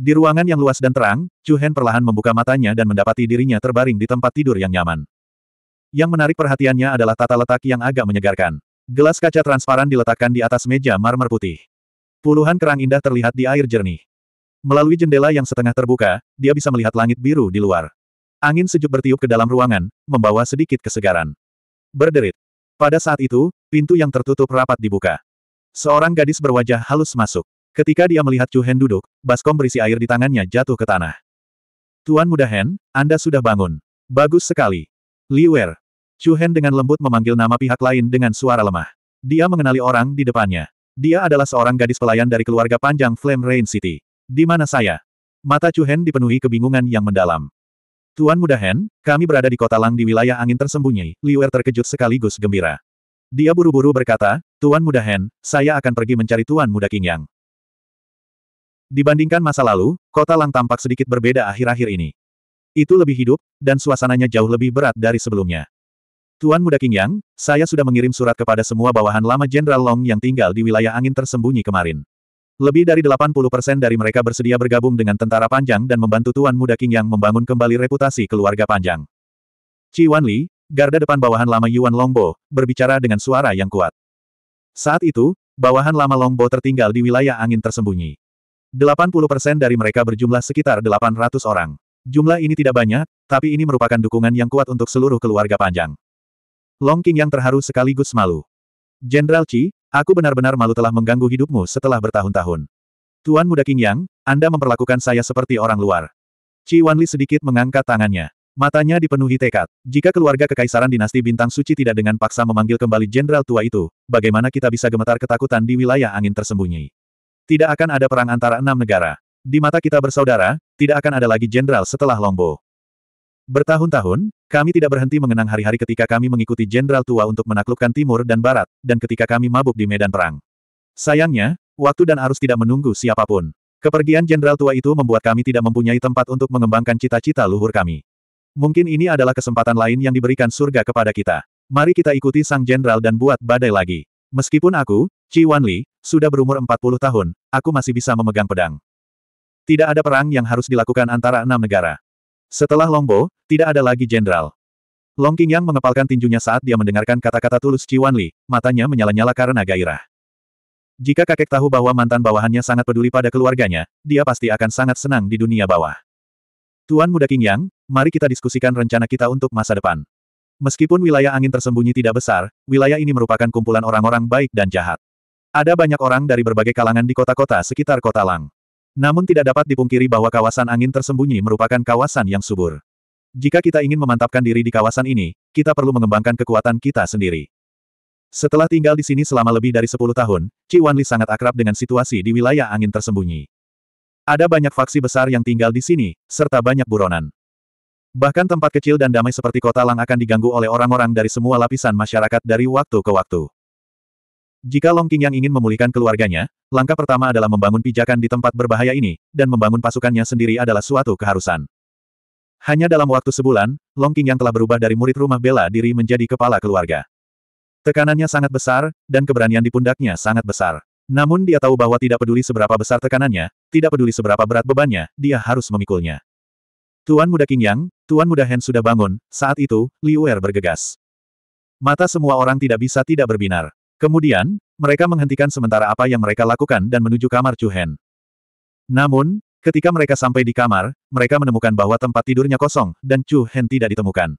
Di ruangan yang luas dan terang, Chu Hen perlahan membuka matanya dan mendapati dirinya terbaring di tempat tidur yang nyaman. Yang menarik perhatiannya adalah tata letak yang agak menyegarkan. Gelas kaca transparan diletakkan di atas meja marmer putih. Puluhan kerang indah terlihat di air jernih. Melalui jendela yang setengah terbuka, dia bisa melihat langit biru di luar. Angin sejuk bertiup ke dalam ruangan, membawa sedikit kesegaran. Berderit. Pada saat itu, pintu yang tertutup rapat dibuka. Seorang gadis berwajah halus masuk. Ketika dia melihat Chu Hen duduk, baskom berisi air di tangannya jatuh ke tanah. Tuan Muda Hen, Anda sudah bangun. Bagus sekali. Liwer. Chu Hen dengan lembut memanggil nama pihak lain dengan suara lemah. Dia mengenali orang di depannya. Dia adalah seorang gadis pelayan dari keluarga panjang Flame Rain City. Di mana saya? Mata Chu Hen dipenuhi kebingungan yang mendalam. Tuan Muda Hen, kami berada di kota Lang di wilayah angin tersembunyi, Liwer terkejut sekaligus gembira. Dia buru-buru berkata, Tuan Muda Hen, saya akan pergi mencari Tuan Muda King Yang. Dibandingkan masa lalu, kota Lang tampak sedikit berbeda akhir-akhir ini. Itu lebih hidup, dan suasananya jauh lebih berat dari sebelumnya. Tuan Muda King Yang, saya sudah mengirim surat kepada semua bawahan lama Jenderal Long yang tinggal di wilayah angin tersembunyi kemarin. Lebih dari 80% dari mereka bersedia bergabung dengan tentara panjang dan membantu Tuan Muda King Yang membangun kembali reputasi keluarga panjang. Ci Wan Li, garda depan bawahan lama Yuan Longbo, berbicara dengan suara yang kuat. Saat itu, bawahan lama Longbo tertinggal di wilayah angin tersembunyi. 80% dari mereka berjumlah sekitar 800 orang. Jumlah ini tidak banyak, tapi ini merupakan dukungan yang kuat untuk seluruh keluarga panjang. Long King yang terharu sekaligus malu. Jenderal Chi, aku benar-benar malu telah mengganggu hidupmu setelah bertahun-tahun. Tuan Muda King Yang, Anda memperlakukan saya seperti orang luar. Chi Wanli sedikit mengangkat tangannya. Matanya dipenuhi tekad. Jika keluarga kekaisaran dinasti Bintang Suci tidak dengan paksa memanggil kembali jenderal tua itu, bagaimana kita bisa gemetar ketakutan di wilayah angin tersembunyi? Tidak akan ada perang antara enam negara. Di mata kita bersaudara, tidak akan ada lagi jenderal setelah Longbo. Bertahun-tahun, kami tidak berhenti mengenang hari-hari ketika kami mengikuti jenderal tua untuk menaklukkan timur dan barat, dan ketika kami mabuk di medan perang. Sayangnya, waktu dan arus tidak menunggu siapapun. Kepergian jenderal tua itu membuat kami tidak mempunyai tempat untuk mengembangkan cita-cita luhur kami. Mungkin ini adalah kesempatan lain yang diberikan surga kepada kita. Mari kita ikuti sang jenderal dan buat badai lagi. Meskipun aku, Qi Wanli, sudah berumur 40 tahun, aku masih bisa memegang pedang. Tidak ada perang yang harus dilakukan antara enam negara. Setelah Longbo, tidak ada lagi jenderal. Long yang mengepalkan tinjunya saat dia mendengarkan kata-kata tulus Qi Wanli, matanya menyala-nyala karena gairah. Jika kakek tahu bahwa mantan bawahannya sangat peduli pada keluarganya, dia pasti akan sangat senang di dunia bawah. Tuan Muda King Yang, mari kita diskusikan rencana kita untuk masa depan. Meskipun wilayah angin tersembunyi tidak besar, wilayah ini merupakan kumpulan orang-orang baik dan jahat. Ada banyak orang dari berbagai kalangan di kota-kota sekitar kota Lang. Namun tidak dapat dipungkiri bahwa kawasan angin tersembunyi merupakan kawasan yang subur. Jika kita ingin memantapkan diri di kawasan ini, kita perlu mengembangkan kekuatan kita sendiri. Setelah tinggal di sini selama lebih dari 10 tahun, Ci Wanli sangat akrab dengan situasi di wilayah angin tersembunyi. Ada banyak faksi besar yang tinggal di sini, serta banyak buronan. Bahkan tempat kecil dan damai seperti kota Lang akan diganggu oleh orang-orang dari semua lapisan masyarakat dari waktu ke waktu. Jika Long King yang ingin memulihkan keluarganya, langkah pertama adalah membangun pijakan di tempat berbahaya ini, dan membangun pasukannya sendiri adalah suatu keharusan. Hanya dalam waktu sebulan, Long King yang telah berubah dari murid rumah bela diri menjadi kepala keluarga. Tekanannya sangat besar, dan keberanian di pundaknya sangat besar. Namun dia tahu bahwa tidak peduli seberapa besar tekanannya, tidak peduli seberapa berat bebannya, dia harus memikulnya. Tuan Muda King Yang, Tuan Muda Hen sudah bangun, saat itu, Liu Er bergegas. Mata semua orang tidak bisa tidak berbinar. Kemudian, mereka menghentikan sementara apa yang mereka lakukan dan menuju kamar Chu Hen. Namun, ketika mereka sampai di kamar, mereka menemukan bahwa tempat tidurnya kosong, dan Chu Hen tidak ditemukan.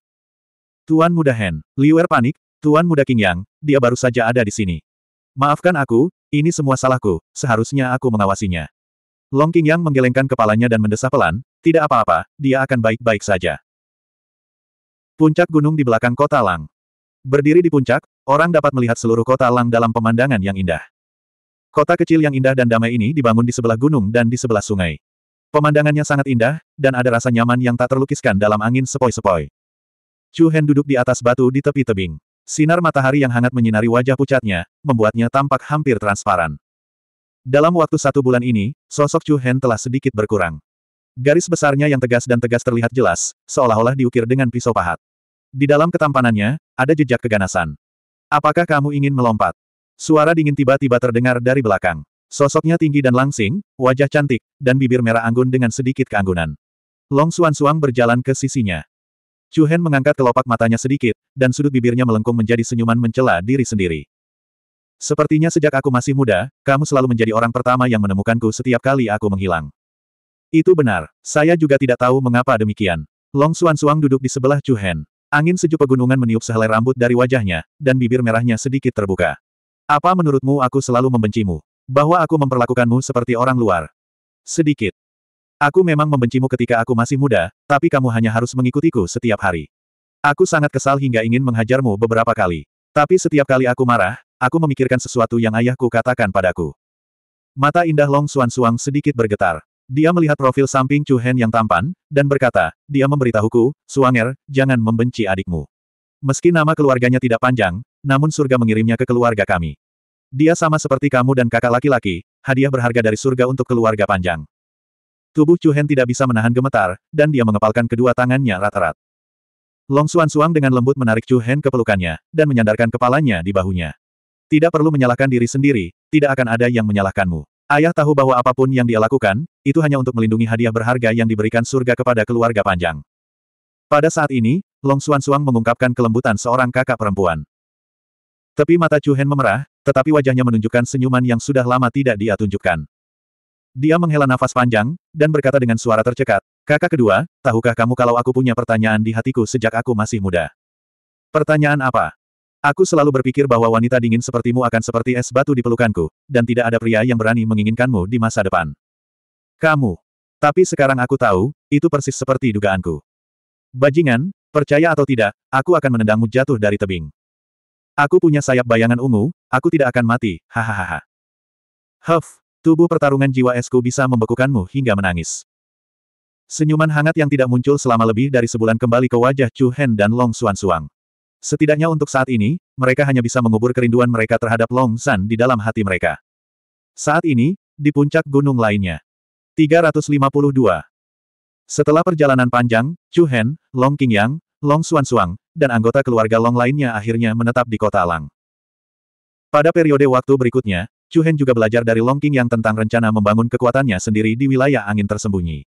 Tuan Muda Hen, Liu Er panik, Tuan Muda King Yang, dia baru saja ada di sini. Maafkan aku, ini semua salahku, seharusnya aku mengawasinya. Long King Yang menggelengkan kepalanya dan mendesah pelan, tidak apa-apa, dia akan baik-baik saja. Puncak gunung di belakang kota Lang. Berdiri di puncak, orang dapat melihat seluruh kota Lang dalam pemandangan yang indah. Kota kecil yang indah dan damai ini dibangun di sebelah gunung dan di sebelah sungai. Pemandangannya sangat indah, dan ada rasa nyaman yang tak terlukiskan dalam angin sepoi-sepoi. Chu Hen duduk di atas batu di tepi tebing. Sinar matahari yang hangat menyinari wajah pucatnya, membuatnya tampak hampir transparan. Dalam waktu satu bulan ini, sosok Chu Hen telah sedikit berkurang. Garis besarnya yang tegas dan tegas terlihat jelas, seolah-olah diukir dengan pisau pahat. Di dalam ketampanannya, ada jejak keganasan. Apakah kamu ingin melompat? Suara dingin tiba-tiba terdengar dari belakang. Sosoknya tinggi dan langsing, wajah cantik, dan bibir merah anggun dengan sedikit keanggunan. Long Suan Suang berjalan ke sisinya. Chu Hen mengangkat kelopak matanya sedikit, dan sudut bibirnya melengkung menjadi senyuman mencela diri sendiri. Sepertinya sejak aku masih muda, kamu selalu menjadi orang pertama yang menemukanku setiap kali aku menghilang. Itu benar. Saya juga tidak tahu mengapa demikian. Long Suan Suang duduk di sebelah Chu Hen. Angin sejuk pegunungan meniup sehelai rambut dari wajahnya, dan bibir merahnya sedikit terbuka. Apa menurutmu aku selalu membencimu? Bahwa aku memperlakukanmu seperti orang luar? Sedikit. Aku memang membencimu ketika aku masih muda, tapi kamu hanya harus mengikutiku setiap hari. Aku sangat kesal hingga ingin menghajarmu beberapa kali. Tapi setiap kali aku marah, aku memikirkan sesuatu yang ayahku katakan padaku. Mata indah Long Suan Suang sedikit bergetar. Dia melihat profil samping Chu Hen yang tampan, dan berkata, dia memberitahuku, Suanger, jangan membenci adikmu. Meski nama keluarganya tidak panjang, namun surga mengirimnya ke keluarga kami. Dia sama seperti kamu dan kakak laki-laki, hadiah berharga dari surga untuk keluarga panjang. Tubuh Chu Hen tidak bisa menahan gemetar, dan dia mengepalkan kedua tangannya rata-rat. Long Suan Suang dengan lembut menarik Chu Hen ke pelukannya, dan menyandarkan kepalanya di bahunya. Tidak perlu menyalahkan diri sendiri, tidak akan ada yang menyalahkanmu. Ayah tahu bahwa apapun yang dia lakukan, itu hanya untuk melindungi hadiah berharga yang diberikan surga kepada keluarga panjang. Pada saat ini, Long Xuan Xuan mengungkapkan kelembutan seorang kakak perempuan. Tepi mata Chu Hen memerah, tetapi wajahnya menunjukkan senyuman yang sudah lama tidak dia tunjukkan. Dia menghela nafas panjang, dan berkata dengan suara tercekat, Kakak kedua, tahukah kamu kalau aku punya pertanyaan di hatiku sejak aku masih muda? Pertanyaan apa? Aku selalu berpikir bahwa wanita dingin sepertimu akan seperti es batu di pelukanku, dan tidak ada pria yang berani menginginkanmu di masa depan. Kamu. Tapi sekarang aku tahu, itu persis seperti dugaanku. Bajingan, percaya atau tidak, aku akan menendangmu jatuh dari tebing. Aku punya sayap bayangan ungu, aku tidak akan mati, hahaha. Huff, tubuh pertarungan jiwa esku bisa membekukanmu hingga menangis. Senyuman hangat yang tidak muncul selama lebih dari sebulan kembali ke wajah Chu Hen dan Long Suan Suang. Setidaknya untuk saat ini, mereka hanya bisa mengubur kerinduan mereka terhadap Long San di dalam hati mereka. Saat ini, di puncak gunung lainnya. 352. Setelah perjalanan panjang, Chu Hen, Long Qingyang, Long Xuanxuang, dan anggota keluarga Long lainnya akhirnya menetap di kota Lang. Pada periode waktu berikutnya, Chu Hen juga belajar dari Long Qingyang tentang rencana membangun kekuatannya sendiri di wilayah angin tersembunyi.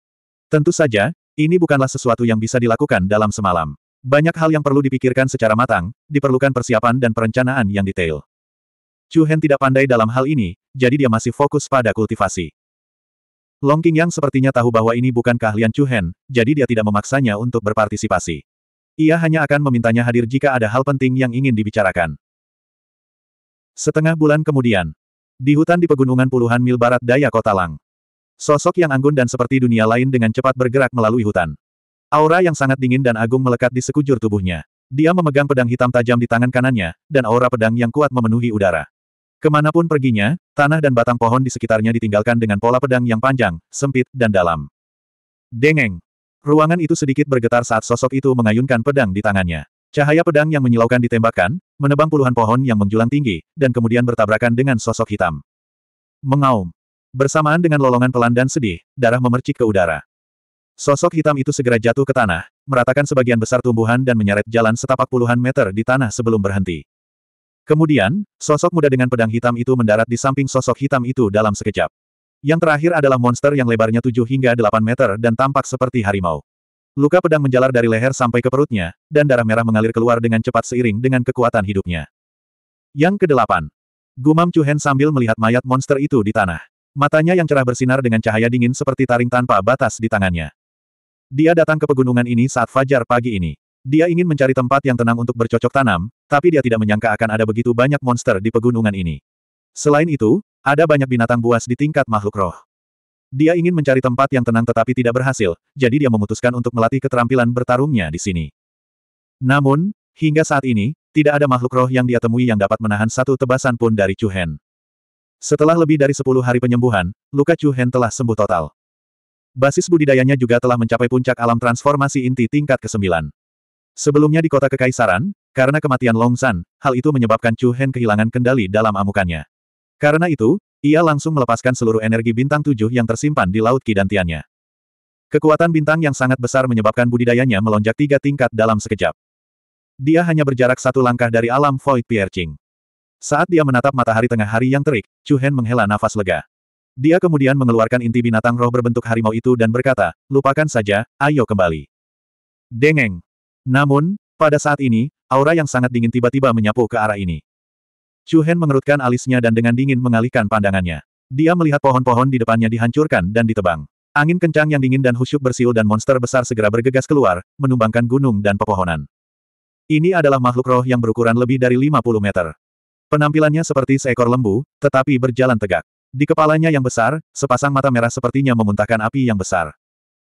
Tentu saja, ini bukanlah sesuatu yang bisa dilakukan dalam semalam. Banyak hal yang perlu dipikirkan secara matang, diperlukan persiapan dan perencanaan yang detail. Chu Hen tidak pandai dalam hal ini, jadi dia masih fokus pada kultivasi. Long King yang sepertinya tahu bahwa ini bukan keahlian Chu Hen, jadi dia tidak memaksanya untuk berpartisipasi. Ia hanya akan memintanya hadir jika ada hal penting yang ingin dibicarakan. Setengah bulan kemudian, di hutan di pegunungan puluhan mil barat daya kota Lang. Sosok yang anggun dan seperti dunia lain dengan cepat bergerak melalui hutan. Aura yang sangat dingin dan agung melekat di sekujur tubuhnya. Dia memegang pedang hitam tajam di tangan kanannya, dan aura pedang yang kuat memenuhi udara. Kemanapun perginya, tanah dan batang pohon di sekitarnya ditinggalkan dengan pola pedang yang panjang, sempit, dan dalam. Dengeng! Ruangan itu sedikit bergetar saat sosok itu mengayunkan pedang di tangannya. Cahaya pedang yang menyilaukan ditembakkan, menebang puluhan pohon yang menjulang tinggi, dan kemudian bertabrakan dengan sosok hitam. Mengaum. Bersamaan dengan lolongan pelan dan sedih, darah memercik ke udara. Sosok hitam itu segera jatuh ke tanah, meratakan sebagian besar tumbuhan dan menyeret jalan setapak puluhan meter di tanah sebelum berhenti. Kemudian, sosok muda dengan pedang hitam itu mendarat di samping sosok hitam itu dalam sekejap. Yang terakhir adalah monster yang lebarnya 7 hingga 8 meter dan tampak seperti harimau. Luka pedang menjalar dari leher sampai ke perutnya, dan darah merah mengalir keluar dengan cepat seiring dengan kekuatan hidupnya. Yang kedelapan. Gumam Cuhen sambil melihat mayat monster itu di tanah. Matanya yang cerah bersinar dengan cahaya dingin seperti taring tanpa batas di tangannya. Dia datang ke pegunungan ini saat fajar pagi ini. Dia ingin mencari tempat yang tenang untuk bercocok tanam, tapi dia tidak menyangka akan ada begitu banyak monster di pegunungan ini. Selain itu, ada banyak binatang buas di tingkat makhluk roh. Dia ingin mencari tempat yang tenang tetapi tidak berhasil, jadi dia memutuskan untuk melatih keterampilan bertarungnya di sini. Namun, hingga saat ini, tidak ada makhluk roh yang dia temui yang dapat menahan satu tebasan pun dari Chu Hen. Setelah lebih dari 10 hari penyembuhan, luka Chu Hen telah sembuh total. Basis budidayanya juga telah mencapai puncak alam transformasi inti tingkat ke-9. Sebelumnya di kota Kekaisaran, karena kematian Long San, hal itu menyebabkan Chu Hen kehilangan kendali dalam amukannya. Karena itu, ia langsung melepaskan seluruh energi bintang tujuh yang tersimpan di Laut Kidantiannya. Kekuatan bintang yang sangat besar menyebabkan budidayanya melonjak tiga tingkat dalam sekejap. Dia hanya berjarak satu langkah dari alam Void Piercing. Saat dia menatap matahari tengah hari yang terik, Chu Hen menghela nafas lega. Dia kemudian mengeluarkan inti binatang roh berbentuk harimau itu dan berkata, lupakan saja, ayo kembali. Dengeng. Namun, pada saat ini, aura yang sangat dingin tiba-tiba menyapu ke arah ini. Chu Hen mengerutkan alisnya dan dengan dingin mengalihkan pandangannya. Dia melihat pohon-pohon di depannya dihancurkan dan ditebang. Angin kencang yang dingin dan husyuk bersiul dan monster besar segera bergegas keluar, menumbangkan gunung dan pepohonan. Ini adalah makhluk roh yang berukuran lebih dari 50 meter. Penampilannya seperti seekor lembu, tetapi berjalan tegak. Di kepalanya yang besar, sepasang mata merah sepertinya memuntahkan api yang besar.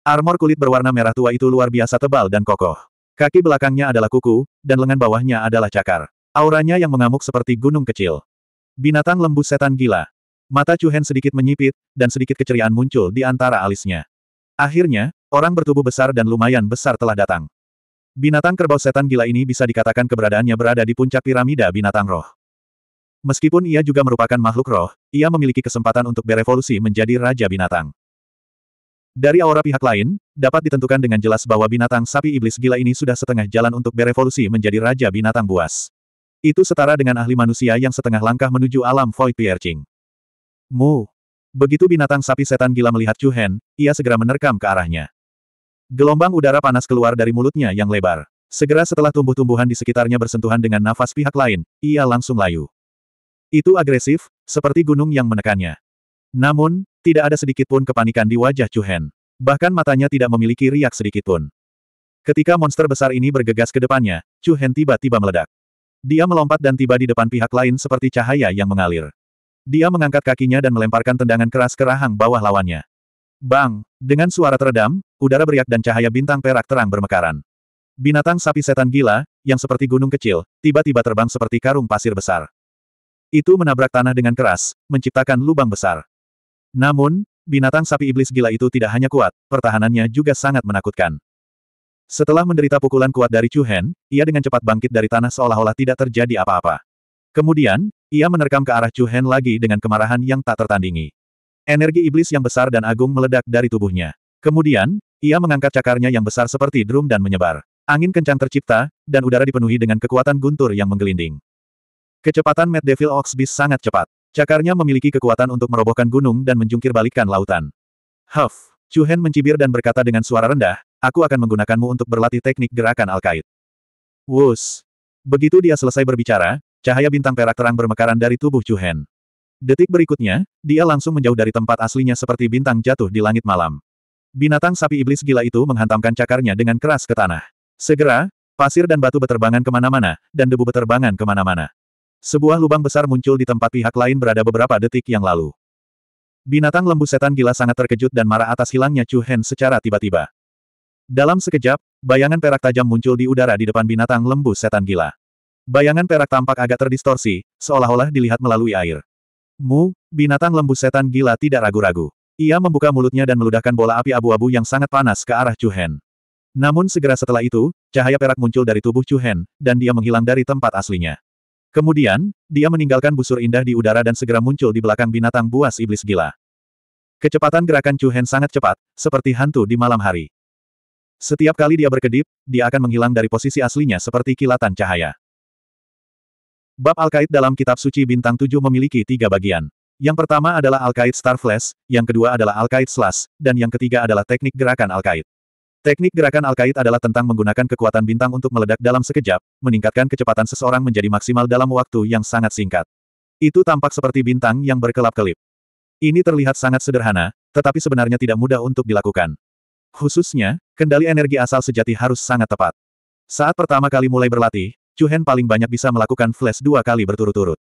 Armor kulit berwarna merah tua itu luar biasa tebal dan kokoh. Kaki belakangnya adalah kuku, dan lengan bawahnya adalah cakar. Auranya yang mengamuk seperti gunung kecil. Binatang lembu setan gila. Mata Chuhen sedikit menyipit, dan sedikit keceriaan muncul di antara alisnya. Akhirnya, orang bertubuh besar dan lumayan besar telah datang. Binatang kerbau setan gila ini bisa dikatakan keberadaannya berada di puncak piramida binatang roh. Meskipun ia juga merupakan makhluk roh, ia memiliki kesempatan untuk berevolusi menjadi Raja Binatang. Dari aura pihak lain, dapat ditentukan dengan jelas bahwa binatang sapi iblis gila ini sudah setengah jalan untuk berevolusi menjadi Raja Binatang Buas. Itu setara dengan ahli manusia yang setengah langkah menuju alam Void Piercing. Mu. Begitu binatang sapi setan gila melihat Chu Hen, ia segera menerkam ke arahnya. Gelombang udara panas keluar dari mulutnya yang lebar. Segera setelah tumbuh-tumbuhan di sekitarnya bersentuhan dengan nafas pihak lain, ia langsung layu. Itu agresif, seperti gunung yang menekannya. Namun, tidak ada sedikit pun kepanikan di wajah Chu Hen. Bahkan matanya tidak memiliki riak sedikit pun. Ketika monster besar ini bergegas ke depannya, Chu Hen tiba-tiba meledak. Dia melompat dan tiba di depan pihak lain seperti cahaya yang mengalir. Dia mengangkat kakinya dan melemparkan tendangan keras ke rahang bawah lawannya. Bang! Dengan suara teredam, udara beriak dan cahaya bintang perak terang bermekaran. Binatang sapi setan gila, yang seperti gunung kecil, tiba-tiba terbang seperti karung pasir besar. Itu menabrak tanah dengan keras, menciptakan lubang besar. Namun, binatang sapi iblis gila itu tidak hanya kuat, pertahanannya juga sangat menakutkan. Setelah menderita pukulan kuat dari Chu Hen, ia dengan cepat bangkit dari tanah seolah-olah tidak terjadi apa-apa. Kemudian, ia menerkam ke arah Chu Hen lagi dengan kemarahan yang tak tertandingi. Energi iblis yang besar dan agung meledak dari tubuhnya. Kemudian, ia mengangkat cakarnya yang besar seperti drum dan menyebar. Angin kencang tercipta, dan udara dipenuhi dengan kekuatan guntur yang menggelinding. Kecepatan Mad Devil Ox Beast sangat cepat. Cakarnya memiliki kekuatan untuk merobohkan gunung dan menjungkir balikan lautan. Huff! Chu Hen mencibir dan berkata dengan suara rendah, aku akan menggunakanmu untuk berlatih teknik gerakan Alkait. Wus! Begitu dia selesai berbicara, cahaya bintang perak terang bermekaran dari tubuh Chu Hen. Detik berikutnya, dia langsung menjauh dari tempat aslinya seperti bintang jatuh di langit malam. Binatang sapi iblis gila itu menghantamkan cakarnya dengan keras ke tanah. Segera, pasir dan batu beterbangan kemana-mana, dan debu beterbangan kemana-mana. Sebuah lubang besar muncul di tempat pihak lain berada beberapa detik yang lalu. Binatang lembu setan gila sangat terkejut dan marah atas hilangnya Chu Hen secara tiba-tiba. Dalam sekejap, bayangan perak tajam muncul di udara di depan binatang lembu setan gila. Bayangan perak tampak agak terdistorsi, seolah-olah dilihat melalui air. Mu, binatang lembu setan gila tidak ragu-ragu. Ia membuka mulutnya dan meludahkan bola api abu-abu yang sangat panas ke arah Chu Hen. Namun segera setelah itu, cahaya perak muncul dari tubuh Chu Hen, dan dia menghilang dari tempat aslinya. Kemudian, dia meninggalkan busur indah di udara dan segera muncul di belakang binatang buas iblis gila. Kecepatan gerakan Chu Hen sangat cepat, seperti hantu di malam hari. Setiap kali dia berkedip, dia akan menghilang dari posisi aslinya seperti kilatan cahaya. Bab Alkait dalam Kitab Suci Bintang 7 memiliki tiga bagian. Yang pertama adalah Alkait Star Flash, yang kedua adalah Alkait Slash, dan yang ketiga adalah teknik gerakan Alkait. Teknik gerakan Alkait adalah tentang menggunakan kekuatan bintang untuk meledak dalam sekejap, meningkatkan kecepatan seseorang menjadi maksimal dalam waktu yang sangat singkat. Itu tampak seperti bintang yang berkelap-kelip. Ini terlihat sangat sederhana, tetapi sebenarnya tidak mudah untuk dilakukan. Khususnya, kendali energi asal sejati harus sangat tepat. Saat pertama kali mulai berlatih, Chu paling banyak bisa melakukan flash dua kali berturut-turut.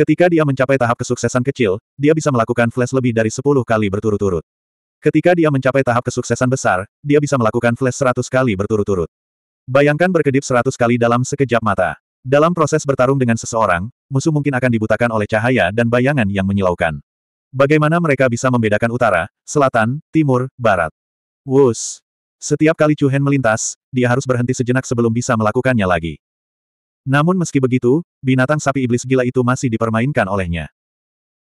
Ketika dia mencapai tahap kesuksesan kecil, dia bisa melakukan flash lebih dari sepuluh kali berturut-turut. Ketika dia mencapai tahap kesuksesan besar, dia bisa melakukan flash seratus kali berturut-turut. Bayangkan berkedip seratus kali dalam sekejap mata. Dalam proses bertarung dengan seseorang, musuh mungkin akan dibutakan oleh cahaya dan bayangan yang menyilaukan. Bagaimana mereka bisa membedakan utara, selatan, timur, barat? Wus! Setiap kali Chu Hen melintas, dia harus berhenti sejenak sebelum bisa melakukannya lagi. Namun meski begitu, binatang sapi iblis gila itu masih dipermainkan olehnya.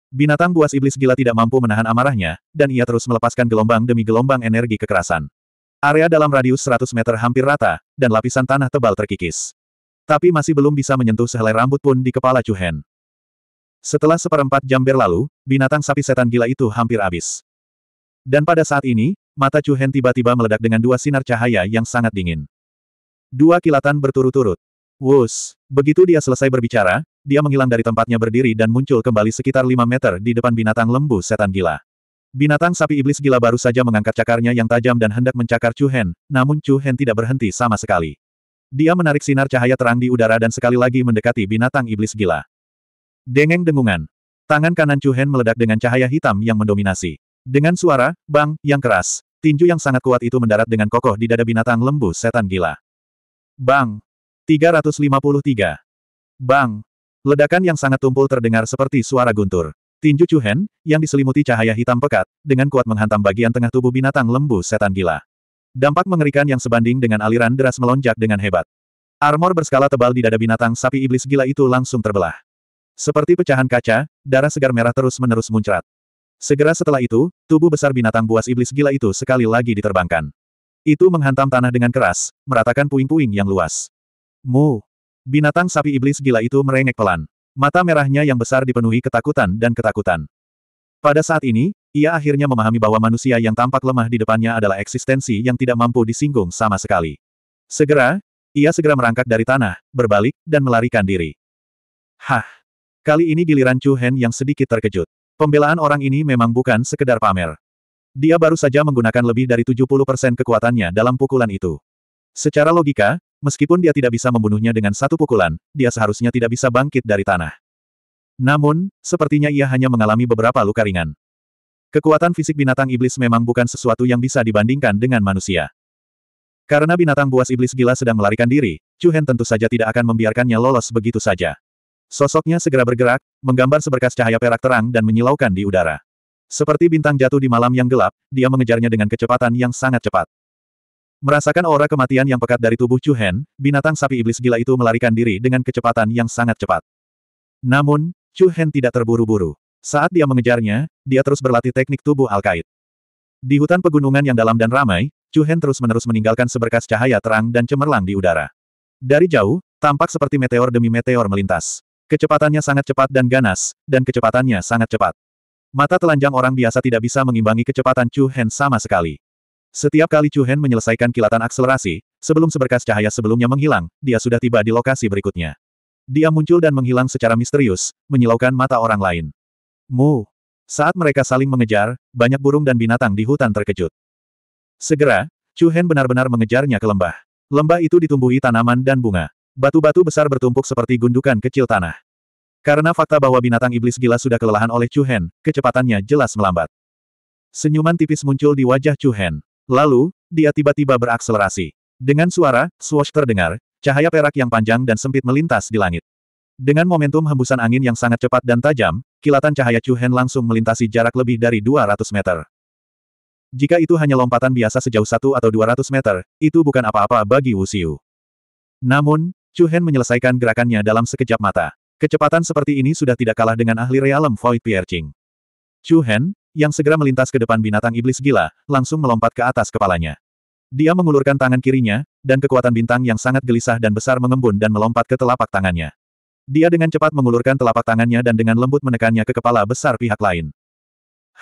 Binatang buas iblis gila tidak mampu menahan amarahnya, dan ia terus melepaskan gelombang demi gelombang energi kekerasan. Area dalam radius 100 meter hampir rata, dan lapisan tanah tebal terkikis. Tapi masih belum bisa menyentuh sehelai rambut pun di kepala Chu Hen. Setelah seperempat jam berlalu, binatang sapi setan gila itu hampir habis. Dan pada saat ini, mata Chu Hen tiba-tiba meledak dengan dua sinar cahaya yang sangat dingin. Dua kilatan berturut-turut. Wus! Begitu dia selesai berbicara, dia menghilang dari tempatnya berdiri dan muncul kembali sekitar 5 meter di depan binatang lembu setan gila. Binatang sapi iblis gila baru saja mengangkat cakarnya yang tajam dan hendak mencakar Chu Hen, namun Chu Hen tidak berhenti sama sekali. Dia menarik sinar cahaya terang di udara dan sekali lagi mendekati binatang iblis gila. Dengeng dengungan. Tangan kanan Chu Hen meledak dengan cahaya hitam yang mendominasi. Dengan suara, bang, yang keras, tinju yang sangat kuat itu mendarat dengan kokoh di dada binatang lembu setan gila. Bang! 353. Bang! Ledakan yang sangat tumpul terdengar seperti suara guntur. Tinju Chuhen, yang diselimuti cahaya hitam pekat, dengan kuat menghantam bagian tengah tubuh binatang lembu setan gila. Dampak mengerikan yang sebanding dengan aliran deras melonjak dengan hebat. Armor berskala tebal di dada binatang sapi iblis gila itu langsung terbelah. Seperti pecahan kaca, darah segar merah terus-menerus muncrat. Segera setelah itu, tubuh besar binatang buas iblis gila itu sekali lagi diterbangkan. Itu menghantam tanah dengan keras, meratakan puing-puing yang luas. Mu, Binatang sapi iblis gila itu merengek pelan. Mata merahnya yang besar dipenuhi ketakutan dan ketakutan. Pada saat ini, ia akhirnya memahami bahwa manusia yang tampak lemah di depannya adalah eksistensi yang tidak mampu disinggung sama sekali. Segera, ia segera merangkak dari tanah, berbalik, dan melarikan diri. Hah! Kali ini giliran Chu Hen yang sedikit terkejut. Pembelaan orang ini memang bukan sekedar pamer. Dia baru saja menggunakan lebih dari 70% kekuatannya dalam pukulan itu. Secara logika, Meskipun dia tidak bisa membunuhnya dengan satu pukulan, dia seharusnya tidak bisa bangkit dari tanah. Namun, sepertinya ia hanya mengalami beberapa luka ringan. Kekuatan fisik binatang iblis memang bukan sesuatu yang bisa dibandingkan dengan manusia. Karena binatang buas iblis gila sedang melarikan diri, Chu Hen tentu saja tidak akan membiarkannya lolos begitu saja. Sosoknya segera bergerak, menggambar seberkas cahaya perak terang dan menyilaukan di udara. Seperti bintang jatuh di malam yang gelap, dia mengejarnya dengan kecepatan yang sangat cepat. Merasakan aura kematian yang pekat dari tubuh Chu Hen, binatang sapi iblis gila itu melarikan diri dengan kecepatan yang sangat cepat. Namun, Chu Hen tidak terburu-buru. Saat dia mengejarnya, dia terus berlatih teknik tubuh Alkait. Di hutan pegunungan yang dalam dan ramai, Chu Hen terus-menerus meninggalkan seberkas cahaya terang dan cemerlang di udara. Dari jauh, tampak seperti meteor demi meteor melintas. Kecepatannya sangat cepat dan ganas, dan kecepatannya sangat cepat. Mata telanjang orang biasa tidak bisa mengimbangi kecepatan Chu Hen sama sekali. Setiap kali Chu Hen menyelesaikan kilatan akselerasi, sebelum seberkas cahaya sebelumnya menghilang, dia sudah tiba di lokasi berikutnya. Dia muncul dan menghilang secara misterius, menyilaukan mata orang lain. Mu. Saat mereka saling mengejar, banyak burung dan binatang di hutan terkejut. Segera, Chu Hen benar-benar mengejarnya ke lembah. Lembah itu ditumbuhi tanaman dan bunga. Batu-batu besar bertumpuk seperti gundukan kecil tanah. Karena fakta bahwa binatang iblis gila sudah kelelahan oleh Chu Hen, kecepatannya jelas melambat. Senyuman tipis muncul di wajah Chu Hen. Lalu, dia tiba-tiba berakselerasi. Dengan suara, swash terdengar, cahaya perak yang panjang dan sempit melintas di langit. Dengan momentum hembusan angin yang sangat cepat dan tajam, kilatan cahaya Chu Hen langsung melintasi jarak lebih dari 200 meter. Jika itu hanya lompatan biasa sejauh 1 atau 200 meter, itu bukan apa-apa bagi Wu Xiu. Namun, Chu Hen menyelesaikan gerakannya dalam sekejap mata. Kecepatan seperti ini sudah tidak kalah dengan ahli realem Void Piercing. Chu Hen, yang segera melintas ke depan binatang iblis gila, langsung melompat ke atas kepalanya. Dia mengulurkan tangan kirinya, dan kekuatan bintang yang sangat gelisah dan besar mengembun dan melompat ke telapak tangannya. Dia dengan cepat mengulurkan telapak tangannya dan dengan lembut menekannya ke kepala besar pihak lain.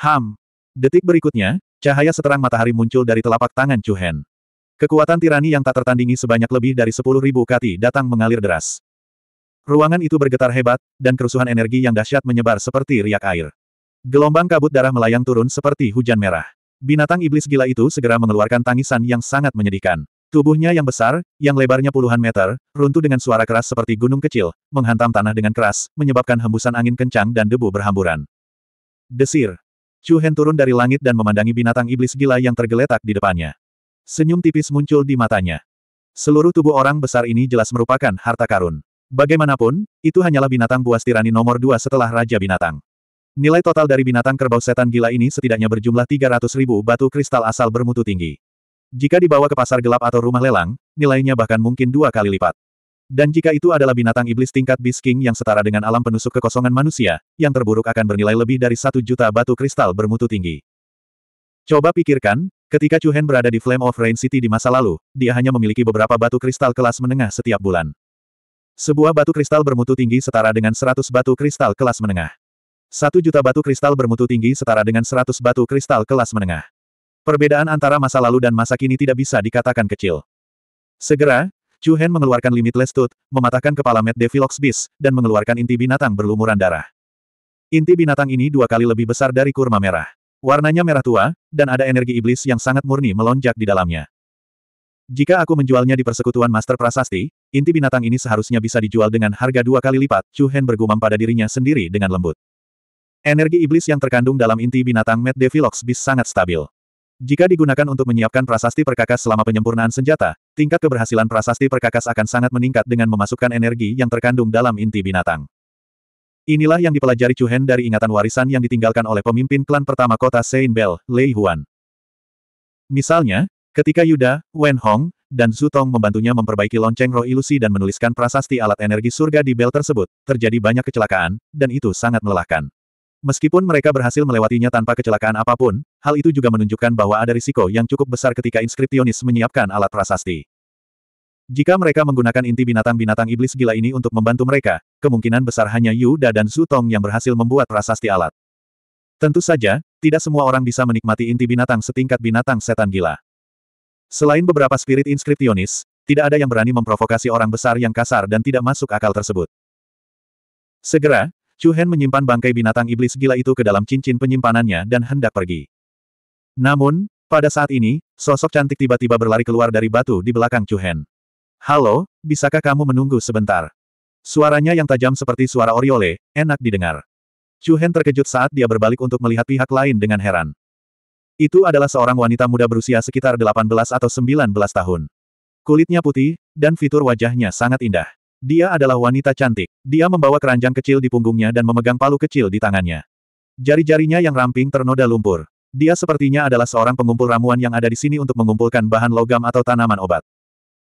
Ham! Detik berikutnya, cahaya seterang matahari muncul dari telapak tangan Chu Hen. Kekuatan tirani yang tak tertandingi sebanyak lebih dari 10.000 kati datang mengalir deras. Ruangan itu bergetar hebat, dan kerusuhan energi yang dahsyat menyebar seperti riak air. Gelombang kabut darah melayang turun seperti hujan merah. Binatang iblis gila itu segera mengeluarkan tangisan yang sangat menyedihkan. Tubuhnya yang besar, yang lebarnya puluhan meter, runtuh dengan suara keras seperti gunung kecil, menghantam tanah dengan keras, menyebabkan hembusan angin kencang dan debu berhamburan. Desir. Chu Hen turun dari langit dan memandangi binatang iblis gila yang tergeletak di depannya. Senyum tipis muncul di matanya. Seluruh tubuh orang besar ini jelas merupakan harta karun. Bagaimanapun, itu hanyalah binatang buas tirani nomor dua setelah Raja Binatang. Nilai total dari binatang kerbau setan gila ini setidaknya berjumlah 300 ribu batu kristal asal bermutu tinggi. Jika dibawa ke pasar gelap atau rumah lelang, nilainya bahkan mungkin dua kali lipat. Dan jika itu adalah binatang iblis tingkat Bisking yang setara dengan alam penusuk kekosongan manusia, yang terburuk akan bernilai lebih dari satu juta batu kristal bermutu tinggi. Coba pikirkan, ketika Chu Hen berada di Flame of Rain City di masa lalu, dia hanya memiliki beberapa batu kristal kelas menengah setiap bulan. Sebuah batu kristal bermutu tinggi setara dengan 100 batu kristal kelas menengah. Satu juta batu kristal bermutu tinggi setara dengan seratus batu kristal kelas menengah. Perbedaan antara masa lalu dan masa kini tidak bisa dikatakan kecil. Segera, Chu Hen mengeluarkan Limitless Tooth, mematahkan kepala Mad Devilox Beast, dan mengeluarkan inti binatang berlumuran darah. Inti binatang ini dua kali lebih besar dari kurma merah. Warnanya merah tua, dan ada energi iblis yang sangat murni melonjak di dalamnya. Jika aku menjualnya di persekutuan Master Prasasti, inti binatang ini seharusnya bisa dijual dengan harga dua kali lipat, Chu Hen bergumam pada dirinya sendiri dengan lembut. Energi iblis yang terkandung dalam inti binatang Mad Devilox Beast sangat stabil. Jika digunakan untuk menyiapkan prasasti perkakas selama penyempurnaan senjata, tingkat keberhasilan prasasti perkakas akan sangat meningkat dengan memasukkan energi yang terkandung dalam inti binatang. Inilah yang dipelajari Chuhen dari ingatan warisan yang ditinggalkan oleh pemimpin klan pertama kota Saint Bell, Lei Huan. Misalnya, ketika Yuda, Wen Hong, dan Zutong membantunya memperbaiki lonceng roh ilusi dan menuliskan prasasti alat energi surga di bel tersebut, terjadi banyak kecelakaan, dan itu sangat melelahkan. Meskipun mereka berhasil melewatinya tanpa kecelakaan apapun, hal itu juga menunjukkan bahwa ada risiko yang cukup besar ketika inskriptionis menyiapkan alat prasasti. Jika mereka menggunakan inti binatang-binatang iblis gila ini untuk membantu mereka, kemungkinan besar hanya Yu Da dan Tong yang berhasil membuat prasasti alat. Tentu saja, tidak semua orang bisa menikmati inti binatang setingkat binatang setan gila. Selain beberapa spirit inskriptionis, tidak ada yang berani memprovokasi orang besar yang kasar dan tidak masuk akal tersebut. Segera, Chu Hen menyimpan bangkai binatang iblis gila itu ke dalam cincin penyimpanannya dan hendak pergi. Namun, pada saat ini, sosok cantik tiba-tiba berlari keluar dari batu di belakang Chu Hen. Halo, bisakah kamu menunggu sebentar? Suaranya yang tajam seperti suara oriole, enak didengar. Chu Hen terkejut saat dia berbalik untuk melihat pihak lain dengan heran. Itu adalah seorang wanita muda berusia sekitar 18 atau 19 tahun. Kulitnya putih, dan fitur wajahnya sangat indah. Dia adalah wanita cantik. Dia membawa keranjang kecil di punggungnya dan memegang palu kecil di tangannya. Jari-jarinya yang ramping ternoda lumpur. Dia sepertinya adalah seorang pengumpul ramuan yang ada di sini untuk mengumpulkan bahan logam atau tanaman obat.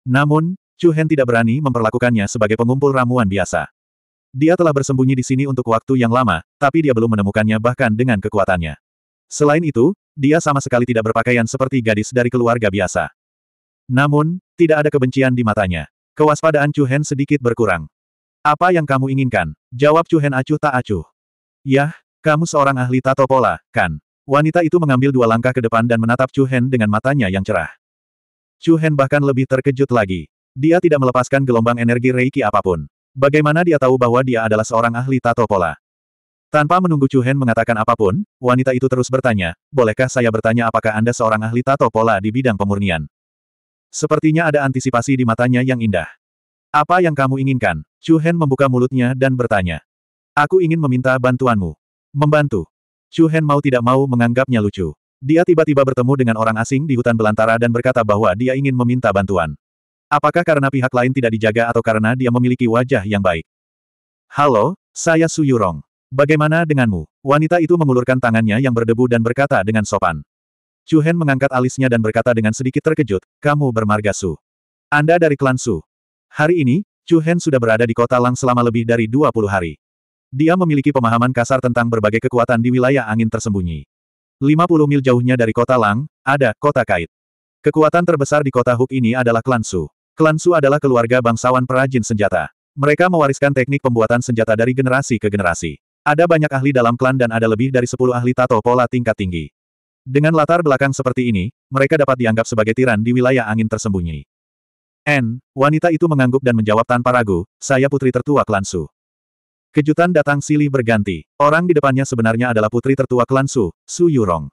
Namun, Chu Hen tidak berani memperlakukannya sebagai pengumpul ramuan biasa. Dia telah bersembunyi di sini untuk waktu yang lama, tapi dia belum menemukannya bahkan dengan kekuatannya. Selain itu, dia sama sekali tidak berpakaian seperti gadis dari keluarga biasa. Namun, tidak ada kebencian di matanya. Kewaspadaan Chu Hen sedikit berkurang. Apa yang kamu inginkan? Jawab Chu Hen acuh tak acuh. Yah, kamu seorang ahli tato pola, kan? Wanita itu mengambil dua langkah ke depan dan menatap Chu Hen dengan matanya yang cerah. Chu Hen bahkan lebih terkejut lagi. Dia tidak melepaskan gelombang energi Reiki apapun. Bagaimana dia tahu bahwa dia adalah seorang ahli tato pola? Tanpa menunggu Chu Hen mengatakan apapun, wanita itu terus bertanya, bolehkah saya bertanya apakah Anda seorang ahli tato pola di bidang pemurnian? Sepertinya ada antisipasi di matanya yang indah. Apa yang kamu inginkan? Chu Hen membuka mulutnya dan bertanya. Aku ingin meminta bantuanmu. Membantu. Chu Hen mau tidak mau menganggapnya lucu. Dia tiba-tiba bertemu dengan orang asing di hutan belantara dan berkata bahwa dia ingin meminta bantuan. Apakah karena pihak lain tidak dijaga atau karena dia memiliki wajah yang baik? Halo, saya Suyurong. Bagaimana denganmu? Wanita itu mengulurkan tangannya yang berdebu dan berkata dengan sopan. Chu Hen mengangkat alisnya dan berkata dengan sedikit terkejut, kamu bermarga Su. Anda dari klan Su. Hari ini, Chu Hen sudah berada di kota Lang selama lebih dari 20 hari. Dia memiliki pemahaman kasar tentang berbagai kekuatan di wilayah angin tersembunyi. 50 mil jauhnya dari kota Lang, ada kota Kait. Kekuatan terbesar di kota Hook ini adalah klan Su. Klan Su adalah keluarga bangsawan perajin senjata. Mereka mewariskan teknik pembuatan senjata dari generasi ke generasi. Ada banyak ahli dalam klan dan ada lebih dari 10 ahli tato pola tingkat tinggi. Dengan latar belakang seperti ini, mereka dapat dianggap sebagai tiran di wilayah angin tersembunyi. N, wanita itu mengangguk dan menjawab tanpa ragu, saya putri tertua klan Su. Kejutan datang silih berganti. Orang di depannya sebenarnya adalah putri tertua klan Su, Su Yurong.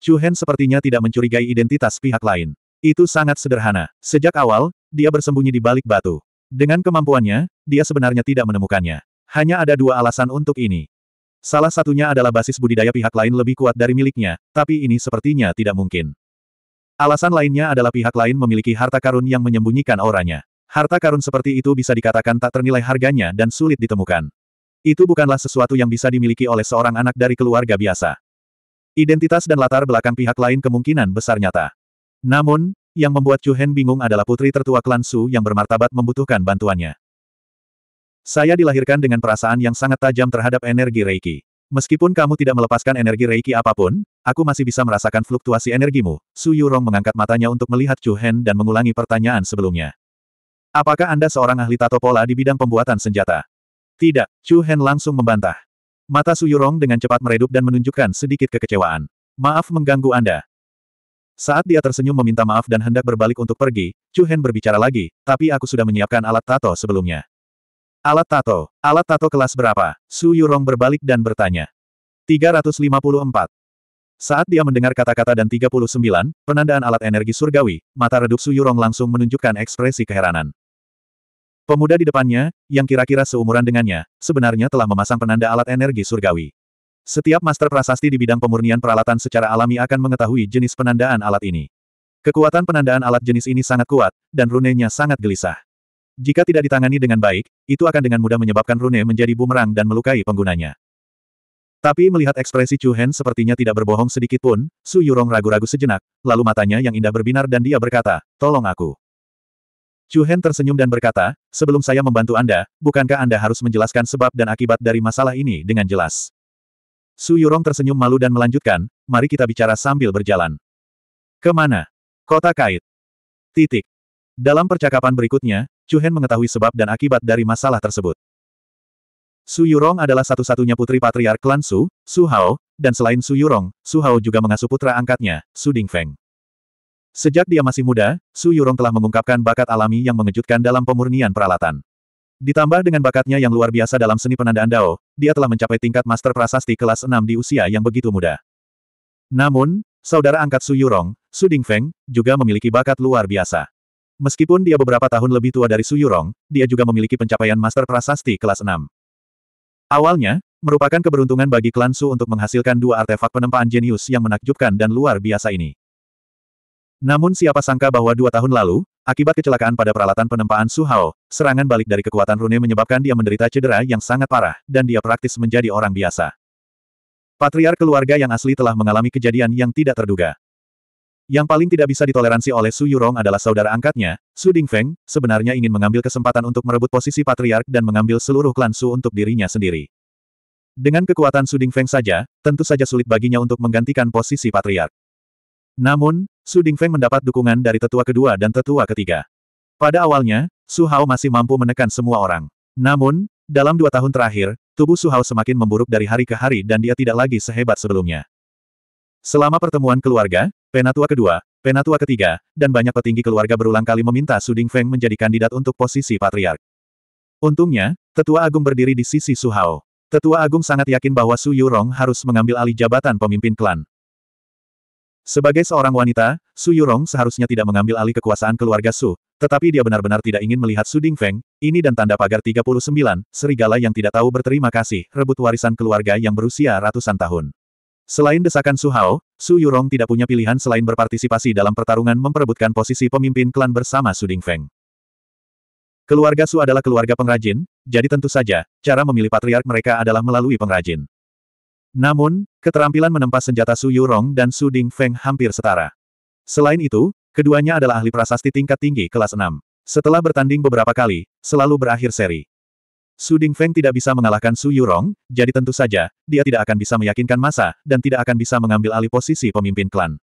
Chu Hen sepertinya tidak mencurigai identitas pihak lain. Itu sangat sederhana. Sejak awal, dia bersembunyi di balik batu. Dengan kemampuannya, dia sebenarnya tidak menemukannya. Hanya ada dua alasan untuk ini. Salah satunya adalah basis budidaya pihak lain lebih kuat dari miliknya, tapi ini sepertinya tidak mungkin. Alasan lainnya adalah pihak lain memiliki harta karun yang menyembunyikan auranya. Harta karun seperti itu bisa dikatakan tak ternilai harganya dan sulit ditemukan. Itu bukanlah sesuatu yang bisa dimiliki oleh seorang anak dari keluarga biasa. Identitas dan latar belakang pihak lain kemungkinan besar nyata. Namun, yang membuat Chu Hen bingung adalah putri tertua klan Su yang bermartabat membutuhkan bantuannya. Saya dilahirkan dengan perasaan yang sangat tajam terhadap energi Reiki. Meskipun kamu tidak melepaskan energi Reiki apapun, aku masih bisa merasakan fluktuasi energimu. Su Yurong mengangkat matanya untuk melihat Chu Hen dan mengulangi pertanyaan sebelumnya. Apakah Anda seorang ahli tato pola di bidang pembuatan senjata? Tidak, Chu Hen langsung membantah. Mata Su Yurong dengan cepat meredup dan menunjukkan sedikit kekecewaan. Maaf mengganggu Anda. Saat dia tersenyum meminta maaf dan hendak berbalik untuk pergi, Chu Hen berbicara lagi, tapi aku sudah menyiapkan alat tato sebelumnya. Alat tato. Alat tato kelas berapa? Su Yurong berbalik dan bertanya. 354. Saat dia mendengar kata-kata dan 39, penandaan alat energi surgawi, mata redup Su Yurong langsung menunjukkan ekspresi keheranan. Pemuda di depannya, yang kira-kira seumuran dengannya, sebenarnya telah memasang penanda alat energi surgawi. Setiap master prasasti di bidang pemurnian peralatan secara alami akan mengetahui jenis penandaan alat ini. Kekuatan penandaan alat jenis ini sangat kuat, dan runenya sangat gelisah. Jika tidak ditangani dengan baik, itu akan dengan mudah menyebabkan rune menjadi bumerang dan melukai penggunanya. Tapi melihat ekspresi Chu Hen sepertinya tidak berbohong sedikit pun, Su Yurong ragu-ragu sejenak, lalu matanya yang indah berbinar dan dia berkata, tolong aku. Chu Hen tersenyum dan berkata, sebelum saya membantu Anda, bukankah Anda harus menjelaskan sebab dan akibat dari masalah ini dengan jelas? Su Yurong tersenyum malu dan melanjutkan, mari kita bicara sambil berjalan. Kemana? Kota Kait. Titik. Dalam percakapan berikutnya, Chu Hen mengetahui sebab dan akibat dari masalah tersebut. Su Yurong adalah satu-satunya putri patriark klan Su, Su Hao, dan selain Su Yurong, Su Hao juga mengasuh putra angkatnya, Su Dingfeng. Sejak dia masih muda, Su Yurong telah mengungkapkan bakat alami yang mengejutkan dalam pemurnian peralatan. Ditambah dengan bakatnya yang luar biasa dalam seni penandaan Dao, dia telah mencapai tingkat master prasasti kelas 6 di usia yang begitu muda. Namun, saudara angkat Su Yurong, Su Dingfeng, juga memiliki bakat luar biasa. Meskipun dia beberapa tahun lebih tua dari Su Yurong, dia juga memiliki pencapaian Master Prasasti kelas 6. Awalnya, merupakan keberuntungan bagi klan Su untuk menghasilkan dua artefak penempaan jenius yang menakjubkan dan luar biasa ini. Namun siapa sangka bahwa dua tahun lalu, akibat kecelakaan pada peralatan penempaan Su Hao, serangan balik dari kekuatan Rune menyebabkan dia menderita cedera yang sangat parah, dan dia praktis menjadi orang biasa. Patriar keluarga yang asli telah mengalami kejadian yang tidak terduga. Yang paling tidak bisa ditoleransi oleh Su Yurong adalah saudara angkatnya, Su Dingfeng, sebenarnya ingin mengambil kesempatan untuk merebut posisi patriark dan mengambil seluruh klan Su untuk dirinya sendiri. Dengan kekuatan Su Dingfeng saja, tentu saja sulit baginya untuk menggantikan posisi patriark. Namun, Su Dingfeng mendapat dukungan dari tetua kedua dan tetua ketiga. Pada awalnya, Su Hao masih mampu menekan semua orang. Namun, dalam dua tahun terakhir, tubuh Su Hao semakin memburuk dari hari ke hari dan dia tidak lagi sehebat sebelumnya. Selama pertemuan keluarga, penatua kedua, penatua ketiga, dan banyak petinggi keluarga berulang kali meminta Suding Feng menjadi kandidat untuk posisi patriark. Untungnya, Tetua Agung berdiri di sisi Su Hao. Tetua Agung sangat yakin bahwa Su Yurong harus mengambil alih jabatan pemimpin klan. Sebagai seorang wanita, Su Yurong seharusnya tidak mengambil alih kekuasaan keluarga Su, tetapi dia benar-benar tidak ingin melihat Su Feng, ini dan tanda pagar 39, serigala yang tidak tahu berterima kasih, rebut warisan keluarga yang berusia ratusan tahun. Selain desakan Su Hao, Su Yurong tidak punya pilihan selain berpartisipasi dalam pertarungan memperebutkan posisi pemimpin klan bersama Su Dingfeng. Keluarga Su adalah keluarga pengrajin, jadi tentu saja, cara memilih patriark mereka adalah melalui pengrajin. Namun, keterampilan menempa senjata Su Yurong dan Su Dingfeng hampir setara. Selain itu, keduanya adalah ahli prasasti tingkat tinggi kelas 6. Setelah bertanding beberapa kali, selalu berakhir seri. Su Feng tidak bisa mengalahkan Su Yurong, jadi tentu saja, dia tidak akan bisa meyakinkan masa, dan tidak akan bisa mengambil alih posisi pemimpin klan.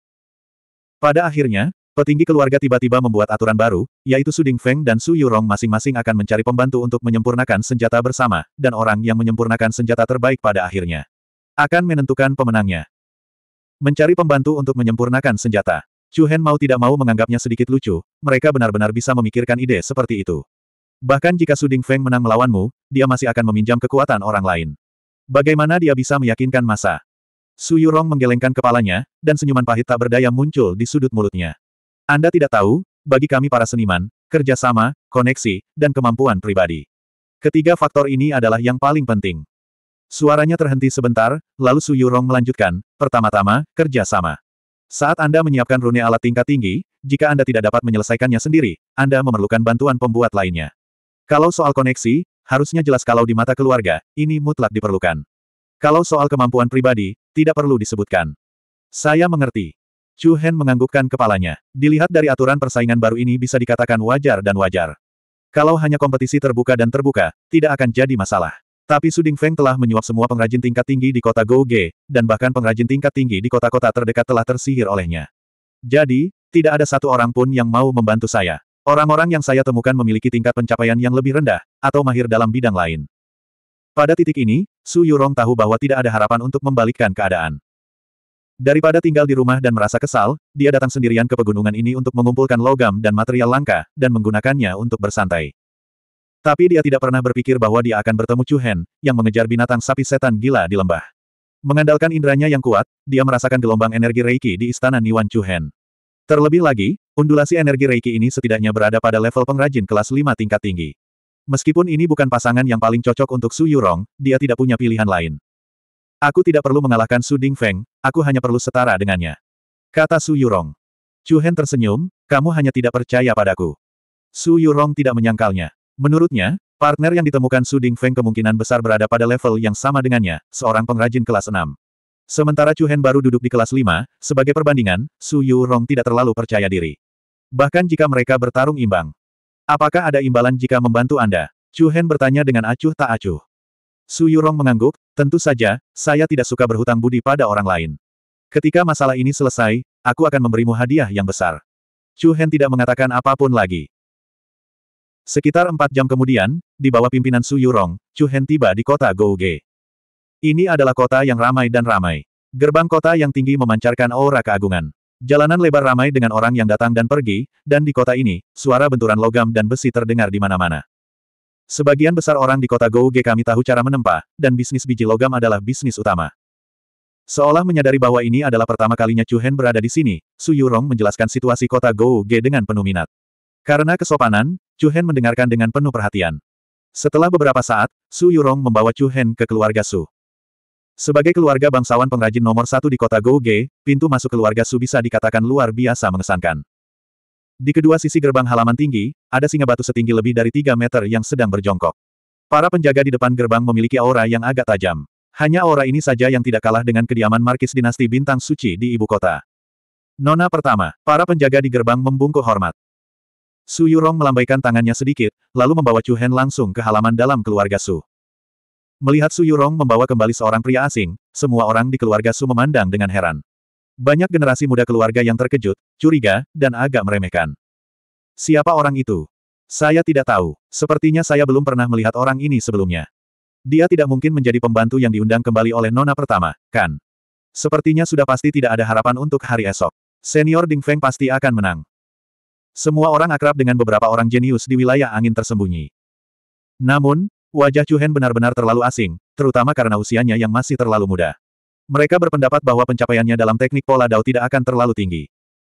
Pada akhirnya, petinggi keluarga tiba-tiba membuat aturan baru, yaitu Su Feng dan Su Yurong masing-masing akan mencari pembantu untuk menyempurnakan senjata bersama, dan orang yang menyempurnakan senjata terbaik pada akhirnya. Akan menentukan pemenangnya. Mencari pembantu untuk menyempurnakan senjata. Chu Hen mau tidak mau menganggapnya sedikit lucu, mereka benar-benar bisa memikirkan ide seperti itu. Bahkan jika Suding Feng menang melawanmu, dia masih akan meminjam kekuatan orang lain. Bagaimana dia bisa meyakinkan masa? Su Yurong menggelengkan kepalanya, dan senyuman pahit tak berdaya muncul di sudut mulutnya. Anda tidak tahu, bagi kami para seniman, kerjasama, koneksi, dan kemampuan pribadi. Ketiga faktor ini adalah yang paling penting. Suaranya terhenti sebentar, lalu Su Yurong melanjutkan, pertama-tama, kerjasama. Saat Anda menyiapkan rune alat tingkat tinggi, jika Anda tidak dapat menyelesaikannya sendiri, Anda memerlukan bantuan pembuat lainnya. Kalau soal koneksi, harusnya jelas kalau di mata keluarga, ini mutlak diperlukan. Kalau soal kemampuan pribadi, tidak perlu disebutkan. Saya mengerti. Chu Hen menganggukkan kepalanya. Dilihat dari aturan persaingan baru ini bisa dikatakan wajar dan wajar. Kalau hanya kompetisi terbuka dan terbuka, tidak akan jadi masalah. Tapi Suding Feng telah menyuap semua pengrajin tingkat tinggi di kota Gouge, dan bahkan pengrajin tingkat tinggi di kota-kota terdekat telah tersihir olehnya. Jadi, tidak ada satu orang pun yang mau membantu saya. Orang-orang yang saya temukan memiliki tingkat pencapaian yang lebih rendah, atau mahir dalam bidang lain. Pada titik ini, Su Yurong tahu bahwa tidak ada harapan untuk membalikkan keadaan. Daripada tinggal di rumah dan merasa kesal, dia datang sendirian ke pegunungan ini untuk mengumpulkan logam dan material langka, dan menggunakannya untuk bersantai. Tapi dia tidak pernah berpikir bahwa dia akan bertemu Chu Hen, yang mengejar binatang sapi setan gila di lembah. Mengandalkan inderanya yang kuat, dia merasakan gelombang energi Reiki di istana Niwan Chu Hen. Terlebih lagi, undulasi energi Reiki ini setidaknya berada pada level pengrajin kelas 5 tingkat tinggi. Meskipun ini bukan pasangan yang paling cocok untuk Su Yurong, dia tidak punya pilihan lain. Aku tidak perlu mengalahkan Su Feng, aku hanya perlu setara dengannya. Kata Su Yurong. Chu Hen tersenyum, kamu hanya tidak percaya padaku. Su Yurong tidak menyangkalnya. Menurutnya, partner yang ditemukan Su Feng kemungkinan besar berada pada level yang sama dengannya, seorang pengrajin kelas 6. Sementara Chu Hen baru duduk di kelas 5, sebagai perbandingan, Su Yu Rong tidak terlalu percaya diri. Bahkan jika mereka bertarung imbang. Apakah ada imbalan jika membantu Anda? Chu Hen bertanya dengan acuh tak acuh. Su Yu Rong mengangguk, tentu saja, saya tidak suka berhutang budi pada orang lain. Ketika masalah ini selesai, aku akan memberimu hadiah yang besar. Chu Hen tidak mengatakan apapun lagi. Sekitar empat jam kemudian, di bawah pimpinan Su Yurong, Chu Hen tiba di kota Gouge. Ini adalah kota yang ramai dan ramai. Gerbang kota yang tinggi memancarkan aura keagungan. Jalanan lebar ramai dengan orang yang datang dan pergi, dan di kota ini, suara benturan logam dan besi terdengar di mana-mana. Sebagian besar orang di kota Gouge kami tahu cara menempa, dan bisnis biji logam adalah bisnis utama. Seolah menyadari bahwa ini adalah pertama kalinya Chu Hen berada di sini, Su Yurong menjelaskan situasi kota Gouge dengan penuh minat. Karena kesopanan, Chu Hen mendengarkan dengan penuh perhatian. Setelah beberapa saat, Su Yurong membawa Chu Hen ke keluarga Su. Sebagai keluarga bangsawan pengrajin nomor satu di kota Gouge, pintu masuk keluarga Su bisa dikatakan luar biasa mengesankan. Di kedua sisi gerbang halaman tinggi, ada singa batu setinggi lebih dari 3 meter yang sedang berjongkok. Para penjaga di depan gerbang memiliki aura yang agak tajam. Hanya aura ini saja yang tidak kalah dengan kediaman markis dinasti bintang suci di ibu kota. Nona pertama, para penjaga di gerbang membungkuk hormat. Su Yurong melambaikan tangannya sedikit, lalu membawa Chu Hen langsung ke halaman dalam keluarga Su. Melihat Su Yurong membawa kembali seorang pria asing, semua orang di keluarga Su memandang dengan heran. Banyak generasi muda keluarga yang terkejut, curiga, dan agak meremehkan. Siapa orang itu? Saya tidak tahu. Sepertinya saya belum pernah melihat orang ini sebelumnya. Dia tidak mungkin menjadi pembantu yang diundang kembali oleh Nona pertama, kan? Sepertinya sudah pasti tidak ada harapan untuk hari esok. Senior Ding Feng pasti akan menang. Semua orang akrab dengan beberapa orang jenius di wilayah angin tersembunyi. Namun, Wajah Chu Hen benar-benar terlalu asing, terutama karena usianya yang masih terlalu muda. Mereka berpendapat bahwa pencapaiannya dalam teknik pola dao tidak akan terlalu tinggi.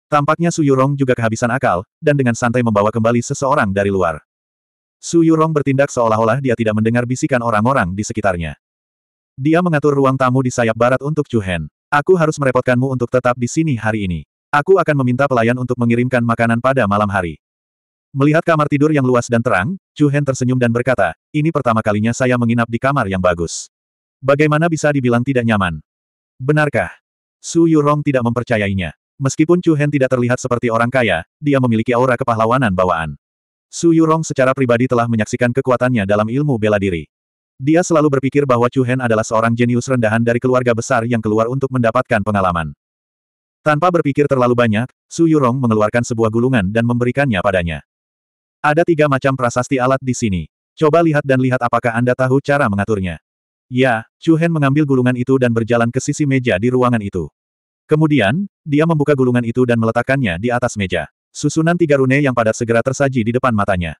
Tampaknya Su Yurong juga kehabisan akal, dan dengan santai membawa kembali seseorang dari luar. Su Yurong bertindak seolah-olah dia tidak mendengar bisikan orang-orang di sekitarnya. Dia mengatur ruang tamu di sayap barat untuk Chu Hen. Aku harus merepotkanmu untuk tetap di sini hari ini. Aku akan meminta pelayan untuk mengirimkan makanan pada malam hari. Melihat kamar tidur yang luas dan terang, Chu Hen tersenyum dan berkata, ini pertama kalinya saya menginap di kamar yang bagus. Bagaimana bisa dibilang tidak nyaman? Benarkah? Su Yurong tidak mempercayainya. Meskipun Chu Hen tidak terlihat seperti orang kaya, dia memiliki aura kepahlawanan bawaan. Su Yurong secara pribadi telah menyaksikan kekuatannya dalam ilmu bela diri. Dia selalu berpikir bahwa Chu Hen adalah seorang jenius rendahan dari keluarga besar yang keluar untuk mendapatkan pengalaman. Tanpa berpikir terlalu banyak, Su Yurong mengeluarkan sebuah gulungan dan memberikannya padanya. Ada tiga macam prasasti alat di sini. Coba lihat dan lihat apakah Anda tahu cara mengaturnya. Ya, Chu Hen mengambil gulungan itu dan berjalan ke sisi meja di ruangan itu. Kemudian, dia membuka gulungan itu dan meletakkannya di atas meja. Susunan tiga rune yang padat segera tersaji di depan matanya.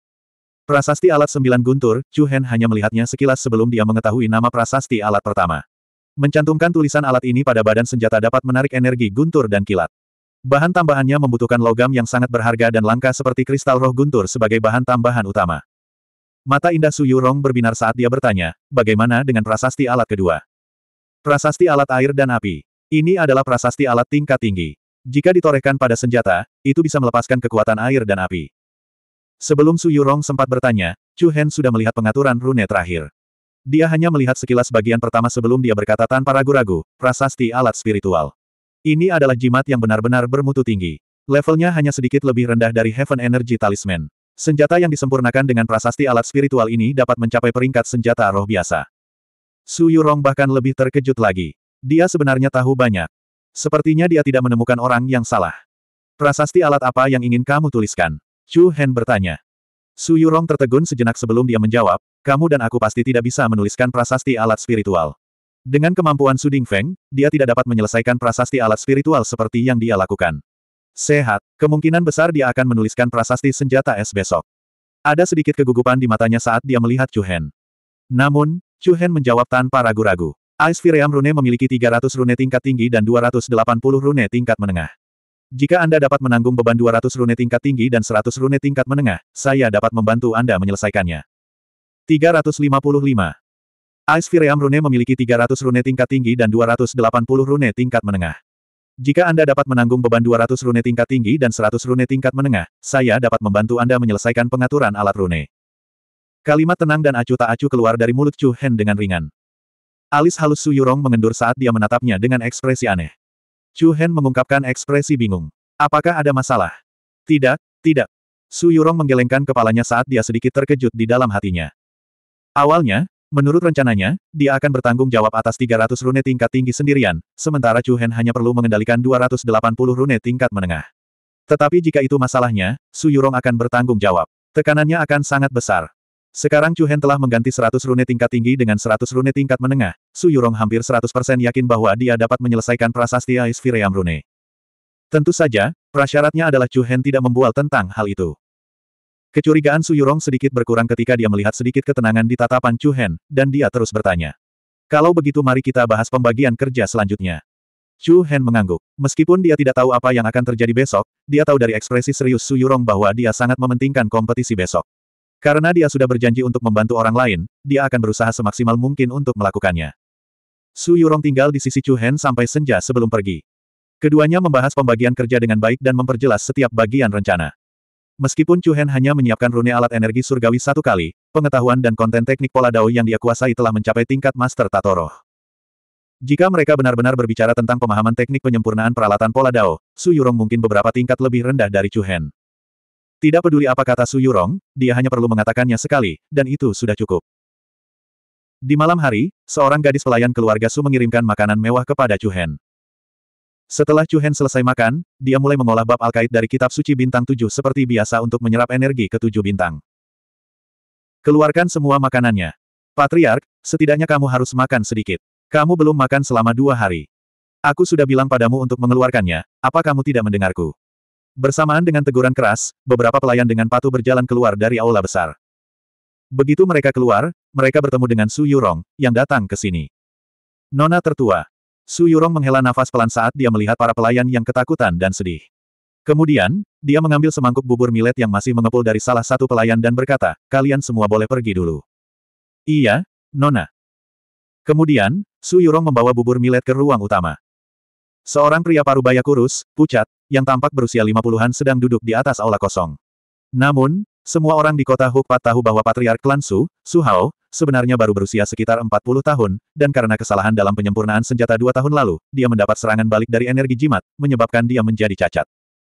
Prasasti alat sembilan guntur, Chu Hen hanya melihatnya sekilas sebelum dia mengetahui nama prasasti alat pertama. Mencantumkan tulisan alat ini pada badan senjata dapat menarik energi guntur dan kilat. Bahan tambahannya membutuhkan logam yang sangat berharga dan langka seperti kristal roh guntur sebagai bahan tambahan utama. Mata indah Su Yurong berbinar saat dia bertanya, bagaimana dengan prasasti alat kedua? Prasasti alat air dan api. Ini adalah prasasti alat tingkat tinggi. Jika ditorehkan pada senjata, itu bisa melepaskan kekuatan air dan api. Sebelum Su Yurong sempat bertanya, Chu Hen sudah melihat pengaturan rune terakhir. Dia hanya melihat sekilas bagian pertama sebelum dia berkata tanpa ragu-ragu, prasasti alat spiritual. Ini adalah jimat yang benar-benar bermutu tinggi. Levelnya hanya sedikit lebih rendah dari Heaven Energy Talisman. Senjata yang disempurnakan dengan prasasti alat spiritual ini dapat mencapai peringkat senjata roh biasa. Su Yurong bahkan lebih terkejut lagi. Dia sebenarnya tahu banyak. Sepertinya dia tidak menemukan orang yang salah. Prasasti alat apa yang ingin kamu tuliskan? Chu Hen bertanya. Su Yurong tertegun sejenak sebelum dia menjawab, kamu dan aku pasti tidak bisa menuliskan prasasti alat spiritual. Dengan kemampuan Suding Feng, dia tidak dapat menyelesaikan prasasti alat spiritual seperti yang dia lakukan. Sehat, kemungkinan besar dia akan menuliskan prasasti senjata es besok. Ada sedikit kegugupan di matanya saat dia melihat Chu Hen. Namun, Chu Hen menjawab tanpa ragu-ragu. Ice Viream Rune memiliki 300 rune tingkat tinggi dan 280 rune tingkat menengah. Jika Anda dapat menanggung beban 200 rune tingkat tinggi dan 100 rune tingkat menengah, saya dapat membantu Anda menyelesaikannya. 355. Aesphiriam Rune memiliki 300 rune tingkat tinggi dan 280 rune tingkat menengah. Jika Anda dapat menanggung beban 200 rune tingkat tinggi dan 100 rune tingkat menengah, saya dapat membantu Anda menyelesaikan pengaturan alat rune. Kalimat tenang dan acuh tak acuh keluar dari mulut Chu Hen dengan ringan. Alis halus Su Yurong mengendur saat dia menatapnya dengan ekspresi aneh. Chu Hen mengungkapkan ekspresi bingung. Apakah ada masalah? Tidak, tidak. Su Yurong menggelengkan kepalanya saat dia sedikit terkejut di dalam hatinya. Awalnya, Menurut rencananya, dia akan bertanggung jawab atas 300 rune tingkat tinggi sendirian, sementara Chu Hen hanya perlu mengendalikan 280 rune tingkat menengah. Tetapi jika itu masalahnya, Su Yurong akan bertanggung jawab. Tekanannya akan sangat besar. Sekarang Chu Hen telah mengganti 100 rune tingkat tinggi dengan 100 rune tingkat menengah, Su Yurong hampir 100% yakin bahwa dia dapat menyelesaikan prasasti Ais Viream Rune. Tentu saja, prasyaratnya adalah Chu Hen tidak membual tentang hal itu. Kecurigaan Su Yurong sedikit berkurang ketika dia melihat sedikit ketenangan di tatapan Chu Hen, dan dia terus bertanya. Kalau begitu mari kita bahas pembagian kerja selanjutnya. Chu Hen mengangguk. Meskipun dia tidak tahu apa yang akan terjadi besok, dia tahu dari ekspresi serius Su Yurong bahwa dia sangat mementingkan kompetisi besok. Karena dia sudah berjanji untuk membantu orang lain, dia akan berusaha semaksimal mungkin untuk melakukannya. Su Yurong tinggal di sisi Chu Hen sampai senja sebelum pergi. Keduanya membahas pembagian kerja dengan baik dan memperjelas setiap bagian rencana. Meskipun Chu Hen hanya menyiapkan rune alat energi surgawi satu kali, pengetahuan dan konten teknik pola dao yang dia kuasai telah mencapai tingkat Master Tatoro. Jika mereka benar-benar berbicara tentang pemahaman teknik penyempurnaan peralatan pola dao, Su Yurong mungkin beberapa tingkat lebih rendah dari Chu Hen. Tidak peduli apa kata Su Yurong, dia hanya perlu mengatakannya sekali, dan itu sudah cukup. Di malam hari, seorang gadis pelayan keluarga Su mengirimkan makanan mewah kepada Chu Hen. Setelah Chu Hen selesai makan, dia mulai mengolah bab Alkait dari kitab suci bintang tujuh seperti biasa untuk menyerap energi ke tujuh bintang. Keluarkan semua makanannya. Patriark, setidaknya kamu harus makan sedikit. Kamu belum makan selama dua hari. Aku sudah bilang padamu untuk mengeluarkannya, apa kamu tidak mendengarku? Bersamaan dengan teguran keras, beberapa pelayan dengan patuh berjalan keluar dari aula besar. Begitu mereka keluar, mereka bertemu dengan Su Yurong, yang datang ke sini. Nona tertua, Su Yurong menghela nafas pelan saat dia melihat para pelayan yang ketakutan dan sedih. Kemudian, dia mengambil semangkuk bubur milet yang masih mengepul dari salah satu pelayan dan berkata, kalian semua boleh pergi dulu. Iya, Nona. Kemudian, Su Yurong membawa bubur milet ke ruang utama. Seorang pria parubaya kurus, pucat, yang tampak berusia lima puluhan sedang duduk di atas aula kosong. Namun, semua orang di kota Hukpat tahu bahwa Patriark Klan Su, Su Hao, sebenarnya baru berusia sekitar 40 tahun, dan karena kesalahan dalam penyempurnaan senjata dua tahun lalu, dia mendapat serangan balik dari energi jimat, menyebabkan dia menjadi cacat.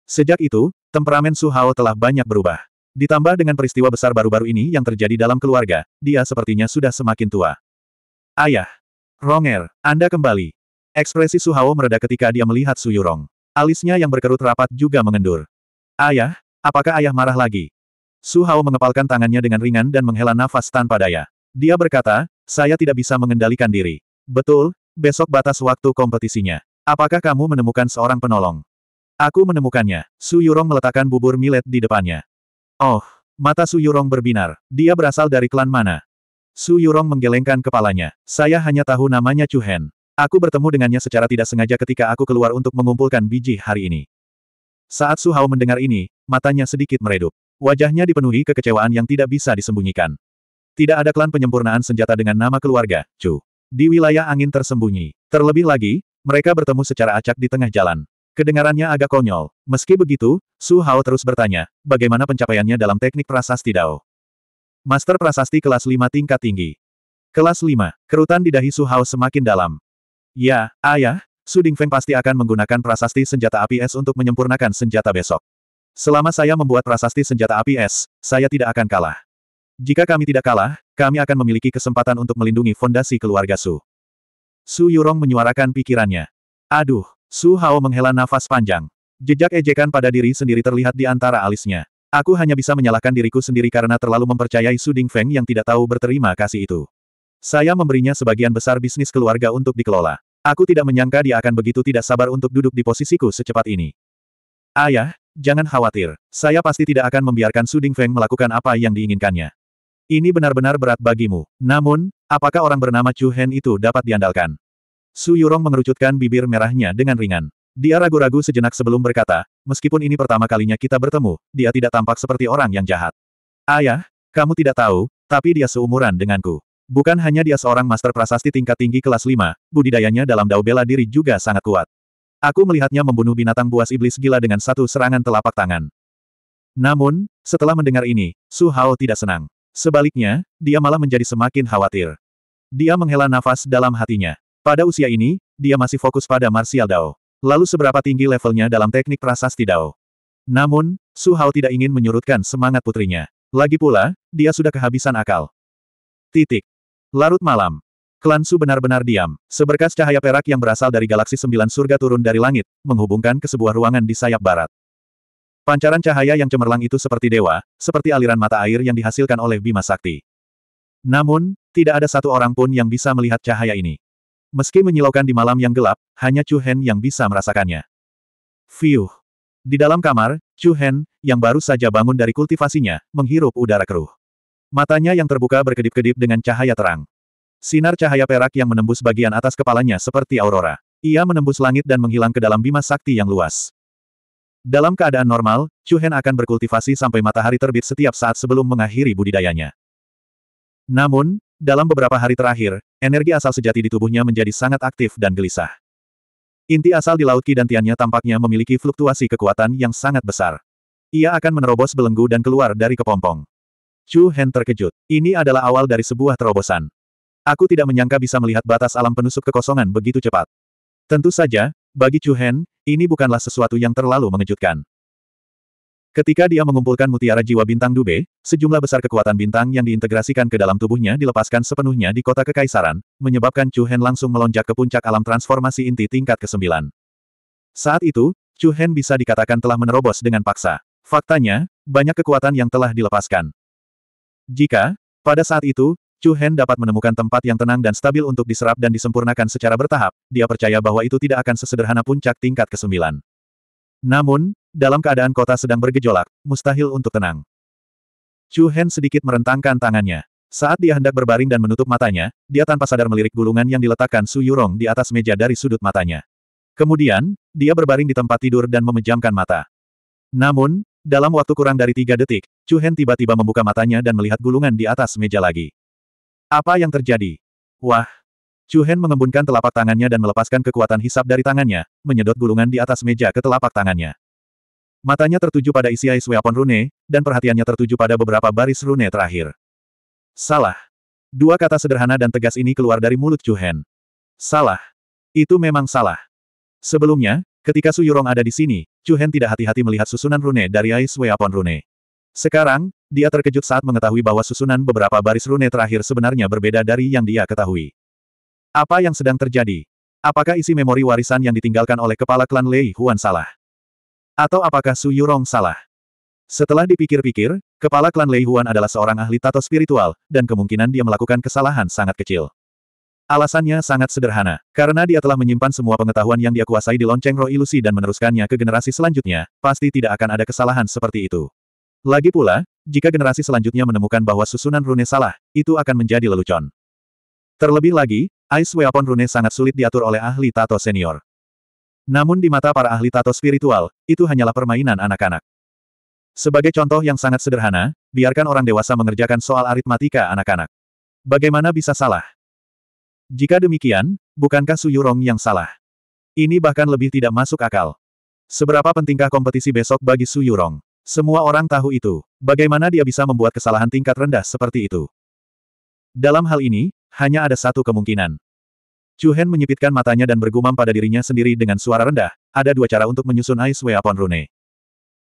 Sejak itu, temperamen Su Hao telah banyak berubah. Ditambah dengan peristiwa besar baru-baru ini yang terjadi dalam keluarga, dia sepertinya sudah semakin tua. Ayah! Ronger, Anda kembali. Ekspresi Su Hao mereda ketika dia melihat Su Yurong. Alisnya yang berkerut rapat juga mengendur. Ayah, apakah ayah marah lagi? Su Hao mengepalkan tangannya dengan ringan dan menghela nafas tanpa daya. Dia berkata, saya tidak bisa mengendalikan diri. Betul, besok batas waktu kompetisinya. Apakah kamu menemukan seorang penolong? Aku menemukannya. Su Yurong meletakkan bubur milet di depannya. Oh, mata Su Yurong berbinar. Dia berasal dari klan mana? Su Yurong menggelengkan kepalanya. Saya hanya tahu namanya Chu Hen. Aku bertemu dengannya secara tidak sengaja ketika aku keluar untuk mengumpulkan biji hari ini. Saat Su Hao mendengar ini, matanya sedikit meredup. Wajahnya dipenuhi kekecewaan yang tidak bisa disembunyikan. Tidak ada klan penyempurnaan senjata dengan nama keluarga, Chu. Di wilayah angin tersembunyi. Terlebih lagi, mereka bertemu secara acak di tengah jalan. Kedengarannya agak konyol. Meski begitu, Su Hao terus bertanya, bagaimana pencapaiannya dalam teknik prasasti Dao? Master prasasti kelas 5 tingkat tinggi. Kelas 5, kerutan di dahi Su Hao semakin dalam. Ya, ayah, Su Feng pasti akan menggunakan prasasti senjata api es untuk menyempurnakan senjata besok. Selama saya membuat prasasti senjata api es, saya tidak akan kalah. Jika kami tidak kalah, kami akan memiliki kesempatan untuk melindungi fondasi keluarga Su. Su Yurong menyuarakan pikirannya. Aduh, Su Hao menghela nafas panjang. Jejak ejekan pada diri sendiri terlihat di antara alisnya. Aku hanya bisa menyalahkan diriku sendiri karena terlalu mempercayai Su Ding Feng yang tidak tahu berterima kasih itu. Saya memberinya sebagian besar bisnis keluarga untuk dikelola. Aku tidak menyangka dia akan begitu tidak sabar untuk duduk di posisiku secepat ini. Ayah, Jangan khawatir, saya pasti tidak akan membiarkan Suding Feng melakukan apa yang diinginkannya. Ini benar-benar berat bagimu. Namun, apakah orang bernama Chu Hen itu dapat diandalkan? Su Yurong mengerucutkan bibir merahnya dengan ringan. Dia ragu-ragu sejenak sebelum berkata, meskipun ini pertama kalinya kita bertemu, dia tidak tampak seperti orang yang jahat. Ayah, kamu tidak tahu, tapi dia seumuran denganku. Bukan hanya dia seorang master prasasti tingkat tinggi kelas 5, budidayanya dalam dao bela diri juga sangat kuat. Aku melihatnya membunuh binatang buas iblis gila dengan satu serangan telapak tangan. Namun, setelah mendengar ini, Su Hao tidak senang. Sebaliknya, dia malah menjadi semakin khawatir. Dia menghela nafas dalam hatinya. Pada usia ini, dia masih fokus pada martial dao. Lalu seberapa tinggi levelnya dalam teknik prasasti dao. Namun, Su Hao tidak ingin menyurutkan semangat putrinya. Lagi pula, dia sudah kehabisan akal. Titik. Larut malam, Klan Su benar-benar diam. Seberkas cahaya perak yang berasal dari galaksi sembilan surga turun dari langit, menghubungkan ke sebuah ruangan di sayap barat. Pancaran cahaya yang cemerlang itu seperti dewa, seperti aliran mata air yang dihasilkan oleh Bima Sakti. Namun, tidak ada satu orang pun yang bisa melihat cahaya ini. Meski menyilaukan di malam yang gelap, hanya Chu Hen yang bisa merasakannya. Fiuh! Di dalam kamar, Chu Hen, yang baru saja bangun dari kultivasinya, menghirup udara keruh. Matanya yang terbuka berkedip-kedip dengan cahaya terang. Sinar cahaya perak yang menembus bagian atas kepalanya seperti aurora. Ia menembus langit dan menghilang ke dalam bima sakti yang luas. Dalam keadaan normal, Chu Hen akan berkultivasi sampai matahari terbit setiap saat sebelum mengakhiri budidayanya. Namun, dalam beberapa hari terakhir, energi asal sejati di tubuhnya menjadi sangat aktif dan gelisah. Inti asal di Laut Ki dan Tiannya tampaknya memiliki fluktuasi kekuatan yang sangat besar. Ia akan menerobos belenggu dan keluar dari kepompong. Chu Hen terkejut. Ini adalah awal dari sebuah terobosan. Aku tidak menyangka bisa melihat batas alam penusuk kekosongan begitu cepat. Tentu saja, bagi Chu Hen, ini bukanlah sesuatu yang terlalu mengejutkan. Ketika dia mengumpulkan mutiara jiwa bintang Dube, sejumlah besar kekuatan bintang yang diintegrasikan ke dalam tubuhnya dilepaskan sepenuhnya di kota kekaisaran, menyebabkan Chu Hen langsung melonjak ke puncak alam transformasi inti tingkat ke-9. Saat itu, Chu Hen bisa dikatakan telah menerobos dengan paksa. Faktanya, banyak kekuatan yang telah dilepaskan. Jika, pada saat itu, Chu Hen dapat menemukan tempat yang tenang dan stabil untuk diserap dan disempurnakan secara bertahap, dia percaya bahwa itu tidak akan sesederhana puncak tingkat ke-9. Namun, dalam keadaan kota sedang bergejolak, mustahil untuk tenang. Chu Hen sedikit merentangkan tangannya. Saat dia hendak berbaring dan menutup matanya, dia tanpa sadar melirik gulungan yang diletakkan Su Yurong di atas meja dari sudut matanya. Kemudian, dia berbaring di tempat tidur dan memejamkan mata. Namun, dalam waktu kurang dari tiga detik, Chu Hen tiba-tiba membuka matanya dan melihat gulungan di atas meja lagi. Apa yang terjadi? Wah! Chu Hen mengembunkan telapak tangannya dan melepaskan kekuatan hisap dari tangannya, menyedot gulungan di atas meja ke telapak tangannya. Matanya tertuju pada isi Ice Weapon Rune, dan perhatiannya tertuju pada beberapa baris rune terakhir. Salah. Dua kata sederhana dan tegas ini keluar dari mulut Chu Hen. Salah. Itu memang salah. Sebelumnya, ketika Su Yurong ada di sini, Chu Hen tidak hati-hati melihat susunan rune dari Ice Weapon Rune. Sekarang, dia terkejut saat mengetahui bahwa susunan beberapa baris rune terakhir sebenarnya berbeda dari yang dia ketahui. Apa yang sedang terjadi? Apakah isi memori warisan yang ditinggalkan oleh kepala klan Lei Huan salah? Atau apakah Su Yurong salah? Setelah dipikir-pikir, kepala klan Lei Huan adalah seorang ahli tato spiritual, dan kemungkinan dia melakukan kesalahan sangat kecil. Alasannya sangat sederhana, karena dia telah menyimpan semua pengetahuan yang dia kuasai di lonceng roh ilusi dan meneruskannya ke generasi selanjutnya, pasti tidak akan ada kesalahan seperti itu. Lagi pula, jika generasi selanjutnya menemukan bahwa susunan rune salah, itu akan menjadi lelucon. Terlebih lagi, Ice Weapon Rune sangat sulit diatur oleh ahli tato senior. Namun di mata para ahli tato spiritual, itu hanyalah permainan anak-anak. Sebagai contoh yang sangat sederhana, biarkan orang dewasa mengerjakan soal aritmatika anak-anak. Bagaimana bisa salah? Jika demikian, bukankah Su Yurong yang salah? Ini bahkan lebih tidak masuk akal. Seberapa pentingkah kompetisi besok bagi Su Yurong? Semua orang tahu itu. Bagaimana dia bisa membuat kesalahan tingkat rendah seperti itu? Dalam hal ini, hanya ada satu kemungkinan. Chu Hen menyipitkan matanya dan bergumam pada dirinya sendiri dengan suara rendah, ada dua cara untuk menyusun Ice Way Upon Rune.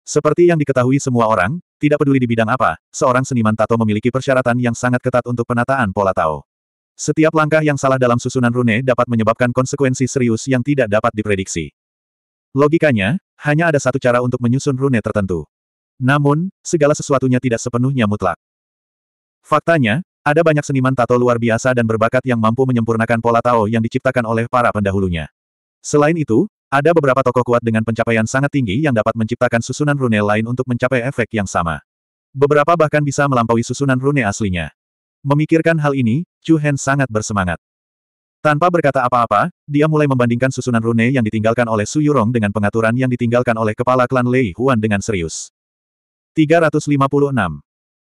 Seperti yang diketahui semua orang, tidak peduli di bidang apa, seorang seniman tato memiliki persyaratan yang sangat ketat untuk penataan pola Tao. Setiap langkah yang salah dalam susunan rune dapat menyebabkan konsekuensi serius yang tidak dapat diprediksi. Logikanya, hanya ada satu cara untuk menyusun rune tertentu. Namun, segala sesuatunya tidak sepenuhnya mutlak. Faktanya, ada banyak seniman tato luar biasa dan berbakat yang mampu menyempurnakan pola Tao yang diciptakan oleh para pendahulunya. Selain itu, ada beberapa tokoh kuat dengan pencapaian sangat tinggi yang dapat menciptakan susunan rune lain untuk mencapai efek yang sama. Beberapa bahkan bisa melampaui susunan rune aslinya. Memikirkan hal ini, Chu Hen sangat bersemangat. Tanpa berkata apa-apa, dia mulai membandingkan susunan rune yang ditinggalkan oleh Su Yurong dengan pengaturan yang ditinggalkan oleh kepala klan Lei Huan dengan serius. 356.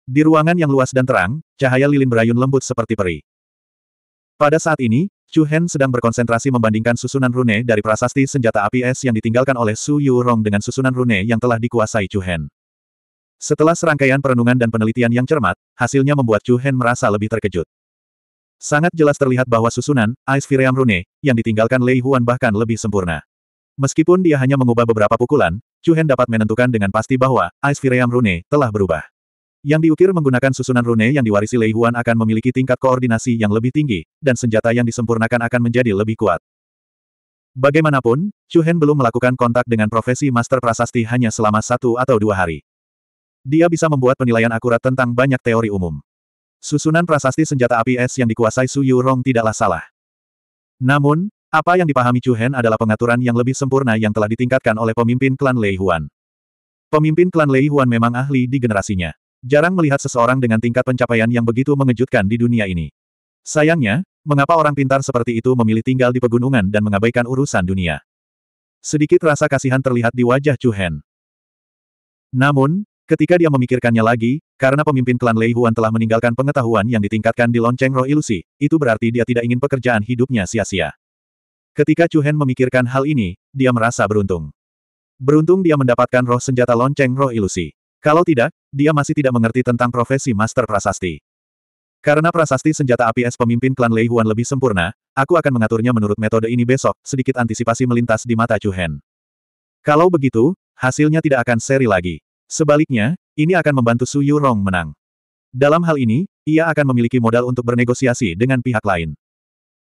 Di ruangan yang luas dan terang, cahaya lilin berayun lembut seperti peri. Pada saat ini, Chu Hen sedang berkonsentrasi membandingkan susunan rune dari prasasti senjata api es yang ditinggalkan oleh Su Yurong dengan susunan rune yang telah dikuasai Chu Hen. Setelah serangkaian perenungan dan penelitian yang cermat, hasilnya membuat Chu Hen merasa lebih terkejut. Sangat jelas terlihat bahwa susunan, Ice Viriam Rune, yang ditinggalkan Lei Huan bahkan lebih sempurna. Meskipun dia hanya mengubah beberapa pukulan, Chu Hen dapat menentukan dengan pasti bahwa Ice Viream Rune telah berubah. Yang diukir menggunakan susunan rune yang diwarisi Lei Huan akan memiliki tingkat koordinasi yang lebih tinggi, dan senjata yang disempurnakan akan menjadi lebih kuat. Bagaimanapun, Chu Hen belum melakukan kontak dengan profesi Master Prasasti hanya selama satu atau dua hari. Dia bisa membuat penilaian akurat tentang banyak teori umum. Susunan prasasti senjata api es yang dikuasai Su Yu Rong tidaklah salah. Namun, apa yang dipahami Chu Hen adalah pengaturan yang lebih sempurna yang telah ditingkatkan oleh pemimpin klan Lei Huan. Pemimpin klan Lei Huan memang ahli di generasinya. Jarang melihat seseorang dengan tingkat pencapaian yang begitu mengejutkan di dunia ini. Sayangnya, mengapa orang pintar seperti itu memilih tinggal di pegunungan dan mengabaikan urusan dunia? Sedikit rasa kasihan terlihat di wajah Chu Hen. Namun, ketika dia memikirkannya lagi, karena pemimpin klan Lei Huan telah meninggalkan pengetahuan yang ditingkatkan di lonceng roh ilusi, itu berarti dia tidak ingin pekerjaan hidupnya sia-sia. Ketika Chu Hen memikirkan hal ini, dia merasa beruntung. Beruntung dia mendapatkan roh senjata lonceng roh ilusi. Kalau tidak, dia masih tidak mengerti tentang profesi Master Prasasti. Karena prasasti senjata api es pemimpin klan Lei Huan lebih sempurna, aku akan mengaturnya menurut metode ini besok, sedikit antisipasi melintas di mata Chu Hen. Kalau begitu, hasilnya tidak akan seri lagi. Sebaliknya, ini akan membantu Su Yurong menang. Dalam hal ini, ia akan memiliki modal untuk bernegosiasi dengan pihak lain.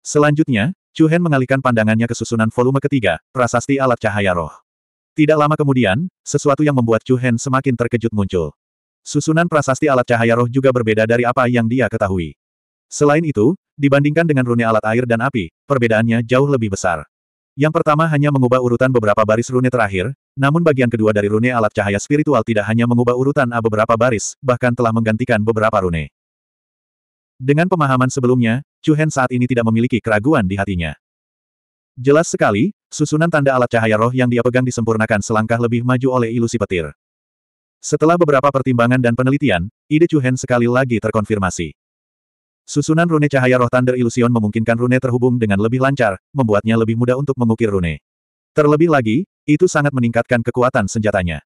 Selanjutnya, Chu Hen mengalihkan pandangannya ke susunan volume ketiga, prasasti alat cahaya roh. Tidak lama kemudian, sesuatu yang membuat Chu Hen semakin terkejut muncul. Susunan prasasti alat cahaya roh juga berbeda dari apa yang dia ketahui. Selain itu, dibandingkan dengan rune alat air dan api, perbedaannya jauh lebih besar. Yang pertama hanya mengubah urutan beberapa baris rune terakhir, namun bagian kedua dari rune alat cahaya spiritual tidak hanya mengubah urutan A beberapa baris, bahkan telah menggantikan beberapa rune. Dengan pemahaman sebelumnya, Chu Hen saat ini tidak memiliki keraguan di hatinya. Jelas sekali, susunan tanda alat cahaya roh yang dia pegang disempurnakan selangkah lebih maju oleh ilusi petir. Setelah beberapa pertimbangan dan penelitian, ide Chu Hen sekali lagi terkonfirmasi. Susunan rune cahaya roh Thunder Illusion memungkinkan rune terhubung dengan lebih lancar, membuatnya lebih mudah untuk mengukir rune. Terlebih lagi, itu sangat meningkatkan kekuatan senjatanya.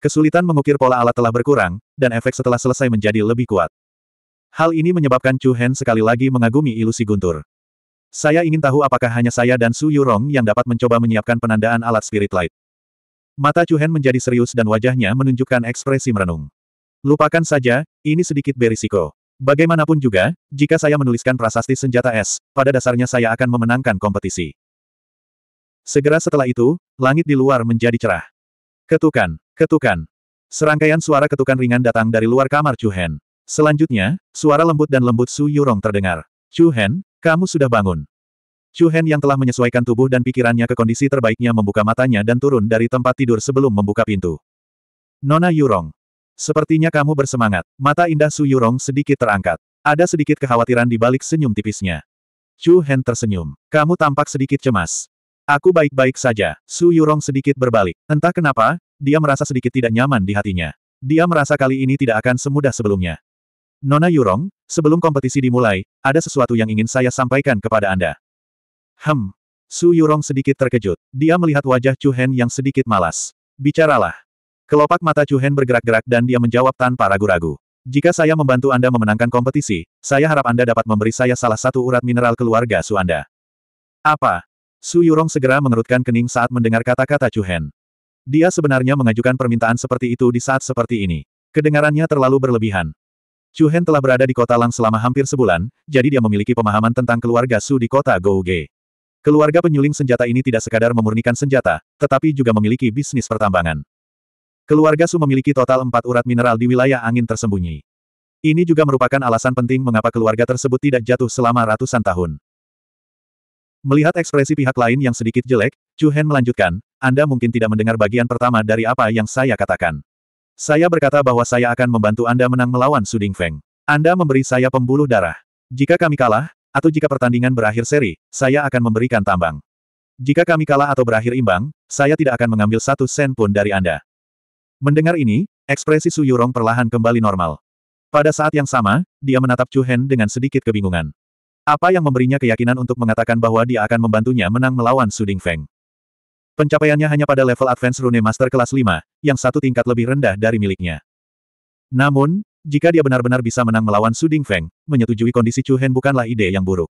Kesulitan mengukir pola alat telah berkurang, dan efek setelah selesai menjadi lebih kuat. Hal ini menyebabkan Chu Hen sekali lagi mengagumi ilusi guntur. Saya ingin tahu apakah hanya saya dan Su Yurong yang dapat mencoba menyiapkan penandaan alat spirit light. Mata Chu Hen menjadi serius dan wajahnya menunjukkan ekspresi merenung. Lupakan saja, ini sedikit berisiko. Bagaimanapun juga, jika saya menuliskan prasasti senjata es, pada dasarnya saya akan memenangkan kompetisi. Segera setelah itu, langit di luar menjadi cerah. Ketukan, ketukan. Serangkaian suara ketukan ringan datang dari luar kamar Chu Hen. Selanjutnya, suara lembut dan lembut Su Yurong terdengar. Chu Hen, kamu sudah bangun. Chu Hen yang telah menyesuaikan tubuh dan pikirannya ke kondisi terbaiknya membuka matanya dan turun dari tempat tidur sebelum membuka pintu. Nona Yurong. Sepertinya kamu bersemangat. Mata indah Su Yurong sedikit terangkat. Ada sedikit kekhawatiran di balik senyum tipisnya. Chu Hen tersenyum. Kamu tampak sedikit cemas. Aku baik-baik saja. Su Yurong sedikit berbalik. Entah kenapa, dia merasa sedikit tidak nyaman di hatinya. Dia merasa kali ini tidak akan semudah sebelumnya. Nona Yurong, sebelum kompetisi dimulai, ada sesuatu yang ingin saya sampaikan kepada Anda. Hem. Su Yurong sedikit terkejut. Dia melihat wajah Chu Hen yang sedikit malas. Bicaralah. Kelopak mata Chu Hen bergerak-gerak dan dia menjawab tanpa ragu-ragu. Jika saya membantu Anda memenangkan kompetisi, saya harap Anda dapat memberi saya salah satu urat mineral keluarga Su Anda. Apa? Su Yurong segera mengerutkan kening saat mendengar kata-kata Chu Hen. Dia sebenarnya mengajukan permintaan seperti itu di saat seperti ini. Kedengarannya terlalu berlebihan. Chu Hen telah berada di kota Lang selama hampir sebulan, jadi dia memiliki pemahaman tentang keluarga Su di kota Gouge. Keluarga penyuling senjata ini tidak sekadar memurnikan senjata, tetapi juga memiliki bisnis pertambangan. Keluarga Su memiliki total empat urat mineral di wilayah angin tersembunyi. Ini juga merupakan alasan penting mengapa keluarga tersebut tidak jatuh selama ratusan tahun. Melihat ekspresi pihak lain yang sedikit jelek, Chu Hen melanjutkan, Anda mungkin tidak mendengar bagian pertama dari apa yang saya katakan. Saya berkata bahwa saya akan membantu Anda menang melawan Suding Feng. Anda memberi saya pembuluh darah. Jika kami kalah, atau jika pertandingan berakhir seri, saya akan memberikan tambang. Jika kami kalah atau berakhir imbang, saya tidak akan mengambil satu sen pun dari Anda. Mendengar ini, ekspresi Su Yurong perlahan kembali normal. Pada saat yang sama, dia menatap Chu Hen dengan sedikit kebingungan. Apa yang memberinya keyakinan untuk mengatakan bahwa dia akan membantunya menang melawan Suding Feng? Pencapaiannya hanya pada level Advance Rune Master kelas 5, yang satu tingkat lebih rendah dari miliknya. Namun, jika dia benar-benar bisa menang melawan Su Dingfeng, menyetujui kondisi Chu Hen bukanlah ide yang buruk.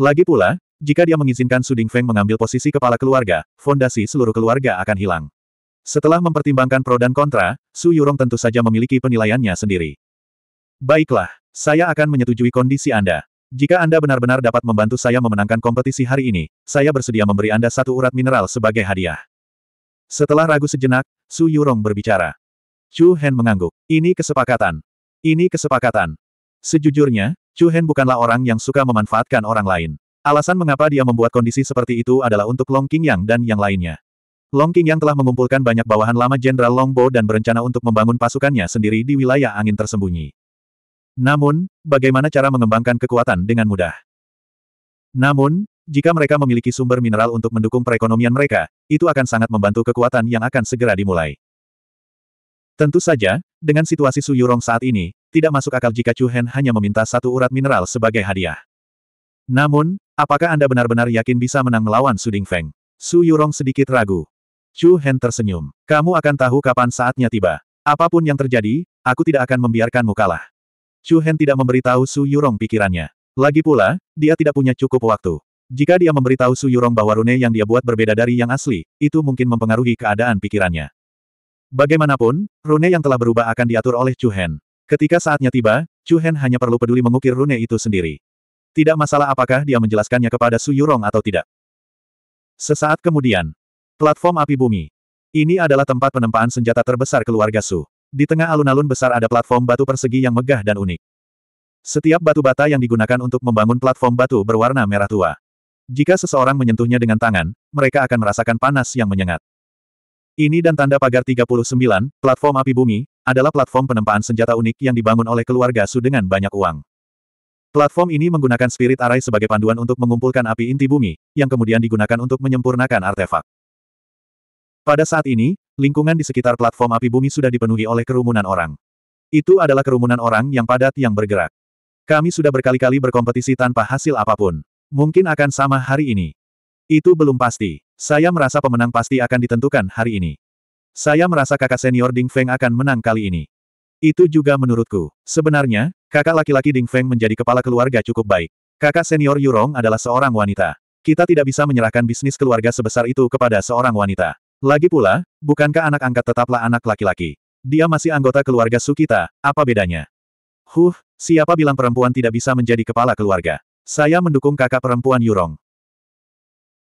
Lagi pula, jika dia mengizinkan Su Dingfeng mengambil posisi kepala keluarga, fondasi seluruh keluarga akan hilang. Setelah mempertimbangkan pro dan kontra, Su Yurong tentu saja memiliki penilaiannya sendiri. Baiklah, saya akan menyetujui kondisi Anda. Jika Anda benar-benar dapat membantu saya memenangkan kompetisi hari ini, saya bersedia memberi Anda satu urat mineral sebagai hadiah. Setelah ragu sejenak, Su Yurong berbicara. Chu Hen mengangguk. Ini kesepakatan. Ini kesepakatan. Sejujurnya, Chu Hen bukanlah orang yang suka memanfaatkan orang lain. Alasan mengapa dia membuat kondisi seperti itu adalah untuk Long King Yang dan yang lainnya. Long King Yang telah mengumpulkan banyak bawahan lama Jenderal Long Bo dan berencana untuk membangun pasukannya sendiri di wilayah angin tersembunyi. Namun, bagaimana cara mengembangkan kekuatan dengan mudah? Namun, jika mereka memiliki sumber mineral untuk mendukung perekonomian mereka, itu akan sangat membantu kekuatan yang akan segera dimulai. Tentu saja, dengan situasi Su Yurong saat ini, tidak masuk akal jika Chu Hen hanya meminta satu urat mineral sebagai hadiah. Namun, apakah Anda benar-benar yakin bisa menang melawan Su Feng? Su Yurong sedikit ragu. Chu Hen tersenyum. Kamu akan tahu kapan saatnya tiba. Apapun yang terjadi, aku tidak akan membiarkanmu kalah. Chu Hen tidak memberitahu Su Yurong pikirannya. Lagi pula, dia tidak punya cukup waktu. Jika dia memberitahu Su Yurong bahwa rune yang dia buat berbeda dari yang asli, itu mungkin mempengaruhi keadaan pikirannya. Bagaimanapun, rune yang telah berubah akan diatur oleh Chu Hen. Ketika saatnya tiba, Chu Hen hanya perlu peduli mengukir rune itu sendiri. Tidak masalah apakah dia menjelaskannya kepada Su Yurong atau tidak. Sesaat kemudian, platform api bumi. Ini adalah tempat penempaan senjata terbesar keluarga Su. Di tengah alun-alun besar ada platform batu persegi yang megah dan unik. Setiap batu bata yang digunakan untuk membangun platform batu berwarna merah tua. Jika seseorang menyentuhnya dengan tangan, mereka akan merasakan panas yang menyengat. Ini dan tanda pagar 39, platform api bumi, adalah platform penempaan senjata unik yang dibangun oleh keluarga Su dengan banyak uang. Platform ini menggunakan spirit arai sebagai panduan untuk mengumpulkan api inti bumi, yang kemudian digunakan untuk menyempurnakan artefak. Pada saat ini, lingkungan di sekitar platform api bumi sudah dipenuhi oleh kerumunan orang. Itu adalah kerumunan orang yang padat yang bergerak. Kami sudah berkali-kali berkompetisi tanpa hasil apapun. Mungkin akan sama hari ini. Itu belum pasti. Saya merasa pemenang pasti akan ditentukan hari ini. Saya merasa kakak senior Ding Feng akan menang kali ini. Itu juga menurutku. Sebenarnya, kakak laki-laki Ding Feng menjadi kepala keluarga cukup baik. Kakak senior Yurong adalah seorang wanita. Kita tidak bisa menyerahkan bisnis keluarga sebesar itu kepada seorang wanita. Lagi pula, bukankah anak angkat tetaplah anak laki-laki? Dia masih anggota keluarga Sukita, apa bedanya? Huh, siapa bilang perempuan tidak bisa menjadi kepala keluarga? Saya mendukung kakak perempuan Yurong.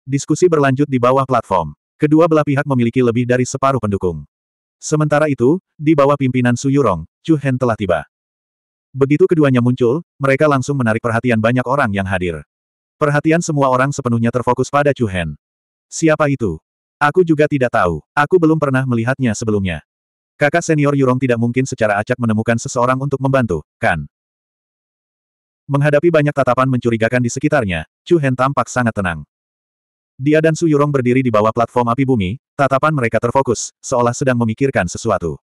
Diskusi berlanjut di bawah platform. Kedua belah pihak memiliki lebih dari separuh pendukung. Sementara itu, di bawah pimpinan Su Yurong, Chu Hen telah tiba. Begitu keduanya muncul, mereka langsung menarik perhatian banyak orang yang hadir. Perhatian semua orang sepenuhnya terfokus pada Chu Hen. Siapa itu? Aku juga tidak tahu. Aku belum pernah melihatnya sebelumnya. Kakak senior Yurong tidak mungkin secara acak menemukan seseorang untuk membantu, kan? Menghadapi banyak tatapan mencurigakan di sekitarnya, Chu Hen tampak sangat tenang. Dia dan Su Yurong berdiri di bawah platform api bumi, tatapan mereka terfokus, seolah sedang memikirkan sesuatu.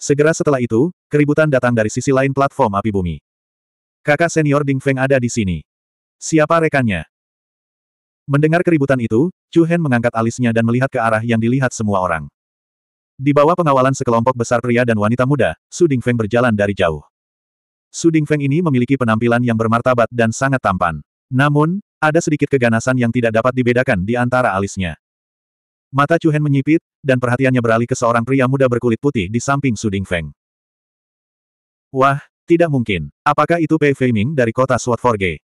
Segera setelah itu, keributan datang dari sisi lain platform api bumi. Kakak senior Ding Feng ada di sini. Siapa rekannya? Mendengar keributan itu, Chu Hen mengangkat alisnya dan melihat ke arah yang dilihat semua orang. Di bawah pengawalan sekelompok besar pria dan wanita muda, Su Ding Feng berjalan dari jauh. Su Ding Feng ini memiliki penampilan yang bermartabat dan sangat tampan. Namun, ada sedikit keganasan yang tidak dapat dibedakan di antara alisnya. Mata Chu Hen menyipit, dan perhatiannya beralih ke seorang pria muda berkulit putih di samping Su Ding Feng. Wah, tidak mungkin. Apakah itu Pei Ming dari kota Sword Forge?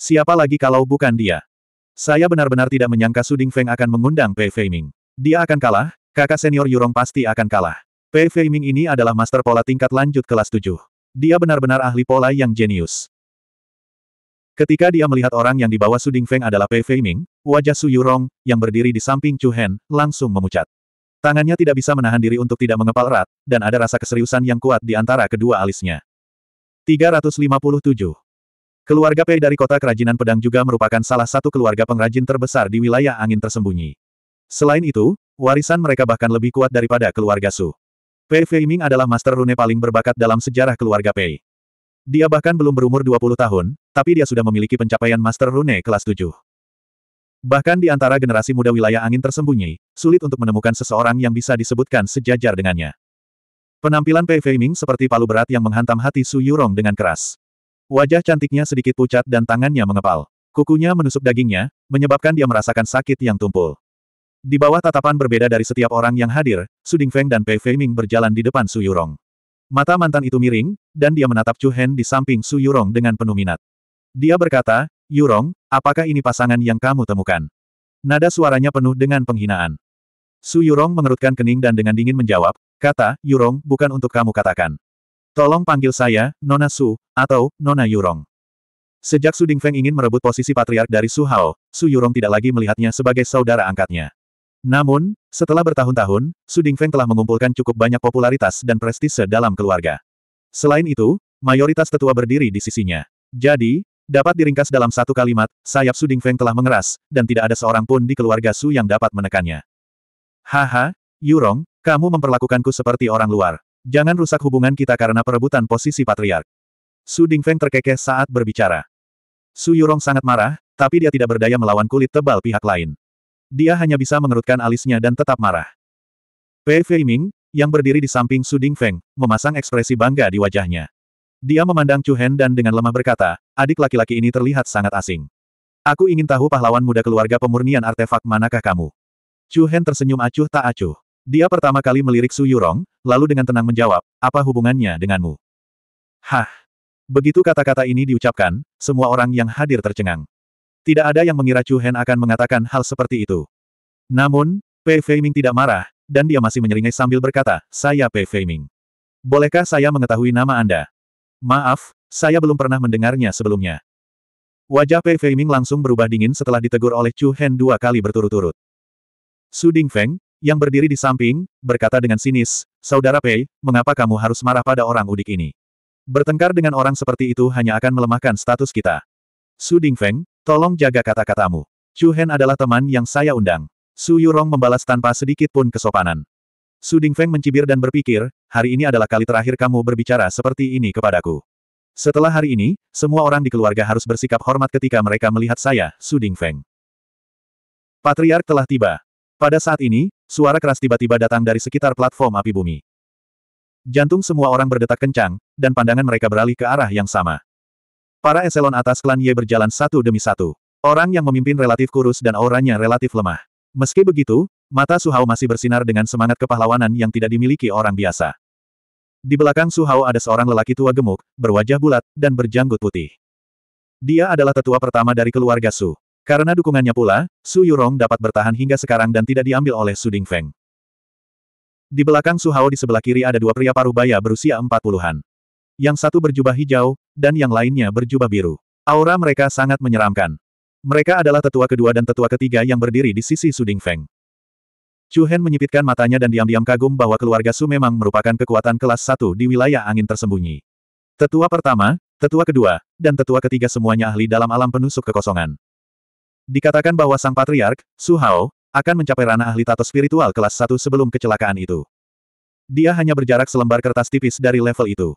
Siapa lagi kalau bukan dia? Saya benar-benar tidak menyangka Suding Feng akan mengundang Pei Feiming. Dia akan kalah, kakak senior Yurong pasti akan kalah. Pei Feiming ini adalah master pola tingkat lanjut kelas 7. Dia benar-benar ahli pola yang jenius. Ketika dia melihat orang yang dibawa Suding Feng adalah Pei Feiming, wajah Su Yurong, yang berdiri di samping Chu Hen, langsung memucat. Tangannya tidak bisa menahan diri untuk tidak mengepal erat, dan ada rasa keseriusan yang kuat di antara kedua alisnya. 357. Keluarga Pei dari kota kerajinan pedang juga merupakan salah satu keluarga pengrajin terbesar di wilayah angin tersembunyi. Selain itu, warisan mereka bahkan lebih kuat daripada keluarga Su. Pei Feiming adalah master rune paling berbakat dalam sejarah keluarga Pei. Dia bahkan belum berumur 20 tahun, tapi dia sudah memiliki pencapaian master rune kelas 7. Bahkan di antara generasi muda wilayah angin tersembunyi, sulit untuk menemukan seseorang yang bisa disebutkan sejajar dengannya. Penampilan Pei Feiming seperti palu berat yang menghantam hati Su Yurong dengan keras. Wajah cantiknya sedikit pucat dan tangannya mengepal. Kukunya menusuk dagingnya, menyebabkan dia merasakan sakit yang tumpul. Di bawah tatapan berbeda dari setiap orang yang hadir, Suding Feng dan Pei Feiming berjalan di depan Su Yurong. Mata mantan itu miring, dan dia menatap Chu Hen di samping Su Yurong dengan penuh minat. Dia berkata, Yurong, apakah ini pasangan yang kamu temukan? Nada suaranya penuh dengan penghinaan. Su Yurong mengerutkan kening dan dengan dingin menjawab, kata, Yurong, bukan untuk kamu katakan. Tolong panggil saya, Nona Su, atau Nona Yurong. Sejak Su Dingfeng ingin merebut posisi patriark dari Su Hao, Su Yurong tidak lagi melihatnya sebagai saudara angkatnya. Namun, setelah bertahun-tahun, Su Dingfeng telah mengumpulkan cukup banyak popularitas dan prestise dalam keluarga. Selain itu, mayoritas tetua berdiri di sisinya. Jadi, dapat diringkas dalam satu kalimat, sayap Su Dingfeng telah mengeras, dan tidak ada seorang pun di keluarga Su yang dapat menekannya. Haha, Yurong, kamu memperlakukanku seperti orang luar. Jangan rusak hubungan kita karena perebutan posisi patriark. Su Dingfeng terkekeh saat berbicara. Su Yurong sangat marah, tapi dia tidak berdaya melawan kulit tebal pihak lain. Dia hanya bisa mengerutkan alisnya dan tetap marah. Pei Fei Ming, yang berdiri di samping Su Dingfeng, memasang ekspresi bangga di wajahnya. Dia memandang Chu Hen dan dengan lemah berkata, adik laki-laki ini terlihat sangat asing. Aku ingin tahu pahlawan muda keluarga pemurnian artefak manakah kamu? Chu Hen tersenyum acuh tak acuh. Dia pertama kali melirik Su Yurong, lalu dengan tenang menjawab, apa hubungannya denganmu? Hah! Begitu kata-kata ini diucapkan, semua orang yang hadir tercengang. Tidak ada yang mengira Chu Hen akan mengatakan hal seperti itu. Namun, Pei Feiming tidak marah, dan dia masih menyeringai sambil berkata, saya Pei Feiming. Bolehkah saya mengetahui nama Anda? Maaf, saya belum pernah mendengarnya sebelumnya. Wajah Pei Feiming langsung berubah dingin setelah ditegur oleh Chu Hen dua kali berturut-turut. Su Ding Feng, yang berdiri di samping, berkata dengan sinis, Saudara Pei, mengapa kamu harus marah pada orang udik ini? Bertengkar dengan orang seperti itu hanya akan melemahkan status kita. Su Dingfeng, tolong jaga kata-katamu. Chu Hen adalah teman yang saya undang. Su Yurong membalas tanpa sedikit pun kesopanan. Su Dingfeng mencibir dan berpikir, hari ini adalah kali terakhir kamu berbicara seperti ini kepadaku. Setelah hari ini, semua orang di keluarga harus bersikap hormat ketika mereka melihat saya, Su Dingfeng. Patriark telah tiba. Pada saat ini, suara keras tiba-tiba datang dari sekitar platform api bumi. Jantung semua orang berdetak kencang, dan pandangan mereka beralih ke arah yang sama. Para eselon atas klan Ye berjalan satu demi satu. Orang yang memimpin relatif kurus dan auranya relatif lemah. Meski begitu, mata Suhao masih bersinar dengan semangat kepahlawanan yang tidak dimiliki orang biasa. Di belakang Suhao ada seorang lelaki tua gemuk, berwajah bulat, dan berjanggut putih. Dia adalah tetua pertama dari keluarga Su. Karena dukungannya pula, Su Yurong dapat bertahan hingga sekarang dan tidak diambil oleh Su Dingfeng. Di belakang Su Hao di sebelah kiri ada dua pria parubaya berusia empat puluhan. Yang satu berjubah hijau, dan yang lainnya berjubah biru. Aura mereka sangat menyeramkan. Mereka adalah tetua kedua dan tetua ketiga yang berdiri di sisi Su Dingfeng. Chu Hen menyipitkan matanya dan diam-diam kagum bahwa keluarga Su memang merupakan kekuatan kelas satu di wilayah angin tersembunyi. Tetua pertama, tetua kedua, dan tetua ketiga semuanya ahli dalam alam penusuk kekosongan. Dikatakan bahwa sang patriark, Su Hao, akan mencapai ranah ahli tato spiritual kelas 1 sebelum kecelakaan itu. Dia hanya berjarak selembar kertas tipis dari level itu.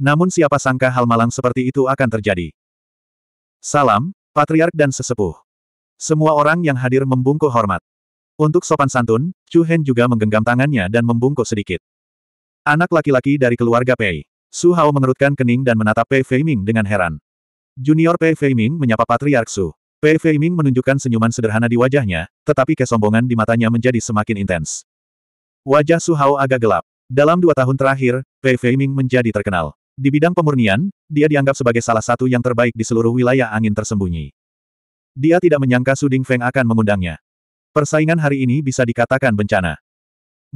Namun siapa sangka hal malang seperti itu akan terjadi. Salam, patriark dan sesepuh. Semua orang yang hadir membungkuk hormat. Untuk sopan santun, Chu Hen juga menggenggam tangannya dan membungkuk sedikit. Anak laki-laki dari keluarga Pei. Su Hao mengerutkan kening dan menatap Pei Feiming dengan heran. Junior Pei Feiming menyapa Patriark Su. Fei Ming menunjukkan senyuman sederhana di wajahnya, tetapi kesombongan di matanya menjadi semakin intens. Wajah Su Hao agak gelap. Dalam dua tahun terakhir, Fei Ming menjadi terkenal. Di bidang pemurnian, dia dianggap sebagai salah satu yang terbaik di seluruh wilayah angin tersembunyi. Dia tidak menyangka Suding Feng akan mengundangnya. Persaingan hari ini bisa dikatakan bencana.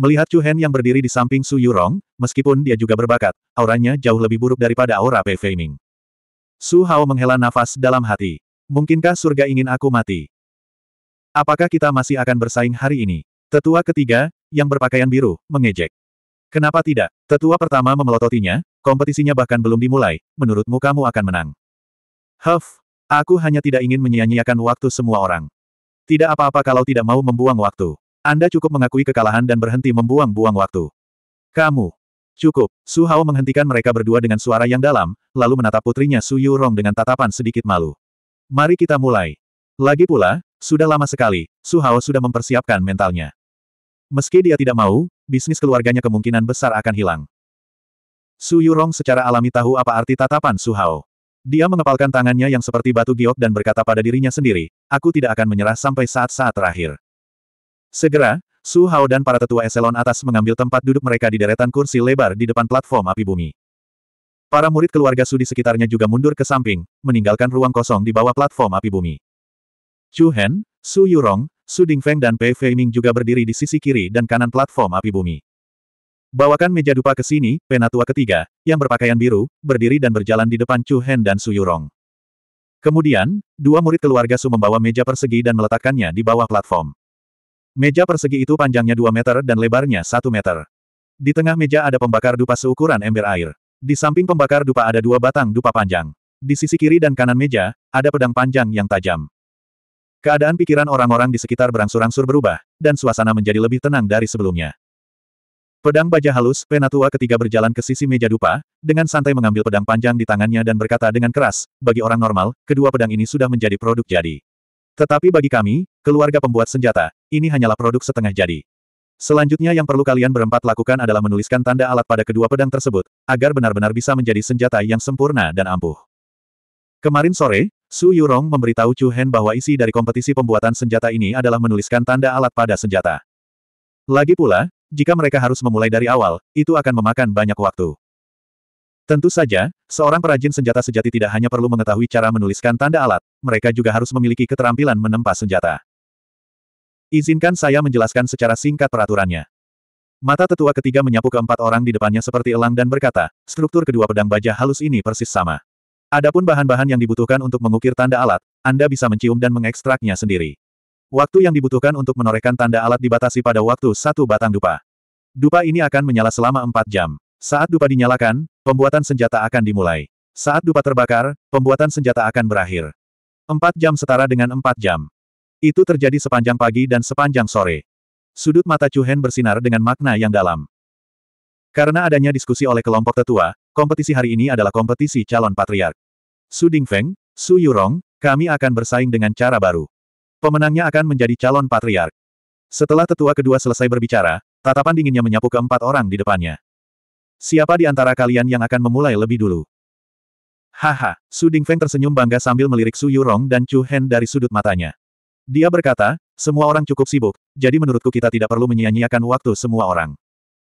Melihat Chu Hen yang berdiri di samping Su Yurong, meskipun dia juga berbakat, auranya jauh lebih buruk daripada aura Pei Ming. Su Hao menghela nafas dalam hati. Mungkinkah surga ingin aku mati? Apakah kita masih akan bersaing hari ini? Tetua ketiga, yang berpakaian biru, mengejek. Kenapa tidak? Tetua pertama memelototinya, kompetisinya bahkan belum dimulai, menurutmu kamu akan menang. Huff, aku hanya tidak ingin menyia-nyiakan waktu semua orang. Tidak apa-apa kalau tidak mau membuang waktu. Anda cukup mengakui kekalahan dan berhenti membuang-buang waktu. Kamu. Cukup. Su Hao menghentikan mereka berdua dengan suara yang dalam, lalu menatap putrinya Su Yurong dengan tatapan sedikit malu. Mari kita mulai. Lagi pula, sudah lama sekali, Su Hao sudah mempersiapkan mentalnya. Meski dia tidak mau, bisnis keluarganya kemungkinan besar akan hilang. Su Yurong secara alami tahu apa arti tatapan Su Hao. Dia mengepalkan tangannya yang seperti batu giok dan berkata pada dirinya sendiri, aku tidak akan menyerah sampai saat-saat terakhir. Segera, Su Hao dan para tetua eselon atas mengambil tempat duduk mereka di deretan kursi lebar di depan platform api bumi. Para murid keluarga Su di sekitarnya juga mundur ke samping, meninggalkan ruang kosong di bawah platform api bumi. Chu Hen, Su Yurong, Su Dingfeng dan Pei Feiming juga berdiri di sisi kiri dan kanan platform api bumi. Bawakan meja dupa ke sini, penatua ketiga, yang berpakaian biru, berdiri dan berjalan di depan Chu Hen dan Su Yurong. Kemudian, dua murid keluarga Su membawa meja persegi dan meletakkannya di bawah platform. Meja persegi itu panjangnya 2 meter dan lebarnya 1 meter. Di tengah meja ada pembakar dupa seukuran ember air. Di samping pembakar dupa ada dua batang dupa panjang. Di sisi kiri dan kanan meja, ada pedang panjang yang tajam. Keadaan pikiran orang-orang di sekitar berangsur-angsur berubah, dan suasana menjadi lebih tenang dari sebelumnya. Pedang baja halus, Penatua ketiga berjalan ke sisi meja dupa, dengan santai mengambil pedang panjang di tangannya dan berkata dengan keras, bagi orang normal, kedua pedang ini sudah menjadi produk jadi. Tetapi bagi kami, keluarga pembuat senjata, ini hanyalah produk setengah jadi. Selanjutnya yang perlu kalian berempat lakukan adalah menuliskan tanda alat pada kedua pedang tersebut, agar benar-benar bisa menjadi senjata yang sempurna dan ampuh. Kemarin sore, Su Yurong memberitahu Chu Hen bahwa isi dari kompetisi pembuatan senjata ini adalah menuliskan tanda alat pada senjata. Lagi pula, jika mereka harus memulai dari awal, itu akan memakan banyak waktu. Tentu saja, seorang perajin senjata sejati tidak hanya perlu mengetahui cara menuliskan tanda alat, mereka juga harus memiliki keterampilan menempa senjata. Izinkan saya menjelaskan secara singkat peraturannya. Mata tetua ketiga menyapu keempat orang di depannya seperti elang dan berkata, struktur kedua pedang baja halus ini persis sama. Adapun bahan-bahan yang dibutuhkan untuk mengukir tanda alat, Anda bisa mencium dan mengekstraknya sendiri. Waktu yang dibutuhkan untuk menorehkan tanda alat dibatasi pada waktu satu batang dupa. Dupa ini akan menyala selama empat jam. Saat dupa dinyalakan, pembuatan senjata akan dimulai. Saat dupa terbakar, pembuatan senjata akan berakhir. Empat jam setara dengan empat jam. Itu terjadi sepanjang pagi dan sepanjang sore. Sudut mata Chu Hen bersinar dengan makna yang dalam. Karena adanya diskusi oleh kelompok tetua, kompetisi hari ini adalah kompetisi calon patriark. Su Dingfeng, Su Yurong, kami akan bersaing dengan cara baru. Pemenangnya akan menjadi calon patriark. Setelah tetua kedua selesai berbicara, tatapan dinginnya menyapu keempat orang di depannya. Siapa di antara kalian yang akan memulai lebih dulu? Haha, Su Dingfeng tersenyum bangga sambil melirik Su Yurong dan Chu Hen dari sudut matanya. Dia berkata, semua orang cukup sibuk, jadi menurutku kita tidak perlu menyia-nyiakan waktu semua orang.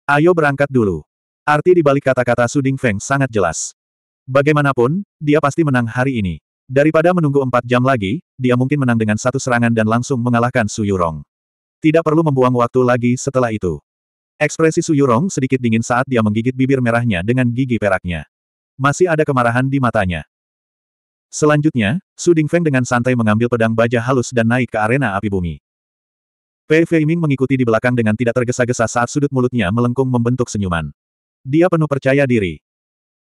Ayo berangkat dulu. Arti di balik kata-kata Suding Feng sangat jelas. Bagaimanapun, dia pasti menang hari ini. Daripada menunggu empat jam lagi, dia mungkin menang dengan satu serangan dan langsung mengalahkan Su Yurong. Tidak perlu membuang waktu lagi setelah itu. Ekspresi Su Yurong sedikit dingin saat dia menggigit bibir merahnya dengan gigi peraknya. Masih ada kemarahan di matanya. Selanjutnya, Su Dingfeng dengan santai mengambil pedang baja halus dan naik ke arena api bumi. Pei Feiming mengikuti di belakang dengan tidak tergesa-gesa saat sudut mulutnya melengkung membentuk senyuman. Dia penuh percaya diri.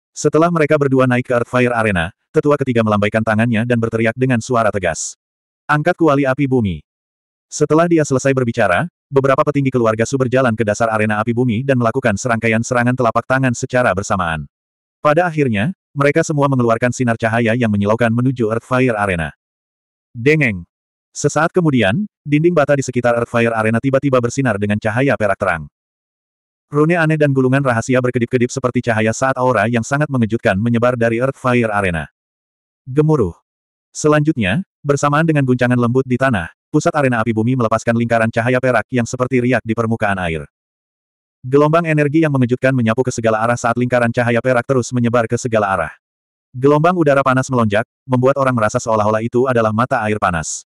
Setelah mereka berdua naik ke Earthfire Arena, tetua ketiga melambaikan tangannya dan berteriak dengan suara tegas. Angkat kuali api bumi. Setelah dia selesai berbicara, beberapa petinggi keluarga Su berjalan ke dasar arena api bumi dan melakukan serangkaian serangan telapak tangan secara bersamaan. Pada akhirnya, mereka semua mengeluarkan sinar cahaya yang menyilaukan menuju Earthfire Arena. Dengeng! Sesaat kemudian, dinding bata di sekitar Earthfire Arena tiba-tiba bersinar dengan cahaya perak terang. Rune aneh dan gulungan rahasia berkedip-kedip seperti cahaya saat aura yang sangat mengejutkan menyebar dari Earthfire Arena. Gemuruh. Selanjutnya, bersamaan dengan guncangan lembut di tanah, pusat arena api bumi melepaskan lingkaran cahaya perak yang seperti riak di permukaan air. Gelombang energi yang mengejutkan menyapu ke segala arah saat lingkaran cahaya perak terus menyebar ke segala arah. Gelombang udara panas melonjak, membuat orang merasa seolah-olah itu adalah mata air panas.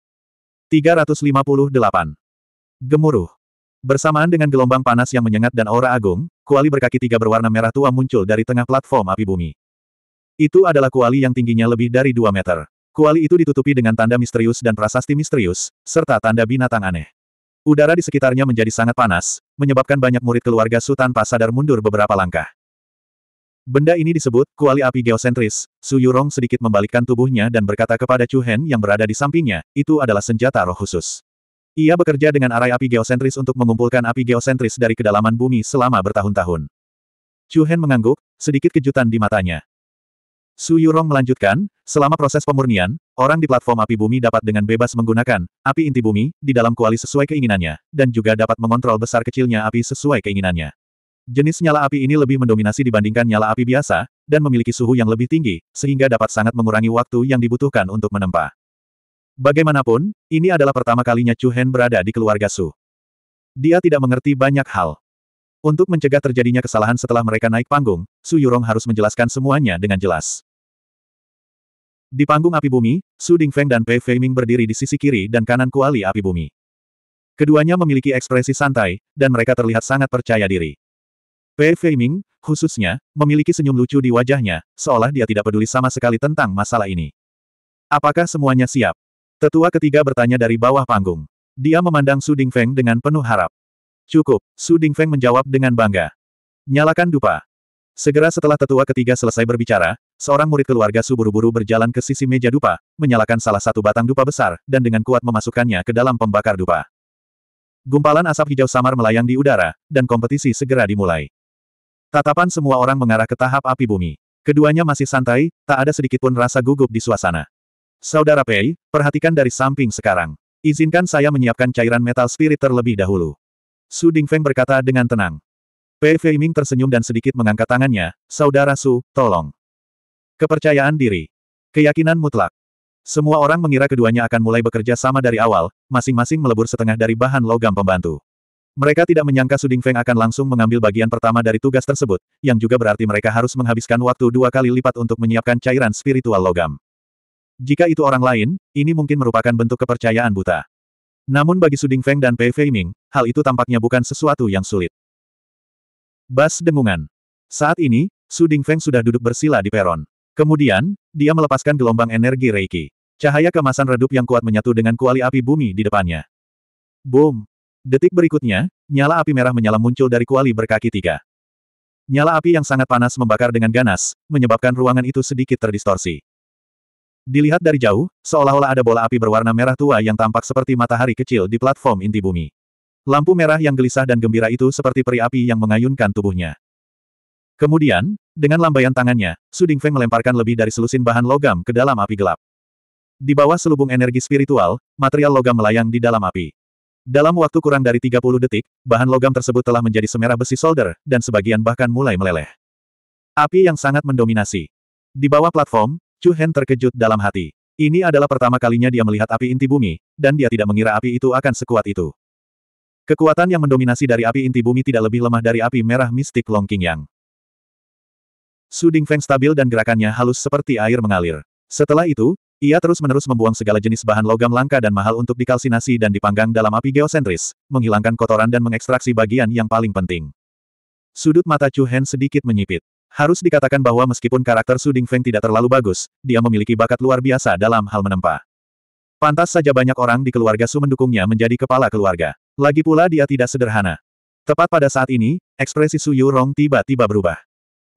358. Gemuruh. Bersamaan dengan gelombang panas yang menyengat dan aura agung, kuali berkaki tiga berwarna merah tua muncul dari tengah platform api bumi. Itu adalah kuali yang tingginya lebih dari 2 meter. Kuali itu ditutupi dengan tanda misterius dan prasasti misterius, serta tanda binatang aneh. Udara di sekitarnya menjadi sangat panas, menyebabkan banyak murid keluarga Su tanpa sadar mundur beberapa langkah. Benda ini disebut kuali api geosentris. Su Yurong sedikit membalikkan tubuhnya dan berkata kepada Chu Hen yang berada di sampingnya, itu adalah senjata roh khusus. Ia bekerja dengan arai api geosentris untuk mengumpulkan api geosentris dari kedalaman bumi selama bertahun-tahun. Chu Hen mengangguk, sedikit kejutan di matanya. Su Yurong melanjutkan, selama proses pemurnian, orang di platform api bumi dapat dengan bebas menggunakan api inti bumi di dalam kuali sesuai keinginannya, dan juga dapat mengontrol besar kecilnya api sesuai keinginannya. Jenis nyala api ini lebih mendominasi dibandingkan nyala api biasa, dan memiliki suhu yang lebih tinggi, sehingga dapat sangat mengurangi waktu yang dibutuhkan untuk menempa. Bagaimanapun, ini adalah pertama kalinya Chu Hen berada di keluarga Su. Dia tidak mengerti banyak hal. Untuk mencegah terjadinya kesalahan setelah mereka naik panggung, Su Yurong harus menjelaskan semuanya dengan jelas. Di panggung api bumi, Su Dingfeng dan Pei Feiming berdiri di sisi kiri dan kanan kuali api bumi. Keduanya memiliki ekspresi santai, dan mereka terlihat sangat percaya diri. Pei Feiming, khususnya, memiliki senyum lucu di wajahnya, seolah dia tidak peduli sama sekali tentang masalah ini. Apakah semuanya siap? Tetua ketiga bertanya dari bawah panggung. Dia memandang Su Dingfeng dengan penuh harap. Cukup, Su Dingfeng menjawab dengan bangga. Nyalakan dupa. Segera setelah tetua ketiga selesai berbicara, seorang murid keluarga Su buru-buru berjalan ke sisi meja dupa, menyalakan salah satu batang dupa besar, dan dengan kuat memasukkannya ke dalam pembakar dupa. Gumpalan asap hijau samar melayang di udara, dan kompetisi segera dimulai. Tatapan semua orang mengarah ke tahap api bumi. Keduanya masih santai, tak ada sedikitpun rasa gugup di suasana. Saudara Pei, perhatikan dari samping sekarang. Izinkan saya menyiapkan cairan metal spirit terlebih dahulu. Su Dingfeng berkata dengan tenang. Pei Feiming tersenyum dan sedikit mengangkat tangannya, Saudara Su, tolong. Kepercayaan diri. Keyakinan mutlak. Semua orang mengira keduanya akan mulai bekerja sama dari awal, masing-masing melebur setengah dari bahan logam pembantu. Mereka tidak menyangka Su Dingfeng akan langsung mengambil bagian pertama dari tugas tersebut, yang juga berarti mereka harus menghabiskan waktu dua kali lipat untuk menyiapkan cairan spiritual logam. Jika itu orang lain, ini mungkin merupakan bentuk kepercayaan buta. Namun bagi Suding Feng dan Pei Fei Ming, hal itu tampaknya bukan sesuatu yang sulit. Bas dengungan. Saat ini, Suding Feng sudah duduk bersila di peron. Kemudian, dia melepaskan gelombang energi Reiki. Cahaya kemasan redup yang kuat menyatu dengan kuali api bumi di depannya. Boom! Detik berikutnya, nyala api merah menyala muncul dari kuali berkaki tiga. Nyala api yang sangat panas membakar dengan ganas, menyebabkan ruangan itu sedikit terdistorsi. Dilihat dari jauh, seolah-olah ada bola api berwarna merah tua yang tampak seperti matahari kecil di platform inti bumi. Lampu merah yang gelisah dan gembira itu seperti peri api yang mengayunkan tubuhnya. Kemudian, dengan lambaian tangannya, Suding Feng melemparkan lebih dari selusin bahan logam ke dalam api gelap. Di bawah selubung energi spiritual, material logam melayang di dalam api. Dalam waktu kurang dari 30 detik, bahan logam tersebut telah menjadi semerah besi solder, dan sebagian bahkan mulai meleleh. Api yang sangat mendominasi. Di bawah platform, Chu Hen terkejut dalam hati. Ini adalah pertama kalinya dia melihat api inti bumi, dan dia tidak mengira api itu akan sekuat itu. Kekuatan yang mendominasi dari api inti bumi tidak lebih lemah dari api merah mistik Long Yang. Su Ding Feng stabil dan gerakannya halus seperti air mengalir. Setelah itu, ia terus-menerus membuang segala jenis bahan logam langka dan mahal untuk dikalsinasi dan dipanggang dalam api geosentris, menghilangkan kotoran dan mengekstraksi bagian yang paling penting. Sudut mata Chu Hen sedikit menyipit. Harus dikatakan bahwa meskipun karakter Su Dingfeng tidak terlalu bagus, dia memiliki bakat luar biasa dalam hal menempa. Pantas saja banyak orang di keluarga Su mendukungnya menjadi kepala keluarga. Lagi pula dia tidak sederhana. Tepat pada saat ini, ekspresi Su Yurong tiba-tiba berubah.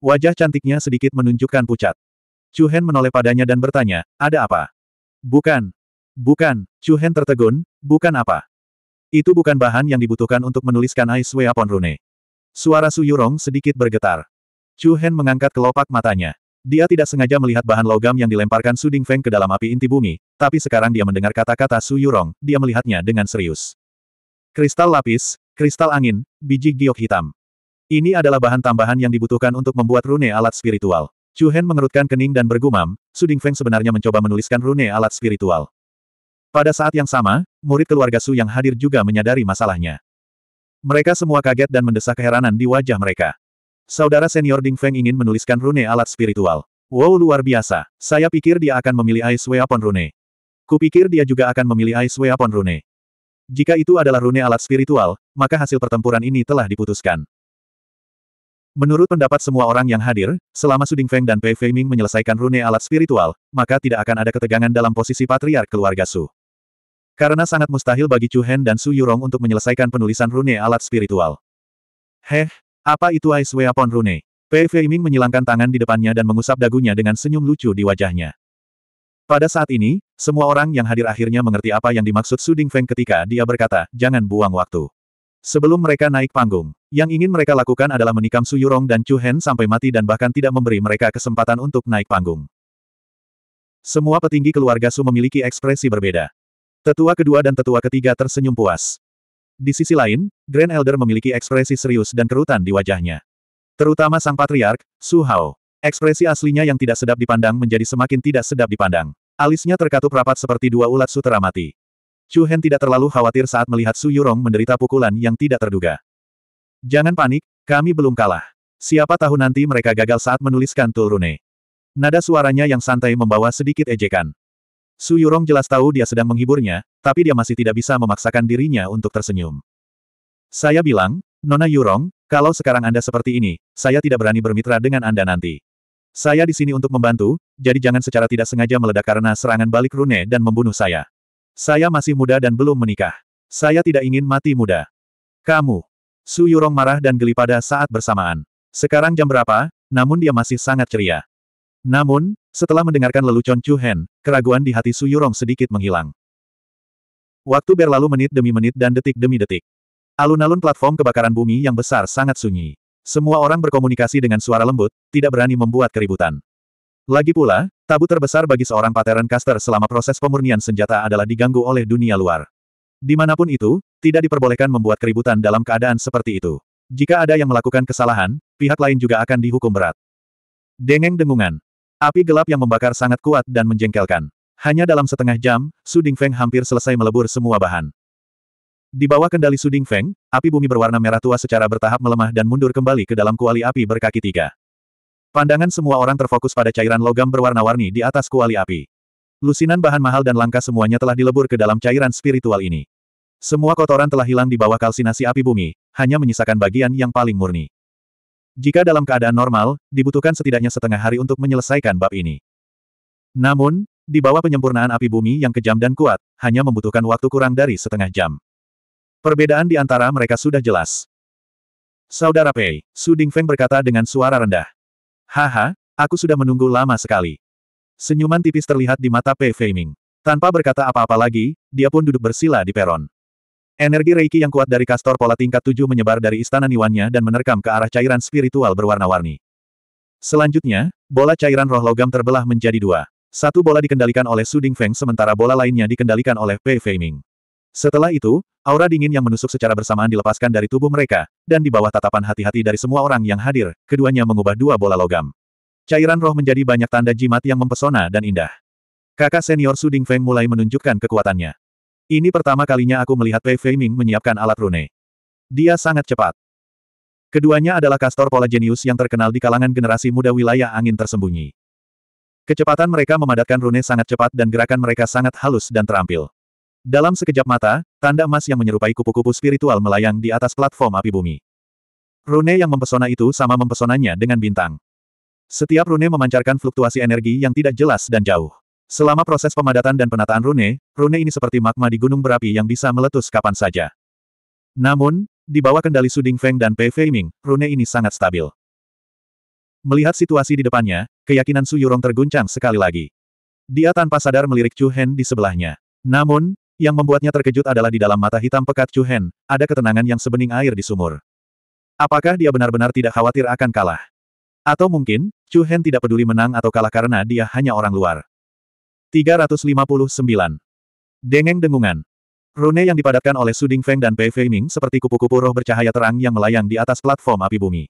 Wajah cantiknya sedikit menunjukkan pucat. Chu Hen menoleh padanya dan bertanya, ada apa? Bukan. Bukan, Chu Hen tertegun, bukan apa. Itu bukan bahan yang dibutuhkan untuk menuliskan Ice Way Upon Rune. Suara Su Yurong sedikit bergetar. Chu Hen mengangkat kelopak matanya. Dia tidak sengaja melihat bahan logam yang dilemparkan Su Ding Feng ke dalam api inti bumi, tapi sekarang dia mendengar kata-kata Su Yurong, dia melihatnya dengan serius. Kristal lapis, kristal angin, biji giok hitam. Ini adalah bahan tambahan yang dibutuhkan untuk membuat rune alat spiritual. Chu Hen mengerutkan kening dan bergumam, Su Ding Feng sebenarnya mencoba menuliskan rune alat spiritual. Pada saat yang sama, murid keluarga Su yang hadir juga menyadari masalahnya. Mereka semua kaget dan mendesak keheranan di wajah mereka. Saudara senior Ding Feng ingin menuliskan rune alat spiritual. Wow luar biasa. Saya pikir dia akan memilih Ice Weapon Rune. Kupikir dia juga akan memilih Ice Weapon Rune. Jika itu adalah rune alat spiritual, maka hasil pertempuran ini telah diputuskan. Menurut pendapat semua orang yang hadir, selama Ding Feng dan Pei Feiming menyelesaikan rune alat spiritual, maka tidak akan ada ketegangan dalam posisi patriark keluarga Su. Karena sangat mustahil bagi Chu Hen dan Su Yurong untuk menyelesaikan penulisan rune alat spiritual. Heh, apa itu Ice Weapon Rune? Pei Feiming menyilangkan tangan di depannya dan mengusap dagunya dengan senyum lucu di wajahnya. Pada saat ini, semua orang yang hadir akhirnya mengerti apa yang dimaksud Suding Feng ketika dia berkata, jangan buang waktu. Sebelum mereka naik panggung, yang ingin mereka lakukan adalah menikam Su Yurong dan Chu Hen sampai mati dan bahkan tidak memberi mereka kesempatan untuk naik panggung. Semua petinggi keluarga Su memiliki ekspresi berbeda. Tetua kedua dan tetua ketiga tersenyum puas. Di sisi lain, Grand Elder memiliki ekspresi serius dan kerutan di wajahnya. Terutama sang patriark, Su Hao. Ekspresi aslinya yang tidak sedap dipandang menjadi semakin tidak sedap dipandang. Alisnya terkatup rapat seperti dua ulat sutera mati. Chu Hen tidak terlalu khawatir saat melihat Su Yurong menderita pukulan yang tidak terduga. Jangan panik, kami belum kalah. Siapa tahu nanti mereka gagal saat menuliskan Tulrune. Nada suaranya yang santai membawa sedikit ejekan. Su Yurong jelas tahu dia sedang menghiburnya, tapi dia masih tidak bisa memaksakan dirinya untuk tersenyum. Saya bilang, Nona Yurong, kalau sekarang Anda seperti ini, saya tidak berani bermitra dengan Anda nanti. Saya di sini untuk membantu, jadi jangan secara tidak sengaja meledak karena serangan balik Rune dan membunuh saya. Saya masih muda dan belum menikah. Saya tidak ingin mati muda. Kamu. Su Yurong marah dan geli pada saat bersamaan. Sekarang jam berapa, namun dia masih sangat ceria. Namun, setelah mendengarkan lelucon Chu Hen, keraguan di hati Su Yurong sedikit menghilang. Waktu berlalu menit demi menit dan detik demi detik. Alun-alun platform kebakaran bumi yang besar sangat sunyi. Semua orang berkomunikasi dengan suara lembut, tidak berani membuat keributan. Lagi pula, tabu terbesar bagi seorang pateran caster selama proses pemurnian senjata adalah diganggu oleh dunia luar. Dimanapun itu, tidak diperbolehkan membuat keributan dalam keadaan seperti itu. Jika ada yang melakukan kesalahan, pihak lain juga akan dihukum berat. Dengeng dengungan. Api gelap yang membakar sangat kuat dan menjengkelkan. Hanya dalam setengah jam, Su Feng hampir selesai melebur semua bahan. Di bawah kendali Su Feng, api bumi berwarna merah tua secara bertahap melemah dan mundur kembali ke dalam kuali api berkaki tiga. Pandangan semua orang terfokus pada cairan logam berwarna-warni di atas kuali api. Lusinan bahan mahal dan langka semuanya telah dilebur ke dalam cairan spiritual ini. Semua kotoran telah hilang di bawah kalsinasi api bumi, hanya menyisakan bagian yang paling murni. Jika dalam keadaan normal, dibutuhkan setidaknya setengah hari untuk menyelesaikan bab ini. Namun, di bawah penyempurnaan api bumi yang kejam dan kuat, hanya membutuhkan waktu kurang dari setengah jam. Perbedaan di antara mereka sudah jelas. Saudara Pei, Su Dingfeng berkata dengan suara rendah. Haha, aku sudah menunggu lama sekali. Senyuman tipis terlihat di mata Pei Feiming. Tanpa berkata apa-apa lagi, dia pun duduk bersila di peron. Energi Reiki yang kuat dari kastor pola tingkat tujuh menyebar dari istana Niwannya dan menerkam ke arah cairan spiritual berwarna-warni. Selanjutnya, bola cairan roh logam terbelah menjadi dua. Satu bola dikendalikan oleh Suding Feng sementara bola lainnya dikendalikan oleh Pei Fei Ming. Setelah itu, aura dingin yang menusuk secara bersamaan dilepaskan dari tubuh mereka, dan di bawah tatapan hati-hati dari semua orang yang hadir, keduanya mengubah dua bola logam. Cairan roh menjadi banyak tanda jimat yang mempesona dan indah. Kakak senior Suding Feng mulai menunjukkan kekuatannya. Ini pertama kalinya aku melihat Pei Feiming menyiapkan alat rune. Dia sangat cepat. Keduanya adalah kastor pola jenius yang terkenal di kalangan generasi muda wilayah angin tersembunyi. Kecepatan mereka memadatkan rune sangat cepat dan gerakan mereka sangat halus dan terampil. Dalam sekejap mata, tanda emas yang menyerupai kupu-kupu spiritual melayang di atas platform api bumi. Rune yang mempesona itu sama mempesonanya dengan bintang. Setiap rune memancarkan fluktuasi energi yang tidak jelas dan jauh. Selama proses pemadatan dan penataan rune, rune ini seperti magma di gunung berapi yang bisa meletus kapan saja. Namun, di bawah kendali Su Feng dan Pei Fei Ming, rune ini sangat stabil. Melihat situasi di depannya, keyakinan Su Yurong terguncang sekali lagi. Dia tanpa sadar melirik Chu Hen di sebelahnya. Namun, yang membuatnya terkejut adalah di dalam mata hitam pekat Chu Hen, ada ketenangan yang sebening air di sumur. Apakah dia benar-benar tidak khawatir akan kalah? Atau mungkin, Chu Hen tidak peduli menang atau kalah karena dia hanya orang luar. 359. Dengeng dengungan. Rune yang dipadatkan oleh Suding Feng dan Pei Fei Ming seperti kupu-kupu roh bercahaya terang yang melayang di atas platform api bumi.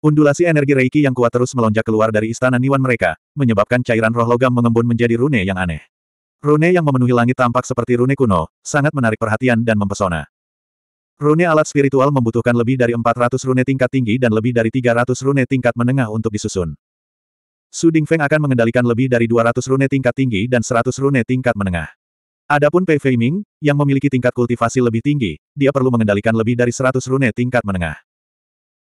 Undulasi energi Reiki yang kuat terus melonjak keluar dari istana Niwan mereka, menyebabkan cairan roh logam mengembun menjadi rune yang aneh. Rune yang memenuhi langit tampak seperti rune kuno, sangat menarik perhatian dan mempesona. Rune alat spiritual membutuhkan lebih dari 400 rune tingkat tinggi dan lebih dari 300 rune tingkat menengah untuk disusun. Su Dingfeng akan mengendalikan lebih dari 200 rune tingkat tinggi dan 100 rune tingkat menengah. Adapun Pei Feiming, yang memiliki tingkat kultivasi lebih tinggi, dia perlu mengendalikan lebih dari 100 rune tingkat menengah.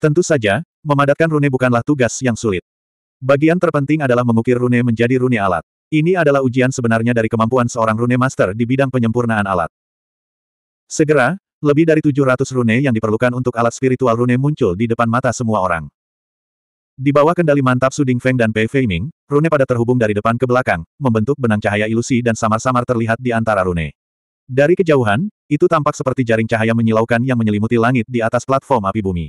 Tentu saja, memadatkan rune bukanlah tugas yang sulit. Bagian terpenting adalah mengukir rune menjadi rune alat. Ini adalah ujian sebenarnya dari kemampuan seorang rune master di bidang penyempurnaan alat. Segera, lebih dari 700 rune yang diperlukan untuk alat spiritual rune muncul di depan mata semua orang. Di bawah kendali mantap Su Feng dan Pei Fei Ming, rune pada terhubung dari depan ke belakang, membentuk benang cahaya ilusi dan samar-samar terlihat di antara rune. Dari kejauhan, itu tampak seperti jaring cahaya menyilaukan yang menyelimuti langit di atas platform api bumi.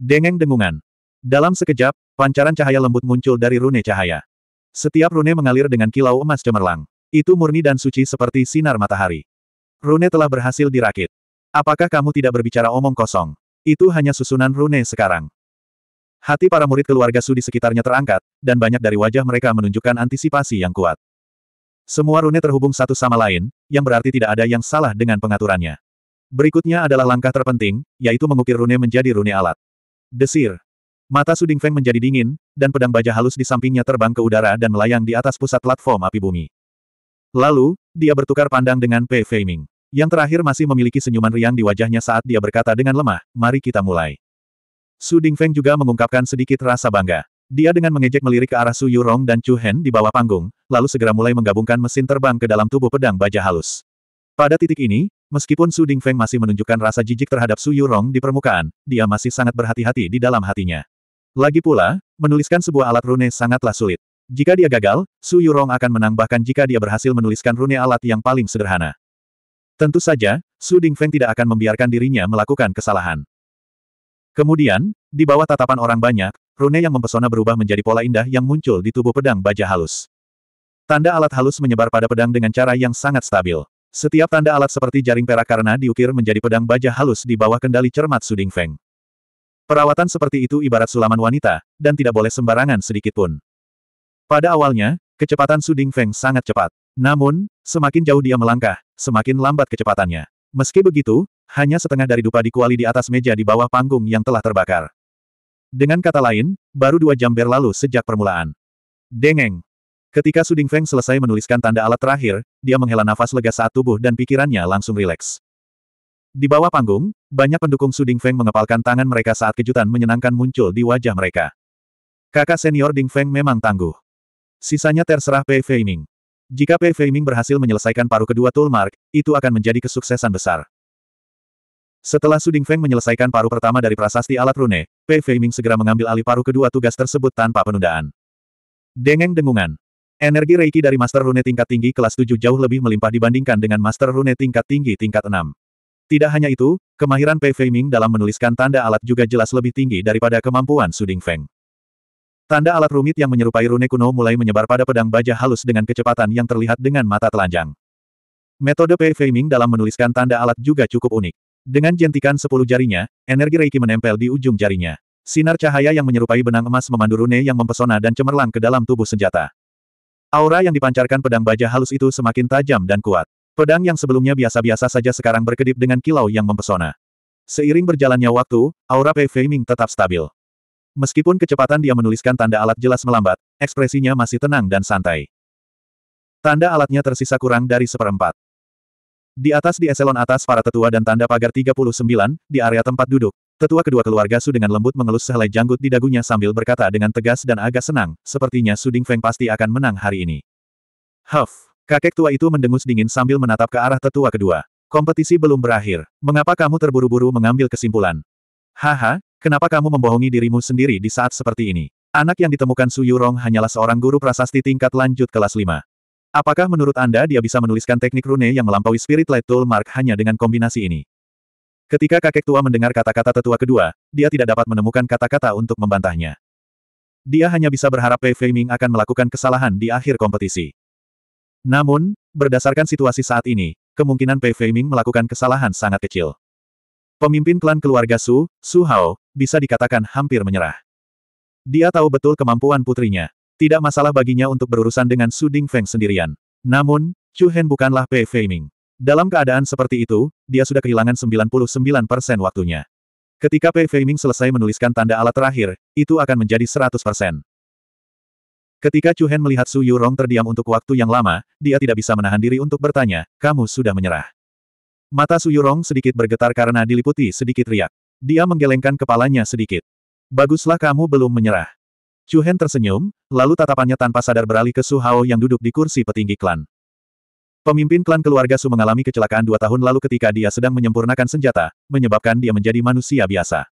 Dengeng dengungan. Dalam sekejap, pancaran cahaya lembut muncul dari rune cahaya. Setiap rune mengalir dengan kilau emas cemerlang. Itu murni dan suci seperti sinar matahari. Rune telah berhasil dirakit. Apakah kamu tidak berbicara omong kosong? Itu hanya susunan rune sekarang. Hati para murid keluarga Su di sekitarnya terangkat, dan banyak dari wajah mereka menunjukkan antisipasi yang kuat. Semua rune terhubung satu sama lain, yang berarti tidak ada yang salah dengan pengaturannya. Berikutnya adalah langkah terpenting, yaitu mengukir rune menjadi rune alat. Desir. Mata Su Feng menjadi dingin, dan pedang baja halus di sampingnya terbang ke udara dan melayang di atas pusat platform api bumi. Lalu, dia bertukar pandang dengan Pei Feiming. Yang terakhir masih memiliki senyuman riang di wajahnya saat dia berkata dengan lemah, mari kita mulai. Su Feng juga mengungkapkan sedikit rasa bangga. Dia dengan mengejek melirik ke arah Su Yurong dan Chu Hen di bawah panggung, lalu segera mulai menggabungkan mesin terbang ke dalam tubuh pedang baja halus. Pada titik ini, meskipun Su Feng masih menunjukkan rasa jijik terhadap Su Yurong di permukaan, dia masih sangat berhati-hati di dalam hatinya. Lagi pula, menuliskan sebuah alat rune sangatlah sulit. Jika dia gagal, Su Yurong akan menang bahkan jika dia berhasil menuliskan rune alat yang paling sederhana. Tentu saja, Su Feng tidak akan membiarkan dirinya melakukan kesalahan. Kemudian, di bawah tatapan orang banyak, rune yang mempesona berubah menjadi pola indah yang muncul di tubuh pedang baja halus. Tanda alat halus menyebar pada pedang dengan cara yang sangat stabil. Setiap tanda alat seperti jaring perak karena diukir menjadi pedang baja halus di bawah kendali cermat Suding Feng. Perawatan seperti itu ibarat sulaman wanita, dan tidak boleh sembarangan sedikitpun. Pada awalnya, kecepatan Suding Feng sangat cepat. Namun, semakin jauh dia melangkah, semakin lambat kecepatannya. Meski begitu, hanya setengah dari dupa di kuali di atas meja di bawah panggung yang telah terbakar. Dengan kata lain, baru dua jam berlalu sejak permulaan. Dengeng. Ketika Suding Feng selesai menuliskan tanda alat terakhir, dia menghela nafas lega saat tubuh dan pikirannya langsung rileks. Di bawah panggung, banyak pendukung Suding Feng mengepalkan tangan mereka saat kejutan menyenangkan muncul di wajah mereka. Kakak senior Ding Feng memang tangguh. Sisanya terserah Pei Fei Ming. Jika Pei Fei Ming berhasil menyelesaikan paruh kedua Toolmark, itu akan menjadi kesuksesan besar. Setelah Suding Feng menyelesaikan paruh pertama dari prasasti alat rune, Pei Feiming segera mengambil alih paruh kedua tugas tersebut tanpa penundaan. Dengeng dengungan. Energi Reiki dari Master Rune tingkat tinggi kelas 7 jauh lebih melimpah dibandingkan dengan Master Rune tingkat tinggi tingkat 6. Tidak hanya itu, kemahiran Pei Feiming dalam menuliskan tanda alat juga jelas lebih tinggi daripada kemampuan Suding Feng. Tanda alat rumit yang menyerupai rune kuno mulai menyebar pada pedang baja halus dengan kecepatan yang terlihat dengan mata telanjang. Metode Pei Feiming dalam menuliskan tanda alat juga cukup unik. Dengan jentikan sepuluh jarinya, energi Reiki menempel di ujung jarinya. Sinar cahaya yang menyerupai benang emas memandu rune yang mempesona dan cemerlang ke dalam tubuh senjata. Aura yang dipancarkan pedang baja halus itu semakin tajam dan kuat. Pedang yang sebelumnya biasa-biasa saja sekarang berkedip dengan kilau yang mempesona. Seiring berjalannya waktu, aura Pei Fei Ming tetap stabil. Meskipun kecepatan dia menuliskan tanda alat jelas melambat, ekspresinya masih tenang dan santai. Tanda alatnya tersisa kurang dari seperempat. Di atas di eselon atas para tetua dan tanda pagar 39, di area tempat duduk, tetua kedua keluarga Su dengan lembut mengelus sehelai janggut di dagunya sambil berkata dengan tegas dan agak senang, sepertinya Su Feng pasti akan menang hari ini. Huff, kakek tua itu mendengus dingin sambil menatap ke arah tetua kedua. Kompetisi belum berakhir, mengapa kamu terburu-buru mengambil kesimpulan? Haha, kenapa kamu membohongi dirimu sendiri di saat seperti ini? Anak yang ditemukan Su Yurong hanyalah seorang guru prasasti tingkat lanjut kelas 5. Apakah menurut Anda dia bisa menuliskan teknik rune yang melampaui Spirit Light Tool Mark hanya dengan kombinasi ini? Ketika kakek tua mendengar kata-kata tetua kedua, dia tidak dapat menemukan kata-kata untuk membantahnya. Dia hanya bisa berharap Pei Feiming akan melakukan kesalahan di akhir kompetisi. Namun, berdasarkan situasi saat ini, kemungkinan Pei Feiming melakukan kesalahan sangat kecil. Pemimpin klan keluarga Su, Su Hao, bisa dikatakan hampir menyerah. Dia tahu betul kemampuan putrinya, tidak masalah baginya untuk berurusan dengan Su Ding Feng sendirian. Namun, Chu Hen bukanlah Pei Fei Ming. Dalam keadaan seperti itu, dia sudah kehilangan 99% waktunya. Ketika Pei Fei Ming selesai menuliskan tanda alat terakhir, itu akan menjadi 100%. Ketika Chu Hen melihat Su Yurong terdiam untuk waktu yang lama, dia tidak bisa menahan diri untuk bertanya, kamu sudah menyerah. Mata Su Yurong sedikit bergetar karena diliputi sedikit riak. Dia menggelengkan kepalanya sedikit. Baguslah kamu belum menyerah. Chu Hen tersenyum, lalu tatapannya tanpa sadar beralih ke Su Hao yang duduk di kursi petinggi klan. Pemimpin klan keluarga Su mengalami kecelakaan dua tahun lalu ketika dia sedang menyempurnakan senjata, menyebabkan dia menjadi manusia biasa.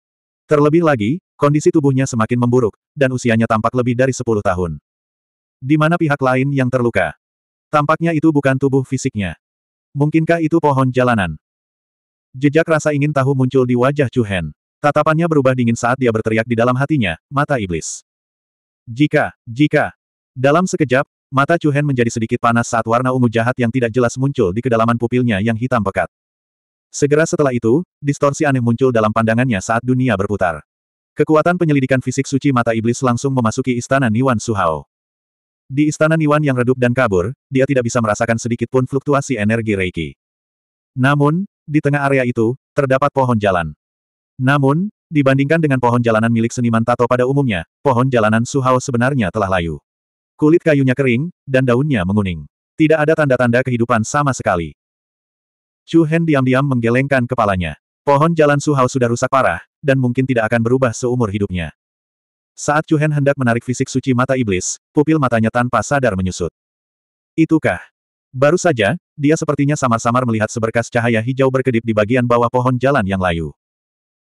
Terlebih lagi, kondisi tubuhnya semakin memburuk, dan usianya tampak lebih dari sepuluh tahun. Di mana pihak lain yang terluka? Tampaknya itu bukan tubuh fisiknya. Mungkinkah itu pohon jalanan? Jejak rasa ingin tahu muncul di wajah Chu Hen. Tatapannya berubah dingin saat dia berteriak di dalam hatinya, mata iblis. Jika, jika. Dalam sekejap, mata Chu Hen menjadi sedikit panas saat warna ungu jahat yang tidak jelas muncul di kedalaman pupilnya yang hitam pekat. Segera setelah itu, distorsi aneh muncul dalam pandangannya saat dunia berputar. Kekuatan penyelidikan fisik suci mata iblis langsung memasuki istana Niwan Suhao. Di istana Niwan yang redup dan kabur, dia tidak bisa merasakan sedikit pun fluktuasi energi Reiki. Namun, di tengah area itu, terdapat pohon jalan. Namun, Dibandingkan dengan pohon jalanan milik seniman tato pada umumnya, pohon jalanan Suhao sebenarnya telah layu. Kulit kayunya kering, dan daunnya menguning. Tidak ada tanda-tanda kehidupan sama sekali. Chu Hen diam-diam menggelengkan kepalanya. Pohon jalan Suhao sudah rusak parah, dan mungkin tidak akan berubah seumur hidupnya. Saat Chu Hen hendak menarik fisik suci mata iblis, pupil matanya tanpa sadar menyusut. Itukah? Baru saja, dia sepertinya samar-samar melihat seberkas cahaya hijau berkedip di bagian bawah pohon jalan yang layu.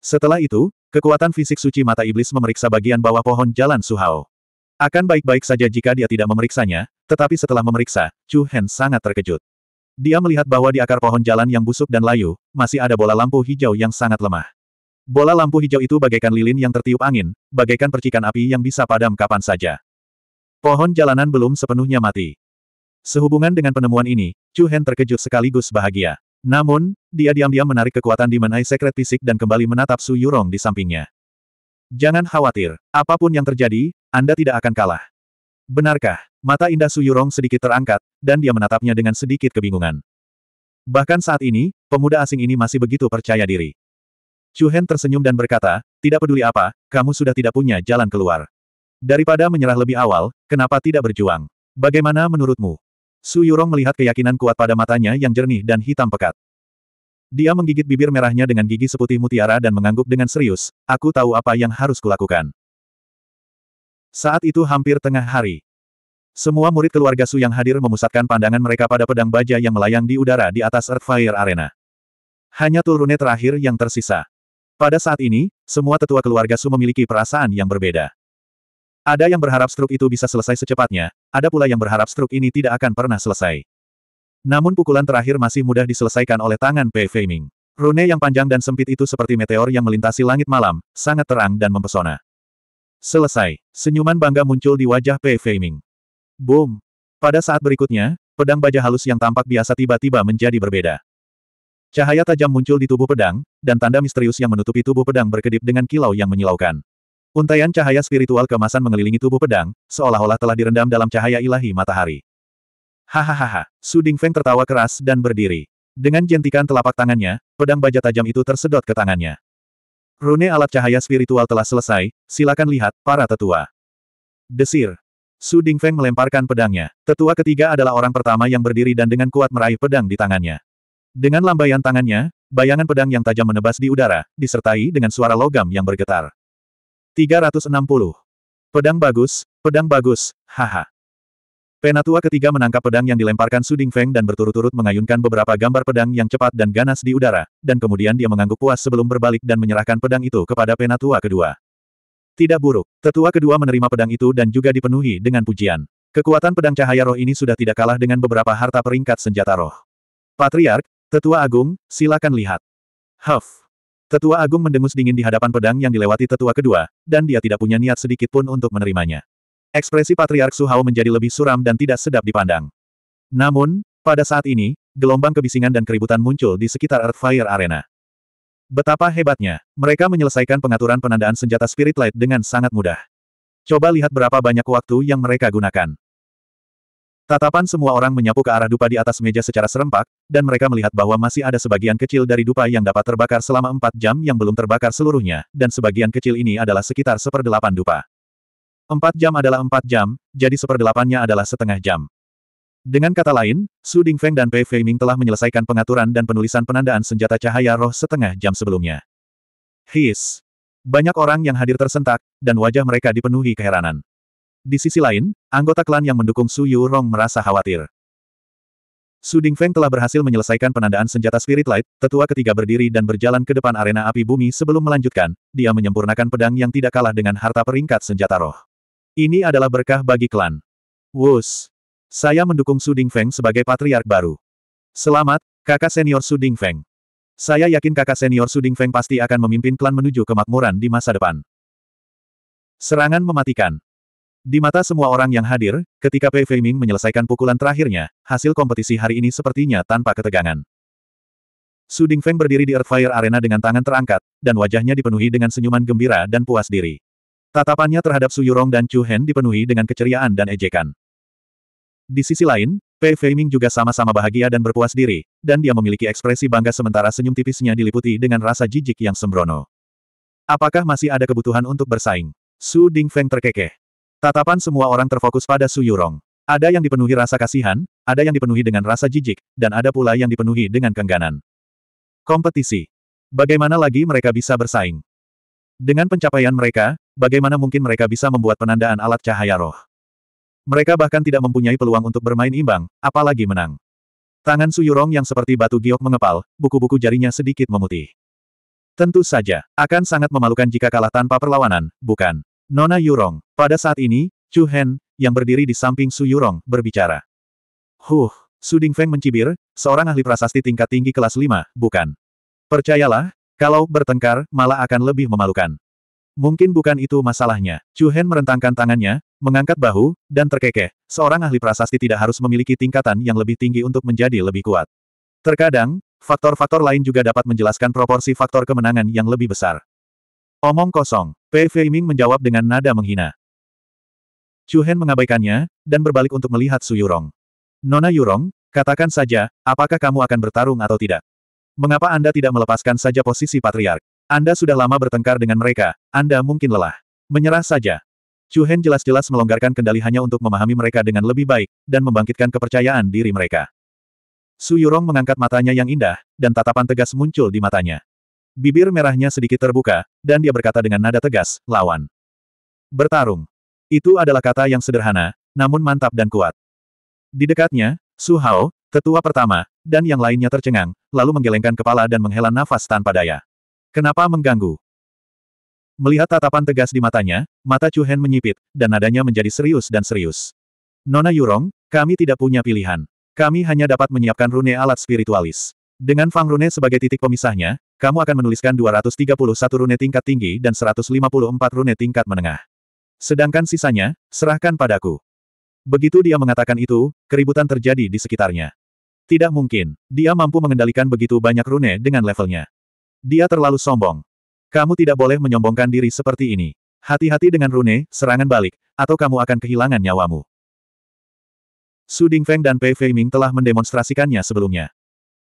Setelah itu, kekuatan fisik suci mata iblis memeriksa bagian bawah pohon jalan Suhao. Akan baik-baik saja jika dia tidak memeriksanya, tetapi setelah memeriksa, Chu Hen sangat terkejut. Dia melihat bahwa di akar pohon jalan yang busuk dan layu, masih ada bola lampu hijau yang sangat lemah. Bola lampu hijau itu bagaikan lilin yang tertiup angin, bagaikan percikan api yang bisa padam kapan saja. Pohon jalanan belum sepenuhnya mati. Sehubungan dengan penemuan ini, Chu Hen terkejut sekaligus bahagia. Namun, dia diam-diam menarik kekuatan dimenai sekret fisik dan kembali menatap Su Yurong di sampingnya. Jangan khawatir, apapun yang terjadi, Anda tidak akan kalah. Benarkah? Mata indah Su Yurong sedikit terangkat, dan dia menatapnya dengan sedikit kebingungan. Bahkan saat ini, pemuda asing ini masih begitu percaya diri. Chu Hen tersenyum dan berkata, tidak peduli apa, kamu sudah tidak punya jalan keluar. Daripada menyerah lebih awal, kenapa tidak berjuang? Bagaimana menurutmu? Su Yurong melihat keyakinan kuat pada matanya yang jernih dan hitam pekat. Dia menggigit bibir merahnya dengan gigi seputih mutiara dan mengangguk dengan serius, aku tahu apa yang harus kulakukan. Saat itu hampir tengah hari. Semua murid keluarga Su yang hadir memusatkan pandangan mereka pada pedang baja yang melayang di udara di atas Earthfire Arena. Hanya turunnya terakhir yang tersisa. Pada saat ini, semua tetua keluarga Su memiliki perasaan yang berbeda. Ada yang berharap struk itu bisa selesai secepatnya, ada pula yang berharap struk ini tidak akan pernah selesai. Namun pukulan terakhir masih mudah diselesaikan oleh tangan Pei Feiming. Rune yang panjang dan sempit itu seperti meteor yang melintasi langit malam, sangat terang dan mempesona. Selesai. Senyuman bangga muncul di wajah Pei Feiming. Boom. Pada saat berikutnya, pedang baja halus yang tampak biasa tiba-tiba menjadi berbeda. Cahaya tajam muncul di tubuh pedang, dan tanda misterius yang menutupi tubuh pedang berkedip dengan kilau yang menyilaukan. Untaian cahaya spiritual kemasan mengelilingi tubuh pedang, seolah-olah telah direndam dalam cahaya ilahi matahari. Hahaha, Su Feng tertawa keras dan berdiri. Dengan jentikan telapak tangannya, pedang baja tajam itu tersedot ke tangannya. Rune alat cahaya spiritual telah selesai, silakan lihat, para tetua. Desir. Su Feng melemparkan pedangnya. Tetua ketiga adalah orang pertama yang berdiri dan dengan kuat meraih pedang di tangannya. Dengan lambaian tangannya, bayangan pedang yang tajam menebas di udara, disertai dengan suara logam yang bergetar. 360. Pedang bagus, pedang bagus, haha. Penatua ketiga menangkap pedang yang dilemparkan Suding Feng dan berturut-turut mengayunkan beberapa gambar pedang yang cepat dan ganas di udara, dan kemudian dia mengangguk puas sebelum berbalik dan menyerahkan pedang itu kepada penatua kedua. Tidak buruk, tetua kedua menerima pedang itu dan juga dipenuhi dengan pujian. Kekuatan pedang cahaya roh ini sudah tidak kalah dengan beberapa harta peringkat senjata roh. Patriark, tetua agung, silakan lihat. Huff. Tetua Agung mendengus dingin di hadapan pedang yang dilewati tetua kedua, dan dia tidak punya niat sedikit pun untuk menerimanya. Ekspresi Patriark Suhao menjadi lebih suram dan tidak sedap dipandang. Namun, pada saat ini, gelombang kebisingan dan keributan muncul di sekitar Earthfire Arena. Betapa hebatnya, mereka menyelesaikan pengaturan penandaan senjata Spirit Light dengan sangat mudah. Coba lihat berapa banyak waktu yang mereka gunakan. Tatapan semua orang menyapu ke arah dupa di atas meja secara serempak, dan mereka melihat bahwa masih ada sebagian kecil dari dupa yang dapat terbakar selama empat jam yang belum terbakar seluruhnya, dan sebagian kecil ini adalah sekitar seperdelapan dupa. Empat jam adalah empat jam, jadi seperdelapannya adalah setengah jam. Dengan kata lain, Su Dingfeng dan Pei Feiming telah menyelesaikan pengaturan dan penulisan penandaan senjata cahaya roh setengah jam sebelumnya. His. Banyak orang yang hadir tersentak, dan wajah mereka dipenuhi keheranan. Di sisi lain, anggota klan yang mendukung Su Yu Rong merasa khawatir. Su Ding Feng telah berhasil menyelesaikan penandaan senjata Spirit Light, tetua ketiga berdiri dan berjalan ke depan arena api bumi sebelum melanjutkan, dia menyempurnakan pedang yang tidak kalah dengan harta peringkat senjata roh. Ini adalah berkah bagi klan. Wus. Saya mendukung Su Ding Feng sebagai patriark baru. Selamat, kakak senior Su Ding Feng. Saya yakin kakak senior Su Ding Feng pasti akan memimpin klan menuju kemakmuran di masa depan. Serangan mematikan. Di mata semua orang yang hadir, ketika Pei Feiming menyelesaikan pukulan terakhirnya, hasil kompetisi hari ini sepertinya tanpa ketegangan. Su Dingfeng berdiri di Earthfire Arena dengan tangan terangkat, dan wajahnya dipenuhi dengan senyuman gembira dan puas diri. Tatapannya terhadap Su Yurong dan Chu Hen dipenuhi dengan keceriaan dan ejekan. Di sisi lain, Pei Feiming juga sama-sama bahagia dan berpuas diri, dan dia memiliki ekspresi bangga sementara senyum tipisnya diliputi dengan rasa jijik yang sembrono. Apakah masih ada kebutuhan untuk bersaing? Su Dingfeng terkekeh. Tatapan semua orang terfokus pada Su Yurong. Ada yang dipenuhi rasa kasihan, ada yang dipenuhi dengan rasa jijik, dan ada pula yang dipenuhi dengan kengganan. Kompetisi. Bagaimana lagi mereka bisa bersaing? Dengan pencapaian mereka, bagaimana mungkin mereka bisa membuat penandaan alat cahaya roh? Mereka bahkan tidak mempunyai peluang untuk bermain imbang, apalagi menang. Tangan Su Yurong yang seperti batu giok mengepal, buku-buku jarinya sedikit memutih. Tentu saja, akan sangat memalukan jika kalah tanpa perlawanan, bukan? Nona Yurong. Pada saat ini, Chu Hen, yang berdiri di samping Su Yurong, berbicara. Huh, Su Dingfeng mencibir, seorang ahli prasasti tingkat tinggi kelas 5, bukan. Percayalah, kalau bertengkar, malah akan lebih memalukan. Mungkin bukan itu masalahnya. Chu Hen merentangkan tangannya, mengangkat bahu, dan terkekeh. Seorang ahli prasasti tidak harus memiliki tingkatan yang lebih tinggi untuk menjadi lebih kuat. Terkadang, faktor-faktor lain juga dapat menjelaskan proporsi faktor kemenangan yang lebih besar. Omong kosong, Pei Fei Ming menjawab dengan nada menghina. Chu Hen mengabaikannya, dan berbalik untuk melihat Su Yurong. Nona Yurong, katakan saja, apakah kamu akan bertarung atau tidak? Mengapa Anda tidak melepaskan saja posisi patriark? Anda sudah lama bertengkar dengan mereka, Anda mungkin lelah. Menyerah saja. Chu Hen jelas-jelas melonggarkan kendali hanya untuk memahami mereka dengan lebih baik, dan membangkitkan kepercayaan diri mereka. Su Yurong mengangkat matanya yang indah, dan tatapan tegas muncul di matanya. Bibir merahnya sedikit terbuka, dan dia berkata dengan nada tegas, lawan. Bertarung. Itu adalah kata yang sederhana, namun mantap dan kuat. Di dekatnya, Su Hao, tetua pertama, dan yang lainnya tercengang, lalu menggelengkan kepala dan menghela nafas tanpa daya. Kenapa mengganggu? Melihat tatapan tegas di matanya, mata Chu Hen menyipit, dan nadanya menjadi serius dan serius. Nona Yurong, kami tidak punya pilihan. Kami hanya dapat menyiapkan rune alat spiritualis. Dengan Fang Rune sebagai titik pemisahnya, kamu akan menuliskan 231 rune tingkat tinggi dan 154 rune tingkat menengah. Sedangkan sisanya, serahkan padaku. Begitu dia mengatakan itu, keributan terjadi di sekitarnya. Tidak mungkin, dia mampu mengendalikan begitu banyak rune dengan levelnya. Dia terlalu sombong. Kamu tidak boleh menyombongkan diri seperti ini. Hati-hati dengan rune, serangan balik, atau kamu akan kehilangan nyawamu. Su Feng dan Pei Fei Ming telah mendemonstrasikannya sebelumnya.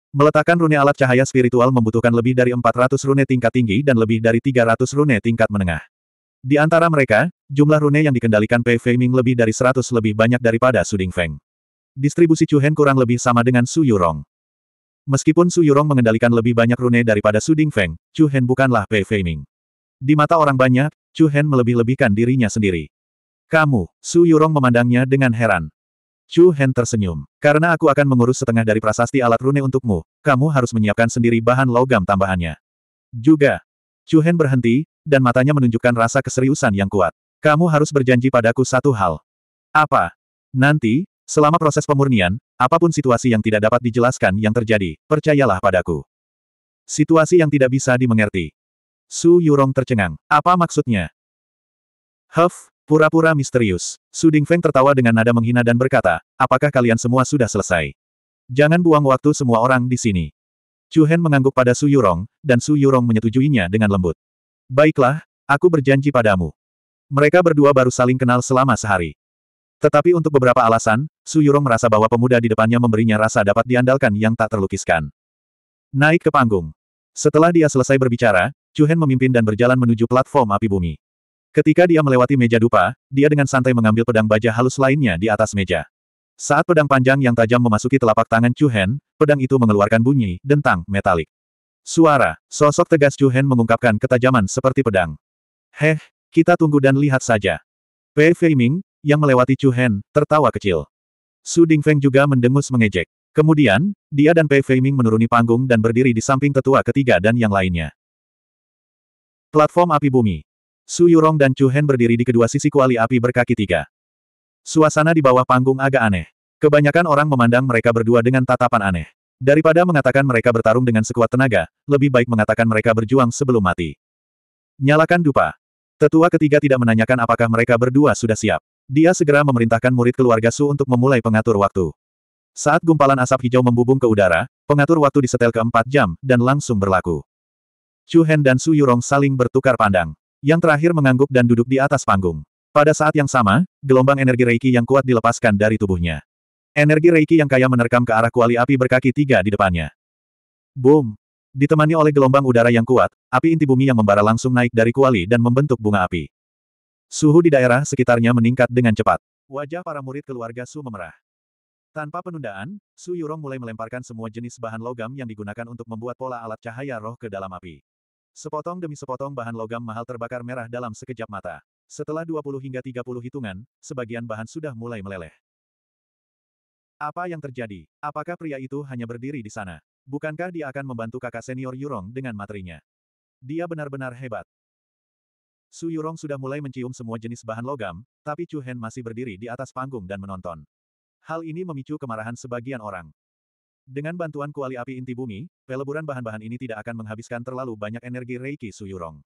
Meletakkan rune alat cahaya spiritual membutuhkan lebih dari 400 rune tingkat tinggi dan lebih dari 300 rune tingkat menengah. Di antara mereka, jumlah rune yang dikendalikan Pei Feiming lebih dari 100 lebih banyak daripada Ding Feng. Distribusi Chuhen kurang lebih sama dengan Su Yurong. Meskipun Su Yurong mengendalikan lebih banyak rune daripada Ding Feng, Chuhen bukanlah Pei Feiming. Di mata orang banyak, Chuhen melebih-lebihkan dirinya sendiri. Kamu, Su Yurong memandangnya dengan heran. Chu Hen tersenyum. Karena aku akan mengurus setengah dari prasasti alat rune untukmu, kamu harus menyiapkan sendiri bahan logam tambahannya. Juga. Chu Hen berhenti, dan matanya menunjukkan rasa keseriusan yang kuat. Kamu harus berjanji padaku satu hal. Apa? Nanti, selama proses pemurnian, apapun situasi yang tidak dapat dijelaskan yang terjadi, percayalah padaku. Situasi yang tidak bisa dimengerti. Su Yurong tercengang. Apa maksudnya? Huff, Pura-pura misterius. Su Dingfeng tertawa dengan nada menghina dan berkata, apakah kalian semua sudah selesai? Jangan buang waktu semua orang di sini. Chu Hen mengangguk pada Su Yurong, dan Su Yurong menyetujuinya dengan lembut. Baiklah, aku berjanji padamu. Mereka berdua baru saling kenal selama sehari. Tetapi untuk beberapa alasan, Su Yurong merasa bahwa pemuda di depannya memberinya rasa dapat diandalkan yang tak terlukiskan. Naik ke panggung. Setelah dia selesai berbicara, Chu Hen memimpin dan berjalan menuju platform api bumi. Ketika dia melewati meja dupa, dia dengan santai mengambil pedang baja halus lainnya di atas meja. Saat pedang panjang yang tajam memasuki telapak tangan Chu Hen, pedang itu mengeluarkan bunyi dentang metalik. Suara, sosok tegas Chu Hen mengungkapkan ketajaman seperti pedang. Heh, kita tunggu dan lihat saja. Pei Fei Ming, yang melewati Chu Hen, tertawa kecil. Su Ding Feng juga mendengus mengejek. Kemudian, dia dan Pei Fei Ming menuruni panggung dan berdiri di samping tetua ketiga dan yang lainnya. Platform api bumi. Su Yurong dan Chu Hen berdiri di kedua sisi kuali api berkaki tiga. Suasana di bawah panggung agak aneh. Kebanyakan orang memandang mereka berdua dengan tatapan aneh. Daripada mengatakan mereka bertarung dengan sekuat tenaga, lebih baik mengatakan mereka berjuang sebelum mati. Nyalakan dupa. Tetua ketiga tidak menanyakan apakah mereka berdua sudah siap. Dia segera memerintahkan murid keluarga Su untuk memulai pengatur waktu. Saat gumpalan asap hijau membubung ke udara, pengatur waktu disetel ke empat jam, dan langsung berlaku. Chu Hen dan Su Yurong saling bertukar pandang. Yang terakhir mengangguk dan duduk di atas panggung. Pada saat yang sama, gelombang energi Reiki yang kuat dilepaskan dari tubuhnya. Energi Reiki yang kaya menerkam ke arah kuali api berkaki tiga di depannya. Boom! Ditemani oleh gelombang udara yang kuat, api inti bumi yang membara langsung naik dari kuali dan membentuk bunga api. Suhu di daerah sekitarnya meningkat dengan cepat. Wajah para murid keluarga Su memerah. Tanpa penundaan, Su Yurong mulai melemparkan semua jenis bahan logam yang digunakan untuk membuat pola alat cahaya roh ke dalam api. Sepotong demi sepotong bahan logam mahal terbakar merah dalam sekejap mata. Setelah 20 hingga 30 hitungan, sebagian bahan sudah mulai meleleh. Apa yang terjadi? Apakah pria itu hanya berdiri di sana? Bukankah dia akan membantu kakak senior Yurong dengan materinya? Dia benar-benar hebat. Su Yurong sudah mulai mencium semua jenis bahan logam, tapi Chu Hen masih berdiri di atas panggung dan menonton. Hal ini memicu kemarahan sebagian orang. Dengan bantuan kuali api inti bumi, peleburan bahan-bahan ini tidak akan menghabiskan terlalu banyak energi Reiki Suyurong.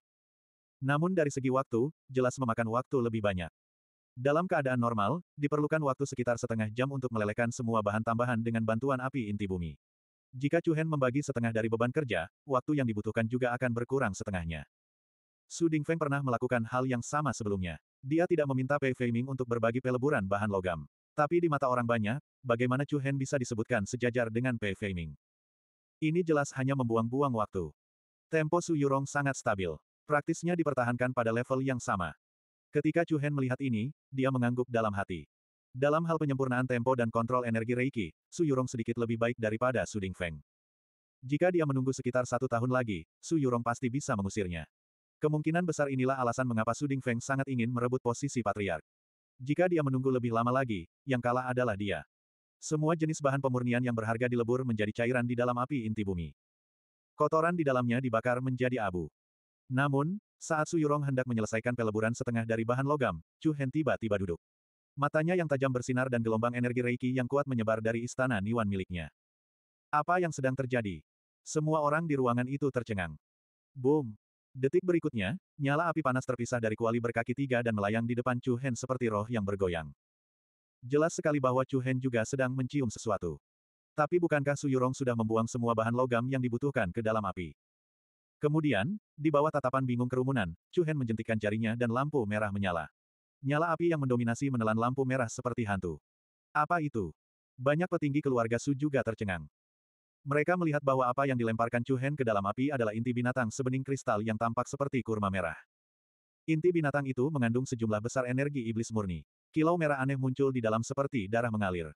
Namun dari segi waktu, jelas memakan waktu lebih banyak. Dalam keadaan normal, diperlukan waktu sekitar setengah jam untuk melelehkan semua bahan tambahan dengan bantuan api inti bumi. Jika Chu Hen membagi setengah dari beban kerja, waktu yang dibutuhkan juga akan berkurang setengahnya. Su Feng pernah melakukan hal yang sama sebelumnya. Dia tidak meminta Pei Feiming untuk berbagi peleburan bahan logam. Tapi di mata orang banyak, bagaimana Chu Hen bisa disebutkan sejajar dengan Pei Feining. Ini jelas hanya membuang-buang waktu. Tempo Su Yurong sangat stabil. Praktisnya dipertahankan pada level yang sama. Ketika Chu Hen melihat ini, dia mengangguk dalam hati. Dalam hal penyempurnaan tempo dan kontrol energi Reiki, Su Yurong sedikit lebih baik daripada Su Ding Feng. Jika dia menunggu sekitar satu tahun lagi, Su Yurong pasti bisa mengusirnya. Kemungkinan besar inilah alasan mengapa Su Ding Feng sangat ingin merebut posisi patriark. Jika dia menunggu lebih lama lagi, yang kalah adalah dia. Semua jenis bahan pemurnian yang berharga dilebur menjadi cairan di dalam api inti bumi. Kotoran di dalamnya dibakar menjadi abu. Namun, saat Su Yurong hendak menyelesaikan peleburan setengah dari bahan logam, Chu Hen tiba-tiba duduk. Matanya yang tajam bersinar dan gelombang energi reiki yang kuat menyebar dari istana Niwan miliknya. Apa yang sedang terjadi? Semua orang di ruangan itu tercengang. Boom! Detik berikutnya, nyala api panas terpisah dari kuali berkaki tiga dan melayang di depan Chu Hen seperti roh yang bergoyang. Jelas sekali bahwa Chu Hen juga sedang mencium sesuatu. Tapi bukankah Su Yurong sudah membuang semua bahan logam yang dibutuhkan ke dalam api? Kemudian, di bawah tatapan bingung kerumunan, Chu Hen menjentikan jarinya dan lampu merah menyala. Nyala api yang mendominasi menelan lampu merah seperti hantu. Apa itu? Banyak petinggi keluarga Su juga tercengang. Mereka melihat bahwa apa yang dilemparkan Chu Hen ke dalam api adalah inti binatang sebening kristal yang tampak seperti kurma merah. Inti binatang itu mengandung sejumlah besar energi iblis murni. Kilau merah aneh muncul di dalam seperti darah mengalir.